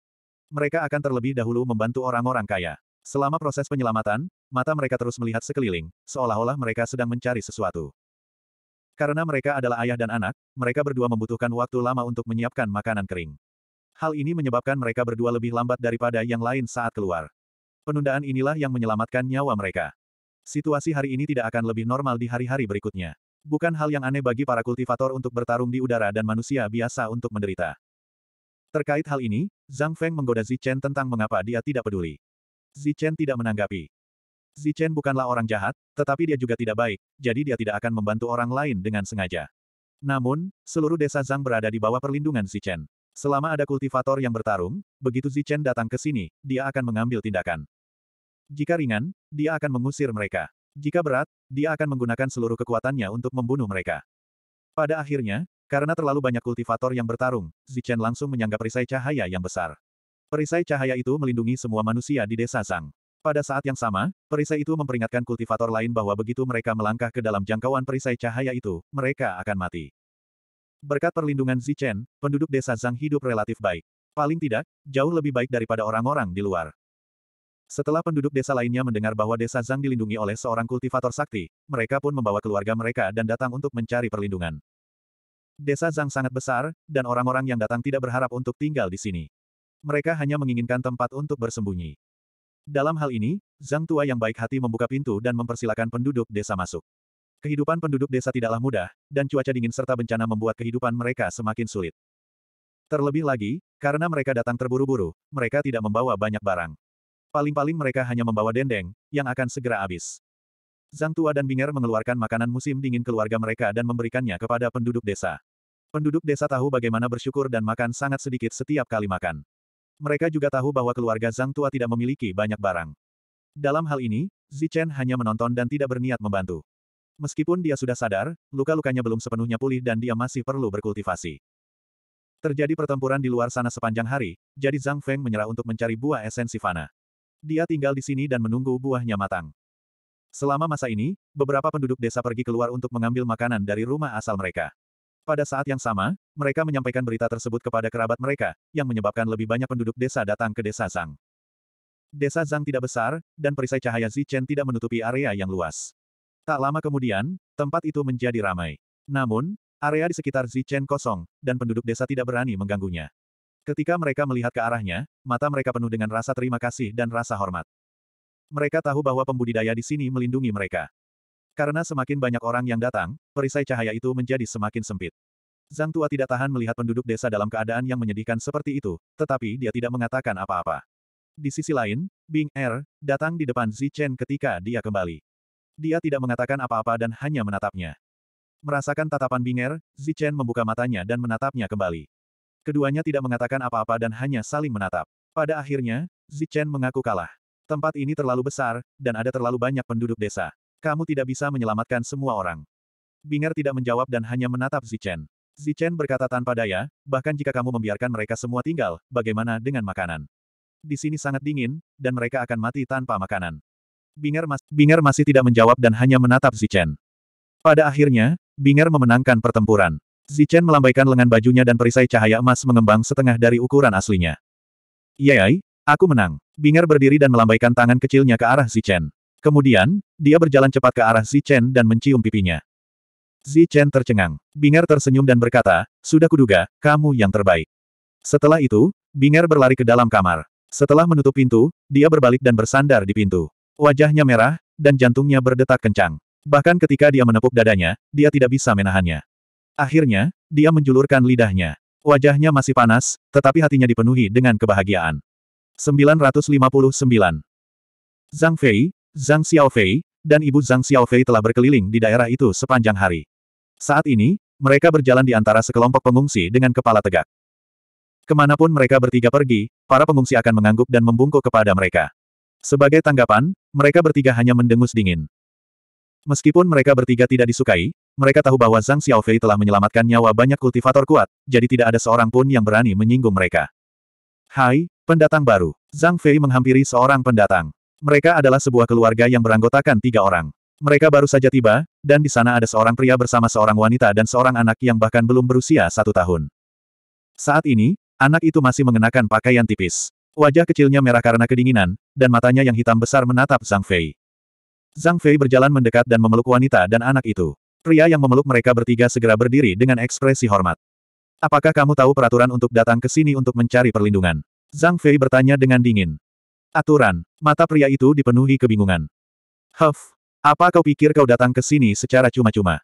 Mereka akan terlebih dahulu membantu orang-orang kaya. Selama proses penyelamatan, mata mereka terus melihat sekeliling, seolah-olah mereka sedang mencari sesuatu. Karena mereka adalah ayah dan anak, mereka berdua membutuhkan waktu lama untuk menyiapkan makanan kering. Hal ini menyebabkan mereka berdua lebih lambat daripada yang lain saat keluar. Penundaan inilah yang menyelamatkan nyawa mereka. Situasi hari ini tidak akan lebih normal di hari-hari berikutnya. Bukan hal yang aneh bagi para kultivator untuk bertarung di udara dan manusia biasa untuk menderita. Terkait hal ini, Zhang Feng menggoda Zichen tentang mengapa dia tidak peduli. Zichen tidak menanggapi. Zichen bukanlah orang jahat, tetapi dia juga tidak baik, jadi dia tidak akan membantu orang lain dengan sengaja. Namun, seluruh desa Zhang berada di bawah perlindungan Zichen. Selama ada kultivator yang bertarung, begitu Zichen datang ke sini, dia akan mengambil tindakan. Jika ringan, dia akan mengusir mereka. Jika berat, dia akan menggunakan seluruh kekuatannya untuk membunuh mereka. Pada akhirnya, karena terlalu banyak kultivator yang bertarung, Zichen langsung menyanggap perisai cahaya yang besar. Perisai cahaya itu melindungi semua manusia di desa Zhang. Pada saat yang sama, perisai itu memperingatkan kultivator lain bahwa begitu mereka melangkah ke dalam jangkauan perisai cahaya itu, mereka akan mati. Berkat perlindungan Zichen, penduduk desa Zhang hidup relatif baik. Paling tidak, jauh lebih baik daripada orang-orang di luar. Setelah penduduk desa lainnya mendengar bahwa desa Zhang dilindungi oleh seorang kultivator sakti, mereka pun membawa keluarga mereka dan datang untuk mencari perlindungan. Desa Zhang sangat besar, dan orang-orang yang datang tidak berharap untuk tinggal di sini. Mereka hanya menginginkan tempat untuk bersembunyi. Dalam hal ini, Zhang Tua yang baik hati membuka pintu dan mempersilakan penduduk desa masuk. Kehidupan penduduk desa tidaklah mudah, dan cuaca dingin serta bencana membuat kehidupan mereka semakin sulit. Terlebih lagi, karena mereka datang terburu-buru, mereka tidak membawa banyak barang. Paling-paling mereka hanya membawa dendeng, yang akan segera habis. Zhang Tua dan Binger mengeluarkan makanan musim dingin keluarga mereka dan memberikannya kepada penduduk desa. Penduduk desa tahu bagaimana bersyukur dan makan sangat sedikit setiap kali makan mereka juga tahu bahwa keluarga Zhang Tua tidak memiliki banyak barang. Dalam hal ini, Zichen hanya menonton dan tidak berniat membantu. Meskipun dia sudah sadar, luka-lukanya belum sepenuhnya pulih dan dia masih perlu berkultivasi. Terjadi pertempuran di luar sana sepanjang hari, jadi Zhang Feng menyerah untuk mencari buah esensi fana. Dia tinggal di sini dan menunggu buahnya matang. Selama masa ini, beberapa penduduk desa pergi keluar untuk mengambil makanan dari rumah asal mereka. Pada saat yang sama, mereka menyampaikan berita tersebut kepada kerabat mereka, yang menyebabkan lebih banyak penduduk desa datang ke desa Zhang. Desa Zhang tidak besar, dan perisai cahaya Zichen tidak menutupi area yang luas. Tak lama kemudian, tempat itu menjadi ramai. Namun, area di sekitar Zichen kosong, dan penduduk desa tidak berani mengganggunya. Ketika mereka melihat ke arahnya, mata mereka penuh dengan rasa terima kasih dan rasa hormat. Mereka tahu bahwa pembudidaya di sini melindungi mereka. Karena semakin banyak orang yang datang, perisai cahaya itu menjadi semakin sempit. Zhang Tua tidak tahan melihat penduduk desa dalam keadaan yang menyedihkan seperti itu, tetapi dia tidak mengatakan apa-apa. Di sisi lain, Bing Er datang di depan Zi Chen ketika dia kembali. Dia tidak mengatakan apa-apa dan hanya menatapnya. Merasakan tatapan Bing Er, Zi Chen membuka matanya dan menatapnya kembali. Keduanya tidak mengatakan apa-apa dan hanya saling menatap. Pada akhirnya, Zi Chen mengaku kalah. Tempat ini terlalu besar, dan ada terlalu banyak penduduk desa. Kamu tidak bisa menyelamatkan semua orang. Binger tidak menjawab dan hanya menatap Zichen. Zichen berkata tanpa daya, bahkan jika kamu membiarkan mereka semua tinggal, bagaimana dengan makanan? Di sini sangat dingin, dan mereka akan mati tanpa makanan. Binger, mas Binger masih tidak menjawab dan hanya menatap Zichen. Pada akhirnya, Binger memenangkan pertempuran. Zichen melambaikan lengan bajunya dan perisai cahaya emas mengembang setengah dari ukuran aslinya. Yeay, aku menang. Binger berdiri dan melambaikan tangan kecilnya ke arah Zichen. Kemudian, dia berjalan cepat ke arah Zichen dan mencium pipinya. Zichen tercengang. Binger tersenyum dan berkata, Sudah kuduga, kamu yang terbaik. Setelah itu, Binger berlari ke dalam kamar. Setelah menutup pintu, dia berbalik dan bersandar di pintu. Wajahnya merah, dan jantungnya berdetak kencang. Bahkan ketika dia menepuk dadanya, dia tidak bisa menahannya. Akhirnya, dia menjulurkan lidahnya. Wajahnya masih panas, tetapi hatinya dipenuhi dengan kebahagiaan. 959. Zhang Fei, Zhang Xiaofei, dan ibu Zhang Xiaofei telah berkeliling di daerah itu sepanjang hari. Saat ini, mereka berjalan di antara sekelompok pengungsi dengan kepala tegak. Kemanapun mereka bertiga pergi, para pengungsi akan mengangguk dan membungkuk kepada mereka. Sebagai tanggapan, mereka bertiga hanya mendengus dingin. Meskipun mereka bertiga tidak disukai, mereka tahu bahwa Zhang Xiaofei telah menyelamatkan nyawa banyak kultivator kuat, jadi tidak ada seorang pun yang berani menyinggung mereka. Hai, pendatang baru. Zhang Fei menghampiri seorang pendatang. Mereka adalah sebuah keluarga yang beranggotakan tiga orang. Mereka baru saja tiba, dan di sana ada seorang pria bersama seorang wanita dan seorang anak yang bahkan belum berusia satu tahun. Saat ini, anak itu masih mengenakan pakaian tipis. Wajah kecilnya merah karena kedinginan, dan matanya yang hitam besar menatap Zhang Fei. Zhang Fei berjalan mendekat dan memeluk wanita dan anak itu. Pria yang memeluk mereka bertiga segera berdiri dengan ekspresi hormat. Apakah kamu tahu peraturan untuk datang ke sini untuk mencari perlindungan? Zhang Fei bertanya dengan dingin. Aturan. Mata pria itu dipenuhi kebingungan. Huff. Apa kau pikir kau datang ke sini secara cuma-cuma?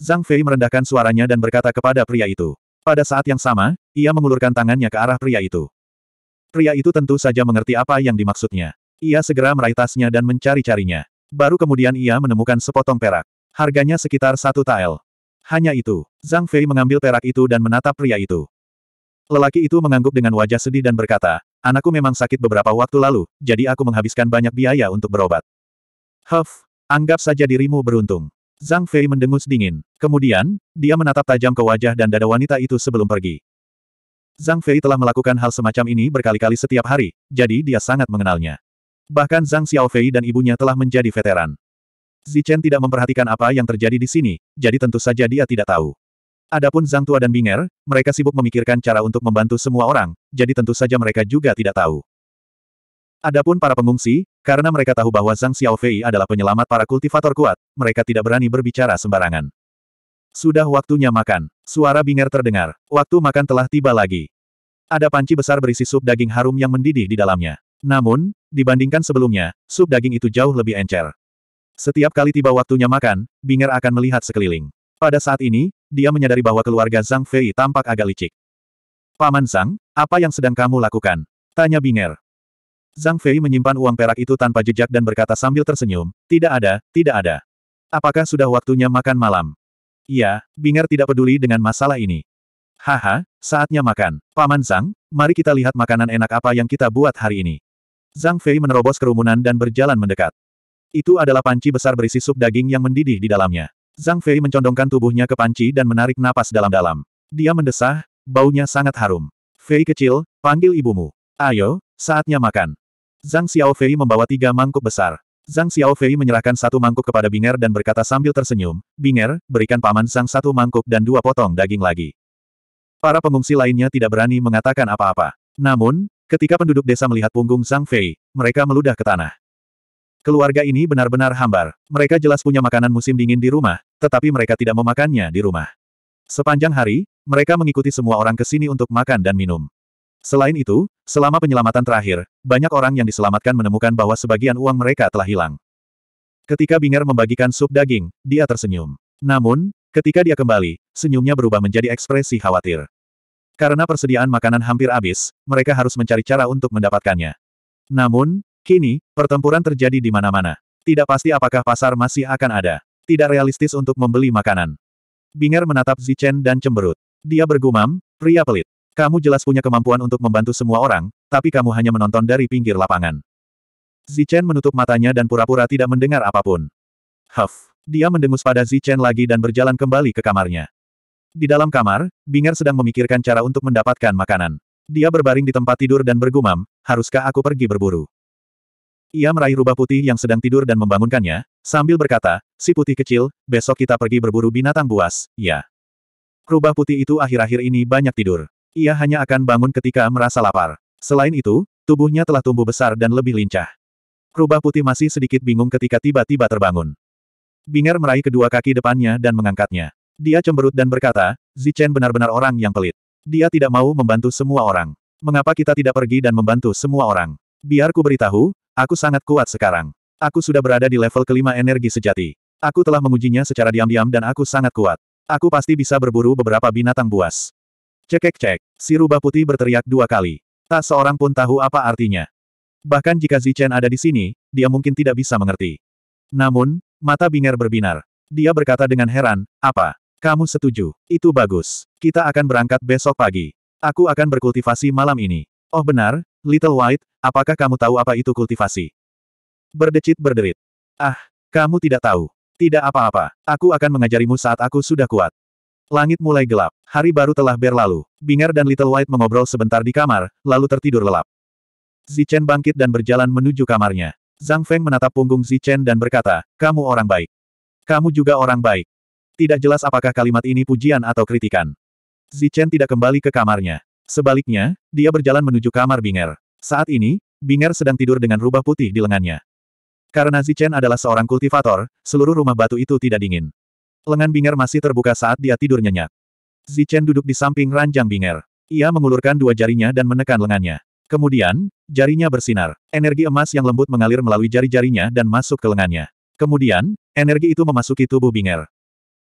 Zhang Fei merendahkan suaranya dan berkata kepada pria itu. Pada saat yang sama, ia mengulurkan tangannya ke arah pria itu. Pria itu tentu saja mengerti apa yang dimaksudnya. Ia segera meraih tasnya dan mencari-carinya. Baru kemudian ia menemukan sepotong perak. Harganya sekitar satu tael. Hanya itu, Zhang Fei mengambil perak itu dan menatap pria itu. Lelaki itu mengangguk dengan wajah sedih dan berkata, Anakku memang sakit beberapa waktu lalu, jadi aku menghabiskan banyak biaya untuk berobat. Huff, anggap saja dirimu beruntung. Zhang Fei mendengus dingin. Kemudian, dia menatap tajam ke wajah dan dada wanita itu sebelum pergi. Zhang Fei telah melakukan hal semacam ini berkali-kali setiap hari, jadi dia sangat mengenalnya. Bahkan Zhang Xiao Fei dan ibunya telah menjadi veteran. Zichen tidak memperhatikan apa yang terjadi di sini, jadi tentu saja dia tidak tahu. Adapun Zhang Tua dan Binger, mereka sibuk memikirkan cara untuk membantu semua orang, jadi tentu saja mereka juga tidak tahu. Adapun para pengungsi, karena mereka tahu bahwa Zhang Xiaofei adalah penyelamat para kultivator kuat, mereka tidak berani berbicara sembarangan. Sudah waktunya makan. Suara Binger terdengar. Waktu makan telah tiba lagi. Ada panci besar berisi sup daging harum yang mendidih di dalamnya. Namun, dibandingkan sebelumnya, sup daging itu jauh lebih encer. Setiap kali tiba waktunya makan, Binger akan melihat sekeliling. Pada saat ini, dia menyadari bahwa keluarga Zhang Fei tampak agak licik. Paman Zhang, apa yang sedang kamu lakukan? Tanya Binger. Zhang Fei menyimpan uang perak itu tanpa jejak dan berkata sambil tersenyum, tidak ada, tidak ada. Apakah sudah waktunya makan malam? Iya, Binger tidak peduli dengan masalah ini. Haha, saatnya makan. Paman Zhang, mari kita lihat makanan enak apa yang kita buat hari ini. Zhang Fei menerobos kerumunan dan berjalan mendekat. Itu adalah panci besar berisi sup daging yang mendidih di dalamnya. Zhang Fei mencondongkan tubuhnya ke panci dan menarik napas dalam-dalam. Dia mendesah, baunya sangat harum. Fei kecil, panggil ibumu. Ayo, saatnya makan. Zhang Fei membawa tiga mangkuk besar. Zhang Fei menyerahkan satu mangkuk kepada Binger dan berkata sambil tersenyum, Binger, berikan paman sang satu mangkuk dan dua potong daging lagi. Para pengungsi lainnya tidak berani mengatakan apa-apa. Namun, ketika penduduk desa melihat punggung Zhang Fei, mereka meludah ke tanah. Keluarga ini benar-benar hambar. Mereka jelas punya makanan musim dingin di rumah, tetapi mereka tidak memakannya di rumah. Sepanjang hari, mereka mengikuti semua orang ke sini untuk makan dan minum. Selain itu, selama penyelamatan terakhir, banyak orang yang diselamatkan menemukan bahwa sebagian uang mereka telah hilang. Ketika Binger membagikan sup daging, dia tersenyum. Namun, ketika dia kembali, senyumnya berubah menjadi ekspresi khawatir. Karena persediaan makanan hampir habis, mereka harus mencari cara untuk mendapatkannya. Namun, Kini, pertempuran terjadi di mana-mana. Tidak pasti apakah pasar masih akan ada. Tidak realistis untuk membeli makanan. Binger menatap Zichen dan cemberut. Dia bergumam, pria pelit. Kamu jelas punya kemampuan untuk membantu semua orang, tapi kamu hanya menonton dari pinggir lapangan. Zichen menutup matanya dan pura-pura tidak mendengar apapun. Huff. Dia mendengus pada Zichen lagi dan berjalan kembali ke kamarnya. Di dalam kamar, Binger sedang memikirkan cara untuk mendapatkan makanan. Dia berbaring di tempat tidur dan bergumam, haruskah aku pergi berburu? Ia meraih rubah putih yang sedang tidur dan membangunkannya, sambil berkata, si putih kecil, besok kita pergi berburu binatang buas, ya. Rubah putih itu akhir-akhir ini banyak tidur. Ia hanya akan bangun ketika merasa lapar. Selain itu, tubuhnya telah tumbuh besar dan lebih lincah. Rubah putih masih sedikit bingung ketika tiba-tiba terbangun. Binger meraih kedua kaki depannya dan mengangkatnya. Dia cemberut dan berkata, Zichen benar-benar orang yang pelit. Dia tidak mau membantu semua orang. Mengapa kita tidak pergi dan membantu semua orang? Biar ku beritahu, Aku sangat kuat sekarang. Aku sudah berada di level kelima energi sejati. Aku telah mengujinya secara diam-diam dan aku sangat kuat. Aku pasti bisa berburu beberapa binatang buas. Cekek-cek, si rubah putih berteriak dua kali. Tak seorang pun tahu apa artinya. Bahkan jika Zichen ada di sini, dia mungkin tidak bisa mengerti. Namun, mata Binger berbinar. Dia berkata dengan heran, apa? Kamu setuju? Itu bagus. Kita akan berangkat besok pagi. Aku akan berkultivasi malam ini. Oh benar, Little White, Apakah kamu tahu apa itu kultivasi? Berdecit berderit. Ah, kamu tidak tahu. Tidak apa-apa. Aku akan mengajarimu saat aku sudah kuat. Langit mulai gelap. Hari baru telah berlalu. Bing'er dan Little White mengobrol sebentar di kamar, lalu tertidur lelap. Zichen bangkit dan berjalan menuju kamarnya. Zhang Feng menatap punggung Zichen dan berkata, kamu orang baik. Kamu juga orang baik. Tidak jelas apakah kalimat ini pujian atau kritikan. Zichen tidak kembali ke kamarnya. Sebaliknya, dia berjalan menuju kamar Bing'er. Saat ini, Binger sedang tidur dengan rubah putih di lengannya. Karena Zichen adalah seorang kultivator, seluruh rumah batu itu tidak dingin. Lengan Binger masih terbuka saat dia tidur nyenyak. Zichen duduk di samping ranjang Binger. Ia mengulurkan dua jarinya dan menekan lengannya. Kemudian, jarinya bersinar. Energi emas yang lembut mengalir melalui jari-jarinya dan masuk ke lengannya. Kemudian, energi itu memasuki tubuh Binger.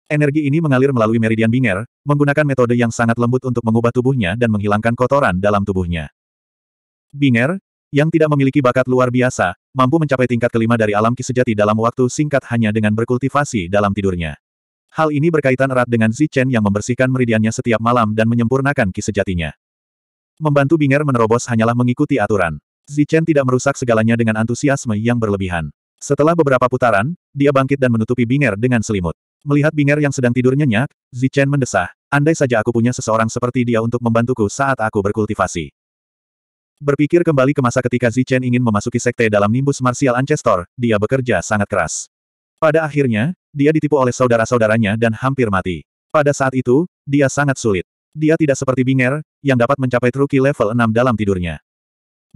Energi ini mengalir melalui meridian Binger, menggunakan metode yang sangat lembut untuk mengubah tubuhnya dan menghilangkan kotoran dalam tubuhnya. Binger, yang tidak memiliki bakat luar biasa, mampu mencapai tingkat kelima dari alam kisejati dalam waktu singkat hanya dengan berkultivasi dalam tidurnya. Hal ini berkaitan erat dengan Zichen yang membersihkan meridiannya setiap malam dan menyempurnakan kisejatinya. Membantu Binger menerobos hanyalah mengikuti aturan. Zichen tidak merusak segalanya dengan antusiasme yang berlebihan. Setelah beberapa putaran, dia bangkit dan menutupi Binger dengan selimut. Melihat Binger yang sedang tidur nyenyak, Zichen mendesah, andai saja aku punya seseorang seperti dia untuk membantuku saat aku berkultivasi. Berpikir kembali ke masa ketika Zichen ingin memasuki sekte dalam nimbus Martial Ancestor, dia bekerja sangat keras. Pada akhirnya, dia ditipu oleh saudara-saudaranya dan hampir mati. Pada saat itu, dia sangat sulit. Dia tidak seperti Binger, yang dapat mencapai Truki level 6 dalam tidurnya.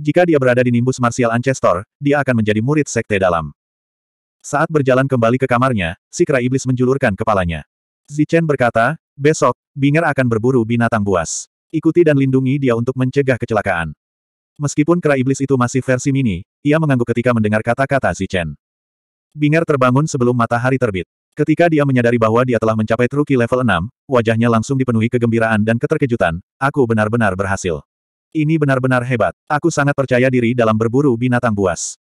Jika dia berada di nimbus Martial Ancestor, dia akan menjadi murid sekte dalam. Saat berjalan kembali ke kamarnya, si kera iblis menjulurkan kepalanya. Zichen berkata, besok, Binger akan berburu binatang buas. Ikuti dan lindungi dia untuk mencegah kecelakaan. Meskipun kera iblis itu masih versi mini, ia mengangguk ketika mendengar kata-kata si Chen. Bingar terbangun sebelum matahari terbit. Ketika dia menyadari bahwa dia telah mencapai truki level 6, wajahnya langsung dipenuhi kegembiraan dan keterkejutan, aku benar-benar berhasil. Ini benar-benar hebat. Aku sangat percaya diri dalam berburu binatang buas.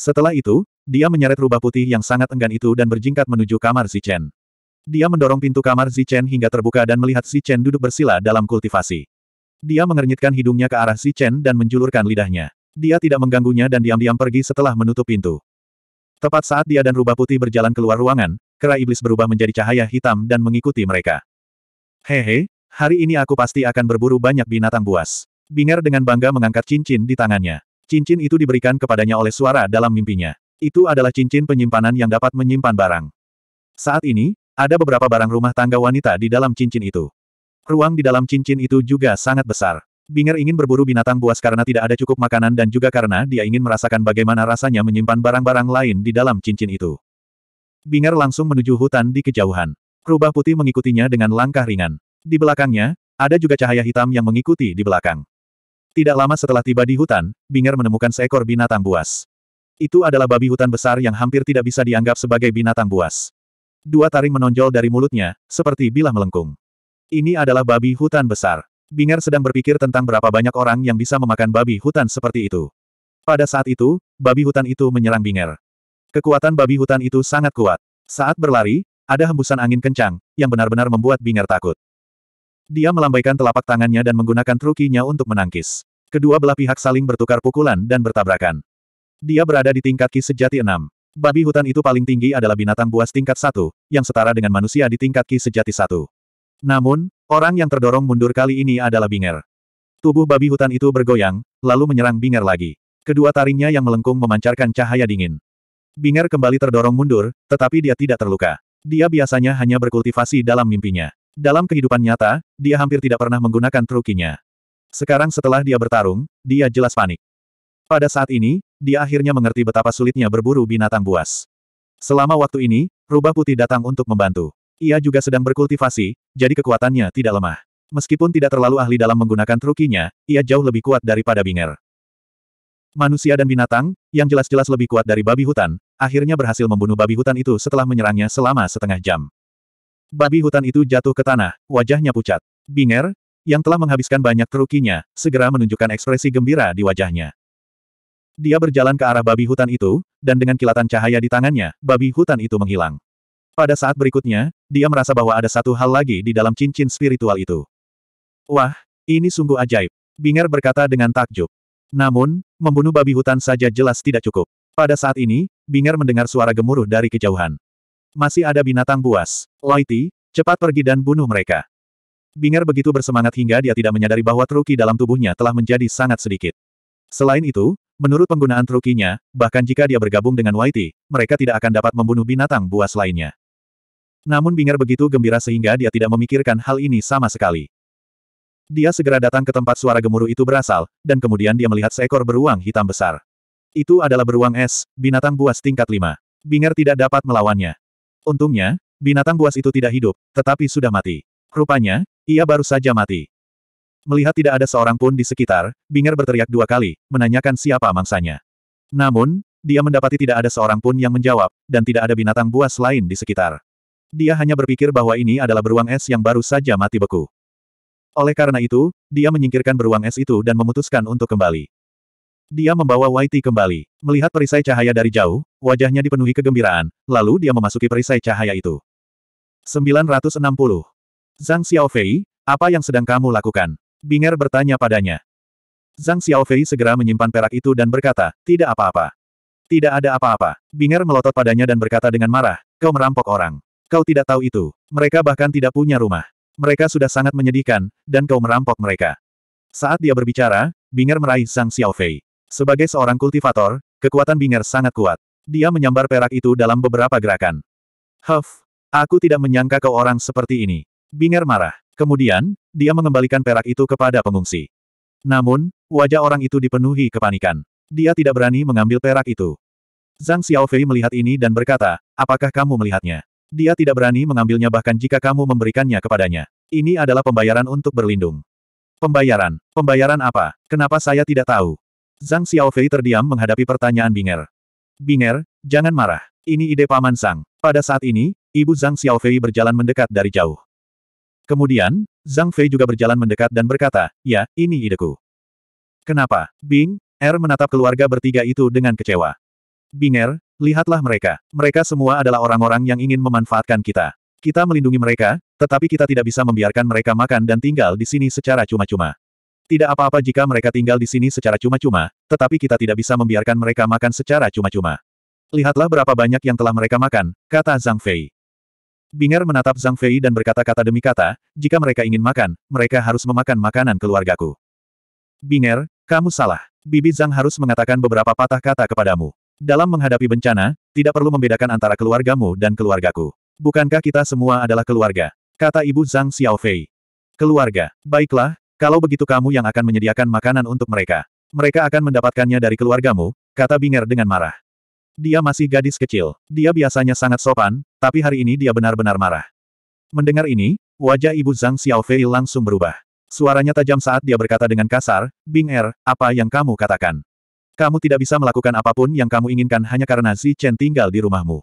Setelah itu, dia menyeret rubah putih yang sangat enggan itu dan berjingkat menuju kamar Zichen. Dia mendorong pintu kamar Zichen hingga terbuka dan melihat Zichen duduk bersila dalam kultivasi. Dia mengernyitkan hidungnya ke arah Si Chen dan menjulurkan lidahnya. Dia tidak mengganggunya dan diam-diam pergi setelah menutup pintu. Tepat saat dia dan rubah putih berjalan keluar ruangan, kera iblis berubah menjadi cahaya hitam dan mengikuti mereka. Hehe, hari ini aku pasti akan berburu banyak binatang buas. Binger dengan bangga mengangkat cincin di tangannya. Cincin itu diberikan kepadanya oleh suara dalam mimpinya. Itu adalah cincin penyimpanan yang dapat menyimpan barang. Saat ini, ada beberapa barang rumah tangga wanita di dalam cincin itu. Ruang di dalam cincin itu juga sangat besar. Binger ingin berburu binatang buas karena tidak ada cukup makanan dan juga karena dia ingin merasakan bagaimana rasanya menyimpan barang-barang lain di dalam cincin itu. Binger langsung menuju hutan di kejauhan. Rubah putih mengikutinya dengan langkah ringan. Di belakangnya, ada juga cahaya hitam yang mengikuti di belakang. Tidak lama setelah tiba di hutan, Binger menemukan seekor binatang buas. Itu adalah babi hutan besar yang hampir tidak bisa dianggap sebagai binatang buas. Dua taring menonjol dari mulutnya, seperti bilah melengkung. Ini adalah babi hutan besar. Binger sedang berpikir tentang berapa banyak orang yang bisa memakan babi hutan seperti itu. Pada saat itu, babi hutan itu menyerang Binger. Kekuatan babi hutan itu sangat kuat. Saat berlari, ada hembusan angin kencang, yang benar-benar membuat Binger takut. Dia melambaikan telapak tangannya dan menggunakan trukinya untuk menangkis. Kedua belah pihak saling bertukar pukulan dan bertabrakan. Dia berada di tingkat Ki Sejati 6. Babi hutan itu paling tinggi adalah binatang buas tingkat satu, yang setara dengan manusia di tingkat Ki Sejati 1. Namun, orang yang terdorong mundur kali ini adalah Binger. Tubuh babi hutan itu bergoyang, lalu menyerang Binger lagi. Kedua taringnya yang melengkung memancarkan cahaya dingin. Binger kembali terdorong mundur, tetapi dia tidak terluka. Dia biasanya hanya berkultivasi dalam mimpinya. Dalam kehidupan nyata, dia hampir tidak pernah menggunakan trukinya. Sekarang setelah dia bertarung, dia jelas panik. Pada saat ini, dia akhirnya mengerti betapa sulitnya berburu binatang buas. Selama waktu ini, rubah putih datang untuk membantu. Ia juga sedang berkultivasi, jadi kekuatannya tidak lemah. Meskipun tidak terlalu ahli dalam menggunakan trukinya, ia jauh lebih kuat daripada Binger. Manusia dan binatang, yang jelas-jelas lebih kuat dari babi hutan, akhirnya berhasil membunuh babi hutan itu setelah menyerangnya selama setengah jam. Babi hutan itu jatuh ke tanah, wajahnya pucat. Binger, yang telah menghabiskan banyak trukinya, segera menunjukkan ekspresi gembira di wajahnya. Dia berjalan ke arah babi hutan itu, dan dengan kilatan cahaya di tangannya, babi hutan itu menghilang. Pada saat berikutnya, dia merasa bahwa ada satu hal lagi di dalam cincin spiritual itu. Wah, ini sungguh ajaib. Binger berkata dengan takjub. Namun, membunuh babi hutan saja jelas tidak cukup. Pada saat ini, Binger mendengar suara gemuruh dari kejauhan. Masih ada binatang buas. Loiti, cepat pergi dan bunuh mereka. Binger begitu bersemangat hingga dia tidak menyadari bahwa truki dalam tubuhnya telah menjadi sangat sedikit. Selain itu, menurut penggunaan trukinya, bahkan jika dia bergabung dengan Whitey, mereka tidak akan dapat membunuh binatang buas lainnya. Namun Bingar begitu gembira sehingga dia tidak memikirkan hal ini sama sekali. Dia segera datang ke tempat suara gemuruh itu berasal, dan kemudian dia melihat seekor beruang hitam besar. Itu adalah beruang es, binatang buas tingkat 5. Binger tidak dapat melawannya. Untungnya, binatang buas itu tidak hidup, tetapi sudah mati. Rupanya, ia baru saja mati. Melihat tidak ada seorang pun di sekitar, Binger berteriak dua kali, menanyakan siapa mangsanya. Namun, dia mendapati tidak ada seorang pun yang menjawab, dan tidak ada binatang buas lain di sekitar. Dia hanya berpikir bahwa ini adalah beruang es yang baru saja mati beku. Oleh karena itu, dia menyingkirkan beruang es itu dan memutuskan untuk kembali. Dia membawa Whitey kembali. Melihat perisai cahaya dari jauh, wajahnya dipenuhi kegembiraan, lalu dia memasuki perisai cahaya itu. 960. Zhang Xiaofei, apa yang sedang kamu lakukan? Binger bertanya padanya. Zhang Xiaofei segera menyimpan perak itu dan berkata, tidak apa-apa. Tidak ada apa-apa. Binger melotot padanya dan berkata dengan marah, kau merampok orang. Kau tidak tahu itu. Mereka bahkan tidak punya rumah. Mereka sudah sangat menyedihkan, dan kau merampok mereka. Saat dia berbicara, Binger meraih Zhang Xiaofei. Sebagai seorang kultivator, kekuatan Binger sangat kuat. Dia menyambar perak itu dalam beberapa gerakan. Huff, aku tidak menyangka kau orang seperti ini. Binger marah. Kemudian, dia mengembalikan perak itu kepada pengungsi. Namun, wajah orang itu dipenuhi kepanikan. Dia tidak berani mengambil perak itu. Zhang Xiaofei melihat ini dan berkata, apakah kamu melihatnya? Dia tidak berani mengambilnya bahkan jika kamu memberikannya kepadanya. Ini adalah pembayaran untuk berlindung. Pembayaran? Pembayaran apa? Kenapa saya tidak tahu? Zhang Xiaofei terdiam menghadapi pertanyaan Binger. Binger, jangan marah. Ini ide Paman Sang. Pada saat ini, ibu Zhang Xiaofei berjalan mendekat dari jauh. Kemudian, Zhang Fei juga berjalan mendekat dan berkata, ya, ini ideku. Kenapa? Bing, Er menatap keluarga bertiga itu dengan kecewa. Binger, Lihatlah mereka. Mereka semua adalah orang-orang yang ingin memanfaatkan kita. Kita melindungi mereka, tetapi kita tidak bisa membiarkan mereka makan dan tinggal di sini secara cuma-cuma. Tidak apa-apa jika mereka tinggal di sini secara cuma-cuma, tetapi kita tidak bisa membiarkan mereka makan secara cuma-cuma. Lihatlah berapa banyak yang telah mereka makan, kata Zhang Fei. Binger menatap Zhang Fei dan berkata-kata demi kata, jika mereka ingin makan, mereka harus memakan makanan keluargaku. Binger, kamu salah. Bibi Zhang harus mengatakan beberapa patah kata kepadamu. Dalam menghadapi bencana, tidak perlu membedakan antara keluargamu dan keluargaku. Bukankah kita semua adalah keluarga? Kata ibu Zhang Xiaofei. Keluarga. Baiklah, kalau begitu kamu yang akan menyediakan makanan untuk mereka. Mereka akan mendapatkannya dari keluargamu, kata Binger dengan marah. Dia masih gadis kecil. Dia biasanya sangat sopan, tapi hari ini dia benar-benar marah. Mendengar ini, wajah ibu Zhang Xiaofei langsung berubah. Suaranya tajam saat dia berkata dengan kasar, Bing Er, apa yang kamu katakan? Kamu tidak bisa melakukan apapun yang kamu inginkan hanya karena Si Chen tinggal di rumahmu.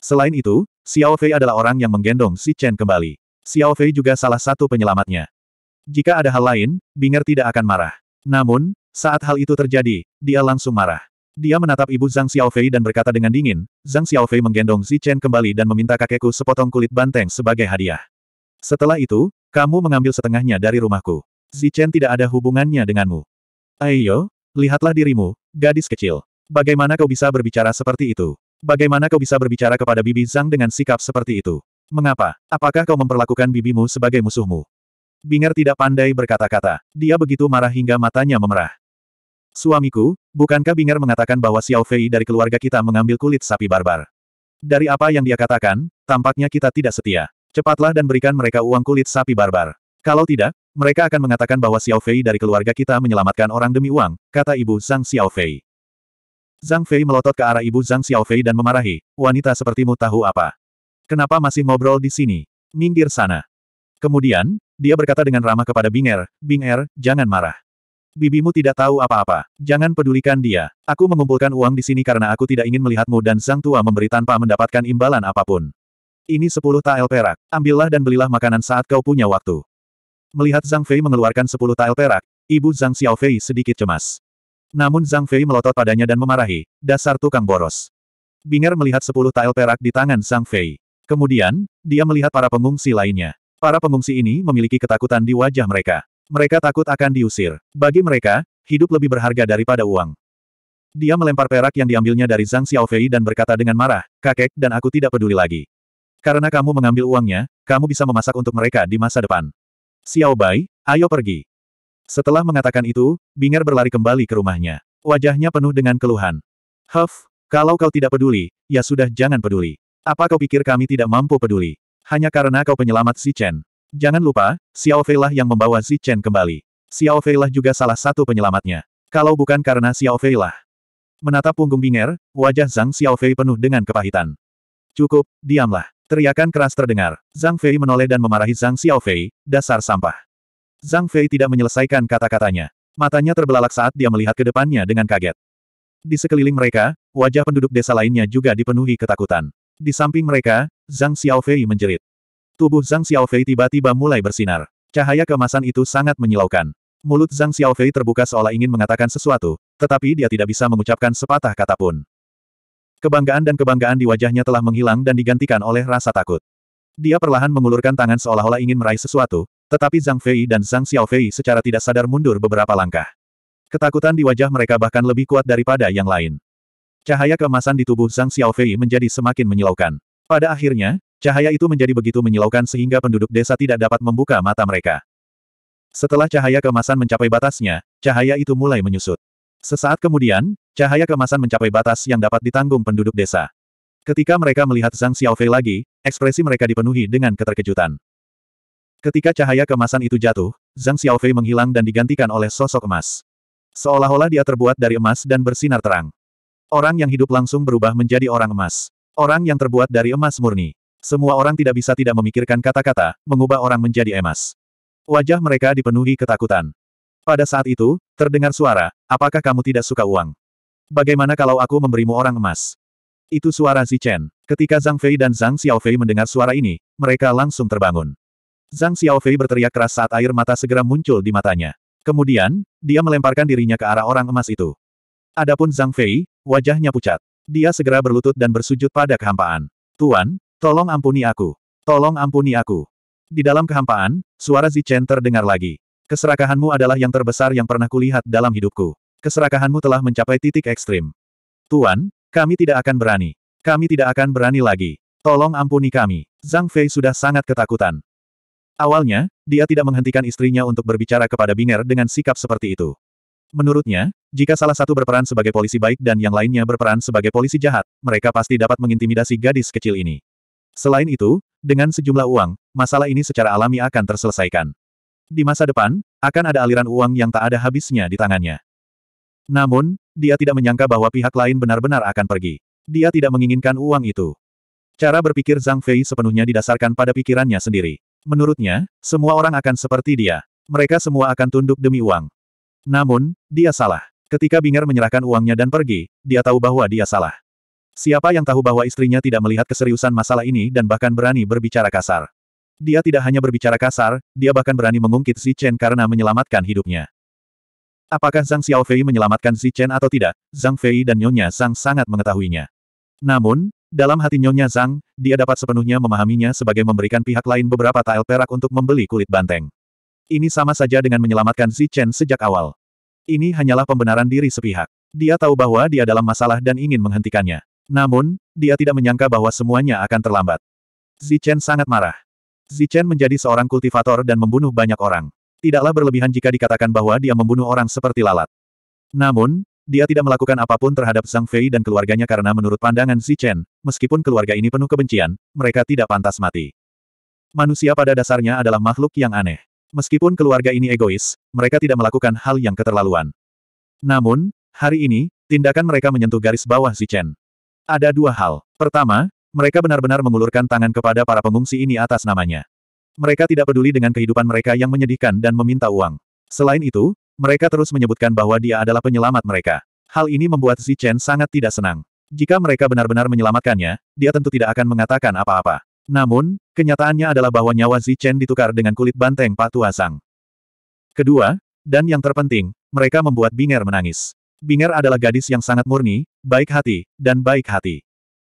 Selain itu, Xiao Fei adalah orang yang menggendong Si Chen kembali. Xiao Fei juga salah satu penyelamatnya. Jika ada hal lain, Binger tidak akan marah. Namun, saat hal itu terjadi, dia langsung marah. Dia menatap ibu Zhang Xiaofei dan berkata dengan dingin, Zhang Xiaofei menggendong Xi Chen kembali dan meminta kakekku sepotong kulit banteng sebagai hadiah. Setelah itu, kamu mengambil setengahnya dari rumahku. Xi Chen tidak ada hubungannya denganmu. Ayo, Lihatlah dirimu, gadis kecil. Bagaimana kau bisa berbicara seperti itu? Bagaimana kau bisa berbicara kepada Bibi Zhang dengan sikap seperti itu? Mengapa? Apakah kau memperlakukan bibimu sebagai musuhmu? Binger tidak pandai berkata-kata. Dia begitu marah hingga matanya memerah. Suamiku, bukankah Binger mengatakan bahwa Xiao Fei dari keluarga kita mengambil kulit sapi barbar? Dari apa yang dia katakan, tampaknya kita tidak setia. Cepatlah dan berikan mereka uang kulit sapi barbar. Kalau tidak, mereka akan mengatakan bahwa Xiao Fei dari keluarga kita menyelamatkan orang demi uang, kata ibu Zhang Xiao Fei. Zhang Fei melotot ke arah ibu Zhang Xiao Fei dan memarahi, wanita sepertimu tahu apa? Kenapa masih ngobrol di sini? Minggir sana. Kemudian, dia berkata dengan ramah kepada Bing Er, Bing Er, jangan marah. Bibimu tidak tahu apa-apa. Jangan pedulikan dia. Aku mengumpulkan uang di sini karena aku tidak ingin melihatmu dan sang tua memberi tanpa mendapatkan imbalan apapun. Ini sepuluh tael perak. Ambillah dan belilah makanan saat kau punya waktu. Melihat Zhang Fei mengeluarkan sepuluh tael perak, ibu Zhang Xiaofei sedikit cemas. Namun Zhang Fei melotot padanya dan memarahi, dasar tukang boros. Binger melihat sepuluh tael perak di tangan Zhang Fei. Kemudian, dia melihat para pengungsi lainnya. Para pengungsi ini memiliki ketakutan di wajah mereka. Mereka takut akan diusir. Bagi mereka, hidup lebih berharga daripada uang. Dia melempar perak yang diambilnya dari Zhang Xiaofei dan berkata dengan marah, kakek dan aku tidak peduli lagi. Karena kamu mengambil uangnya, kamu bisa memasak untuk mereka di masa depan. Xiao Bai, ayo pergi. Setelah mengatakan itu, Binger berlari kembali ke rumahnya. Wajahnya penuh dengan keluhan. Huff, kalau kau tidak peduli, ya sudah jangan peduli. Apa kau pikir kami tidak mampu peduli? Hanya karena kau penyelamat Si Chen. Jangan lupa, Xiao Fei lah yang membawa Si Chen kembali. Xiao Fei lah juga salah satu penyelamatnya. Kalau bukan karena Xiao Fei lah. Menatap punggung Binger, wajah Zhang Xiao Fei penuh dengan kepahitan. Cukup, diamlah. Teriakan keras terdengar. Zhang Fei menoleh dan memarahi Zhang Xiaofei, dasar sampah. Zhang Fei tidak menyelesaikan kata-katanya. Matanya terbelalak saat dia melihat ke depannya dengan kaget. Di sekeliling mereka, wajah penduduk desa lainnya juga dipenuhi ketakutan. Di samping mereka, Zhang Xiaofei menjerit. Tubuh Zhang Xiaofei tiba-tiba mulai bersinar. Cahaya kemasan itu sangat menyilaukan. Mulut Zhang Xiaofei terbuka seolah ingin mengatakan sesuatu, tetapi dia tidak bisa mengucapkan sepatah kata pun. Kebanggaan dan kebanggaan di wajahnya telah menghilang dan digantikan oleh rasa takut. Dia perlahan mengulurkan tangan seolah-olah ingin meraih sesuatu, tetapi Zhang Fei dan Zhang Xiaofei secara tidak sadar mundur beberapa langkah. Ketakutan di wajah mereka bahkan lebih kuat daripada yang lain. Cahaya kemasan di tubuh Zhang Xiaofei menjadi semakin menyilaukan. Pada akhirnya, cahaya itu menjadi begitu menyilaukan sehingga penduduk desa tidak dapat membuka mata mereka. Setelah cahaya kemasan mencapai batasnya, cahaya itu mulai menyusut. Sesaat kemudian, cahaya kemasan mencapai batas yang dapat ditanggung penduduk desa. Ketika mereka melihat Zhang Xiaofei lagi, ekspresi mereka dipenuhi dengan keterkejutan. Ketika cahaya kemasan itu jatuh, Zhang Xiaofei menghilang dan digantikan oleh sosok emas. Seolah-olah dia terbuat dari emas dan bersinar terang. Orang yang hidup langsung berubah menjadi orang emas. Orang yang terbuat dari emas murni. Semua orang tidak bisa tidak memikirkan kata-kata, mengubah orang menjadi emas. Wajah mereka dipenuhi ketakutan. Pada saat itu, terdengar suara, Apakah kamu tidak suka uang? Bagaimana kalau aku memberimu orang emas? Itu suara Zichen. Ketika Zhang Fei dan Zhang Xiaofei mendengar suara ini, mereka langsung terbangun. Zhang Xiaofei berteriak keras saat air mata segera muncul di matanya. Kemudian, dia melemparkan dirinya ke arah orang emas itu. Adapun Zhang Fei, wajahnya pucat. Dia segera berlutut dan bersujud pada kehampaan. Tuan, tolong ampuni aku. Tolong ampuni aku. Di dalam kehampaan, suara Zichen terdengar lagi. Keserakahanmu adalah yang terbesar yang pernah kulihat dalam hidupku. Keserakahanmu telah mencapai titik ekstrim. Tuan, kami tidak akan berani. Kami tidak akan berani lagi. Tolong ampuni kami. Zhang Fei sudah sangat ketakutan. Awalnya, dia tidak menghentikan istrinya untuk berbicara kepada Binger dengan sikap seperti itu. Menurutnya, jika salah satu berperan sebagai polisi baik dan yang lainnya berperan sebagai polisi jahat, mereka pasti dapat mengintimidasi gadis kecil ini. Selain itu, dengan sejumlah uang, masalah ini secara alami akan terselesaikan. Di masa depan, akan ada aliran uang yang tak ada habisnya di tangannya. Namun, dia tidak menyangka bahwa pihak lain benar-benar akan pergi. Dia tidak menginginkan uang itu. Cara berpikir Zhang Fei sepenuhnya didasarkan pada pikirannya sendiri. Menurutnya, semua orang akan seperti dia. Mereka semua akan tunduk demi uang. Namun, dia salah. Ketika Binger menyerahkan uangnya dan pergi, dia tahu bahwa dia salah. Siapa yang tahu bahwa istrinya tidak melihat keseriusan masalah ini dan bahkan berani berbicara kasar. Dia tidak hanya berbicara kasar, dia bahkan berani mengungkit Si Chen karena menyelamatkan hidupnya. Apakah Zhang Xiaofei menyelamatkan Zi Chen atau tidak, Zhang Fei dan Nyonya Zhang sangat mengetahuinya. Namun, dalam hati Nyonya Zhang, dia dapat sepenuhnya memahaminya sebagai memberikan pihak lain beberapa tael perak untuk membeli kulit banteng. Ini sama saja dengan menyelamatkan Zi Chen sejak awal. Ini hanyalah pembenaran diri sepihak. Dia tahu bahwa dia dalam masalah dan ingin menghentikannya. Namun, dia tidak menyangka bahwa semuanya akan terlambat. Zichen sangat marah. Zichen menjadi seorang kultivator dan membunuh banyak orang. Tidaklah berlebihan jika dikatakan bahwa dia membunuh orang seperti lalat. Namun, dia tidak melakukan apapun terhadap Zhang Fei dan keluarganya karena menurut pandangan Xi Chen, meskipun keluarga ini penuh kebencian, mereka tidak pantas mati. Manusia pada dasarnya adalah makhluk yang aneh. Meskipun keluarga ini egois, mereka tidak melakukan hal yang keterlaluan. Namun, hari ini, tindakan mereka menyentuh garis bawah Xi Chen. Ada dua hal. Pertama, mereka benar-benar mengulurkan tangan kepada para pengungsi ini atas namanya. Mereka tidak peduli dengan kehidupan mereka yang menyedihkan dan meminta uang. Selain itu, mereka terus menyebutkan bahwa dia adalah penyelamat mereka. Hal ini membuat Xi Chen sangat tidak senang. Jika mereka benar-benar menyelamatkannya, dia tentu tidak akan mengatakan apa-apa. Namun, kenyataannya adalah bahwa nyawa Xi Chen ditukar dengan kulit banteng Tua Sang. Kedua, dan yang terpenting, mereka membuat Binger menangis. Binger adalah gadis yang sangat murni, baik hati, dan baik hati.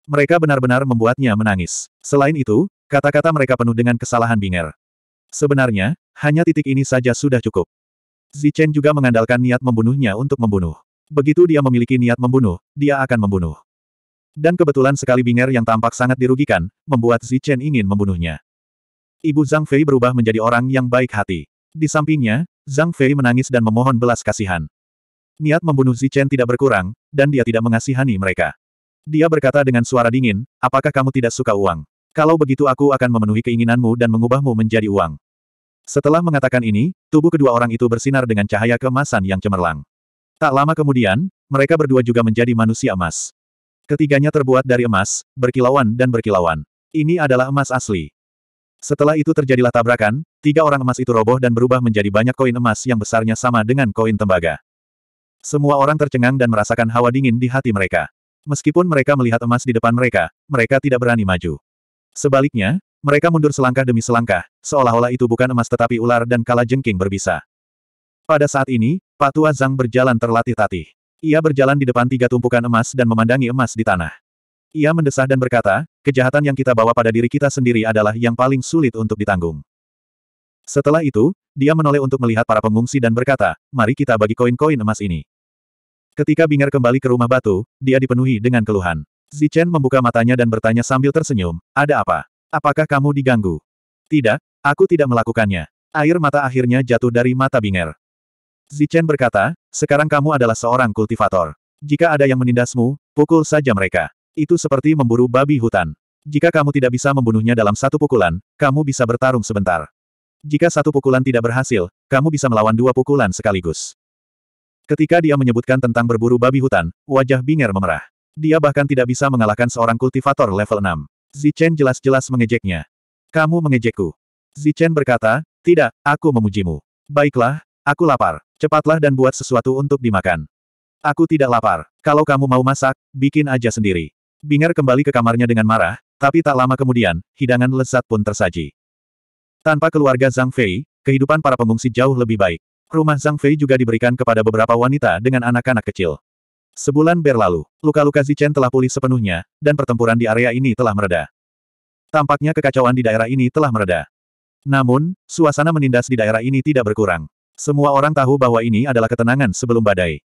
Mereka benar-benar membuatnya menangis. Selain itu, Kata-kata mereka penuh dengan kesalahan Bing'er. Sebenarnya, hanya titik ini saja sudah cukup. Zichen juga mengandalkan niat membunuhnya untuk membunuh. Begitu dia memiliki niat membunuh, dia akan membunuh. Dan kebetulan sekali Binger yang tampak sangat dirugikan, membuat Zichen ingin membunuhnya. Ibu Zhang Fei berubah menjadi orang yang baik hati. Di sampingnya, Zhang Fei menangis dan memohon belas kasihan. Niat membunuh Zichen tidak berkurang, dan dia tidak mengasihani mereka. Dia berkata dengan suara dingin, apakah kamu tidak suka uang? Kalau begitu aku akan memenuhi keinginanmu dan mengubahmu menjadi uang. Setelah mengatakan ini, tubuh kedua orang itu bersinar dengan cahaya kemasan yang cemerlang. Tak lama kemudian, mereka berdua juga menjadi manusia emas. Ketiganya terbuat dari emas, berkilauan dan berkilauan. Ini adalah emas asli. Setelah itu terjadilah tabrakan, tiga orang emas itu roboh dan berubah menjadi banyak koin emas yang besarnya sama dengan koin tembaga. Semua orang tercengang dan merasakan hawa dingin di hati mereka. Meskipun mereka melihat emas di depan mereka, mereka tidak berani maju. Sebaliknya, mereka mundur selangkah demi selangkah, seolah-olah itu bukan emas tetapi ular dan kala jengking berbisa. Pada saat ini, Patua Zhang berjalan terlatih tati. Ia berjalan di depan tiga tumpukan emas dan memandangi emas di tanah. Ia mendesah dan berkata, kejahatan yang kita bawa pada diri kita sendiri adalah yang paling sulit untuk ditanggung. Setelah itu, dia menoleh untuk melihat para pengungsi dan berkata, mari kita bagi koin-koin emas ini. Ketika Bingar kembali ke rumah batu, dia dipenuhi dengan keluhan. Zichen membuka matanya dan bertanya sambil tersenyum, ada apa? Apakah kamu diganggu? Tidak, aku tidak melakukannya. Air mata akhirnya jatuh dari mata Binger. Zichen berkata, sekarang kamu adalah seorang kultivator. Jika ada yang menindasmu, pukul saja mereka. Itu seperti memburu babi hutan. Jika kamu tidak bisa membunuhnya dalam satu pukulan, kamu bisa bertarung sebentar. Jika satu pukulan tidak berhasil, kamu bisa melawan dua pukulan sekaligus. Ketika dia menyebutkan tentang berburu babi hutan, wajah Binger memerah. Dia bahkan tidak bisa mengalahkan seorang kultivator level 6. Zichen jelas-jelas mengejeknya. Kamu mengejekku. Zichen berkata, tidak, aku memujimu. Baiklah, aku lapar. Cepatlah dan buat sesuatu untuk dimakan. Aku tidak lapar. Kalau kamu mau masak, bikin aja sendiri. Binger kembali ke kamarnya dengan marah, tapi tak lama kemudian, hidangan lezat pun tersaji. Tanpa keluarga Zhang Fei, kehidupan para pengungsi jauh lebih baik. Rumah Zhang Fei juga diberikan kepada beberapa wanita dengan anak-anak kecil. Sebulan berlalu, luka-luka Zichen telah pulih sepenuhnya, dan pertempuran di area ini telah mereda. Tampaknya kekacauan di daerah ini telah mereda. Namun, suasana menindas di daerah ini tidak berkurang. Semua orang tahu bahwa ini adalah ketenangan sebelum badai.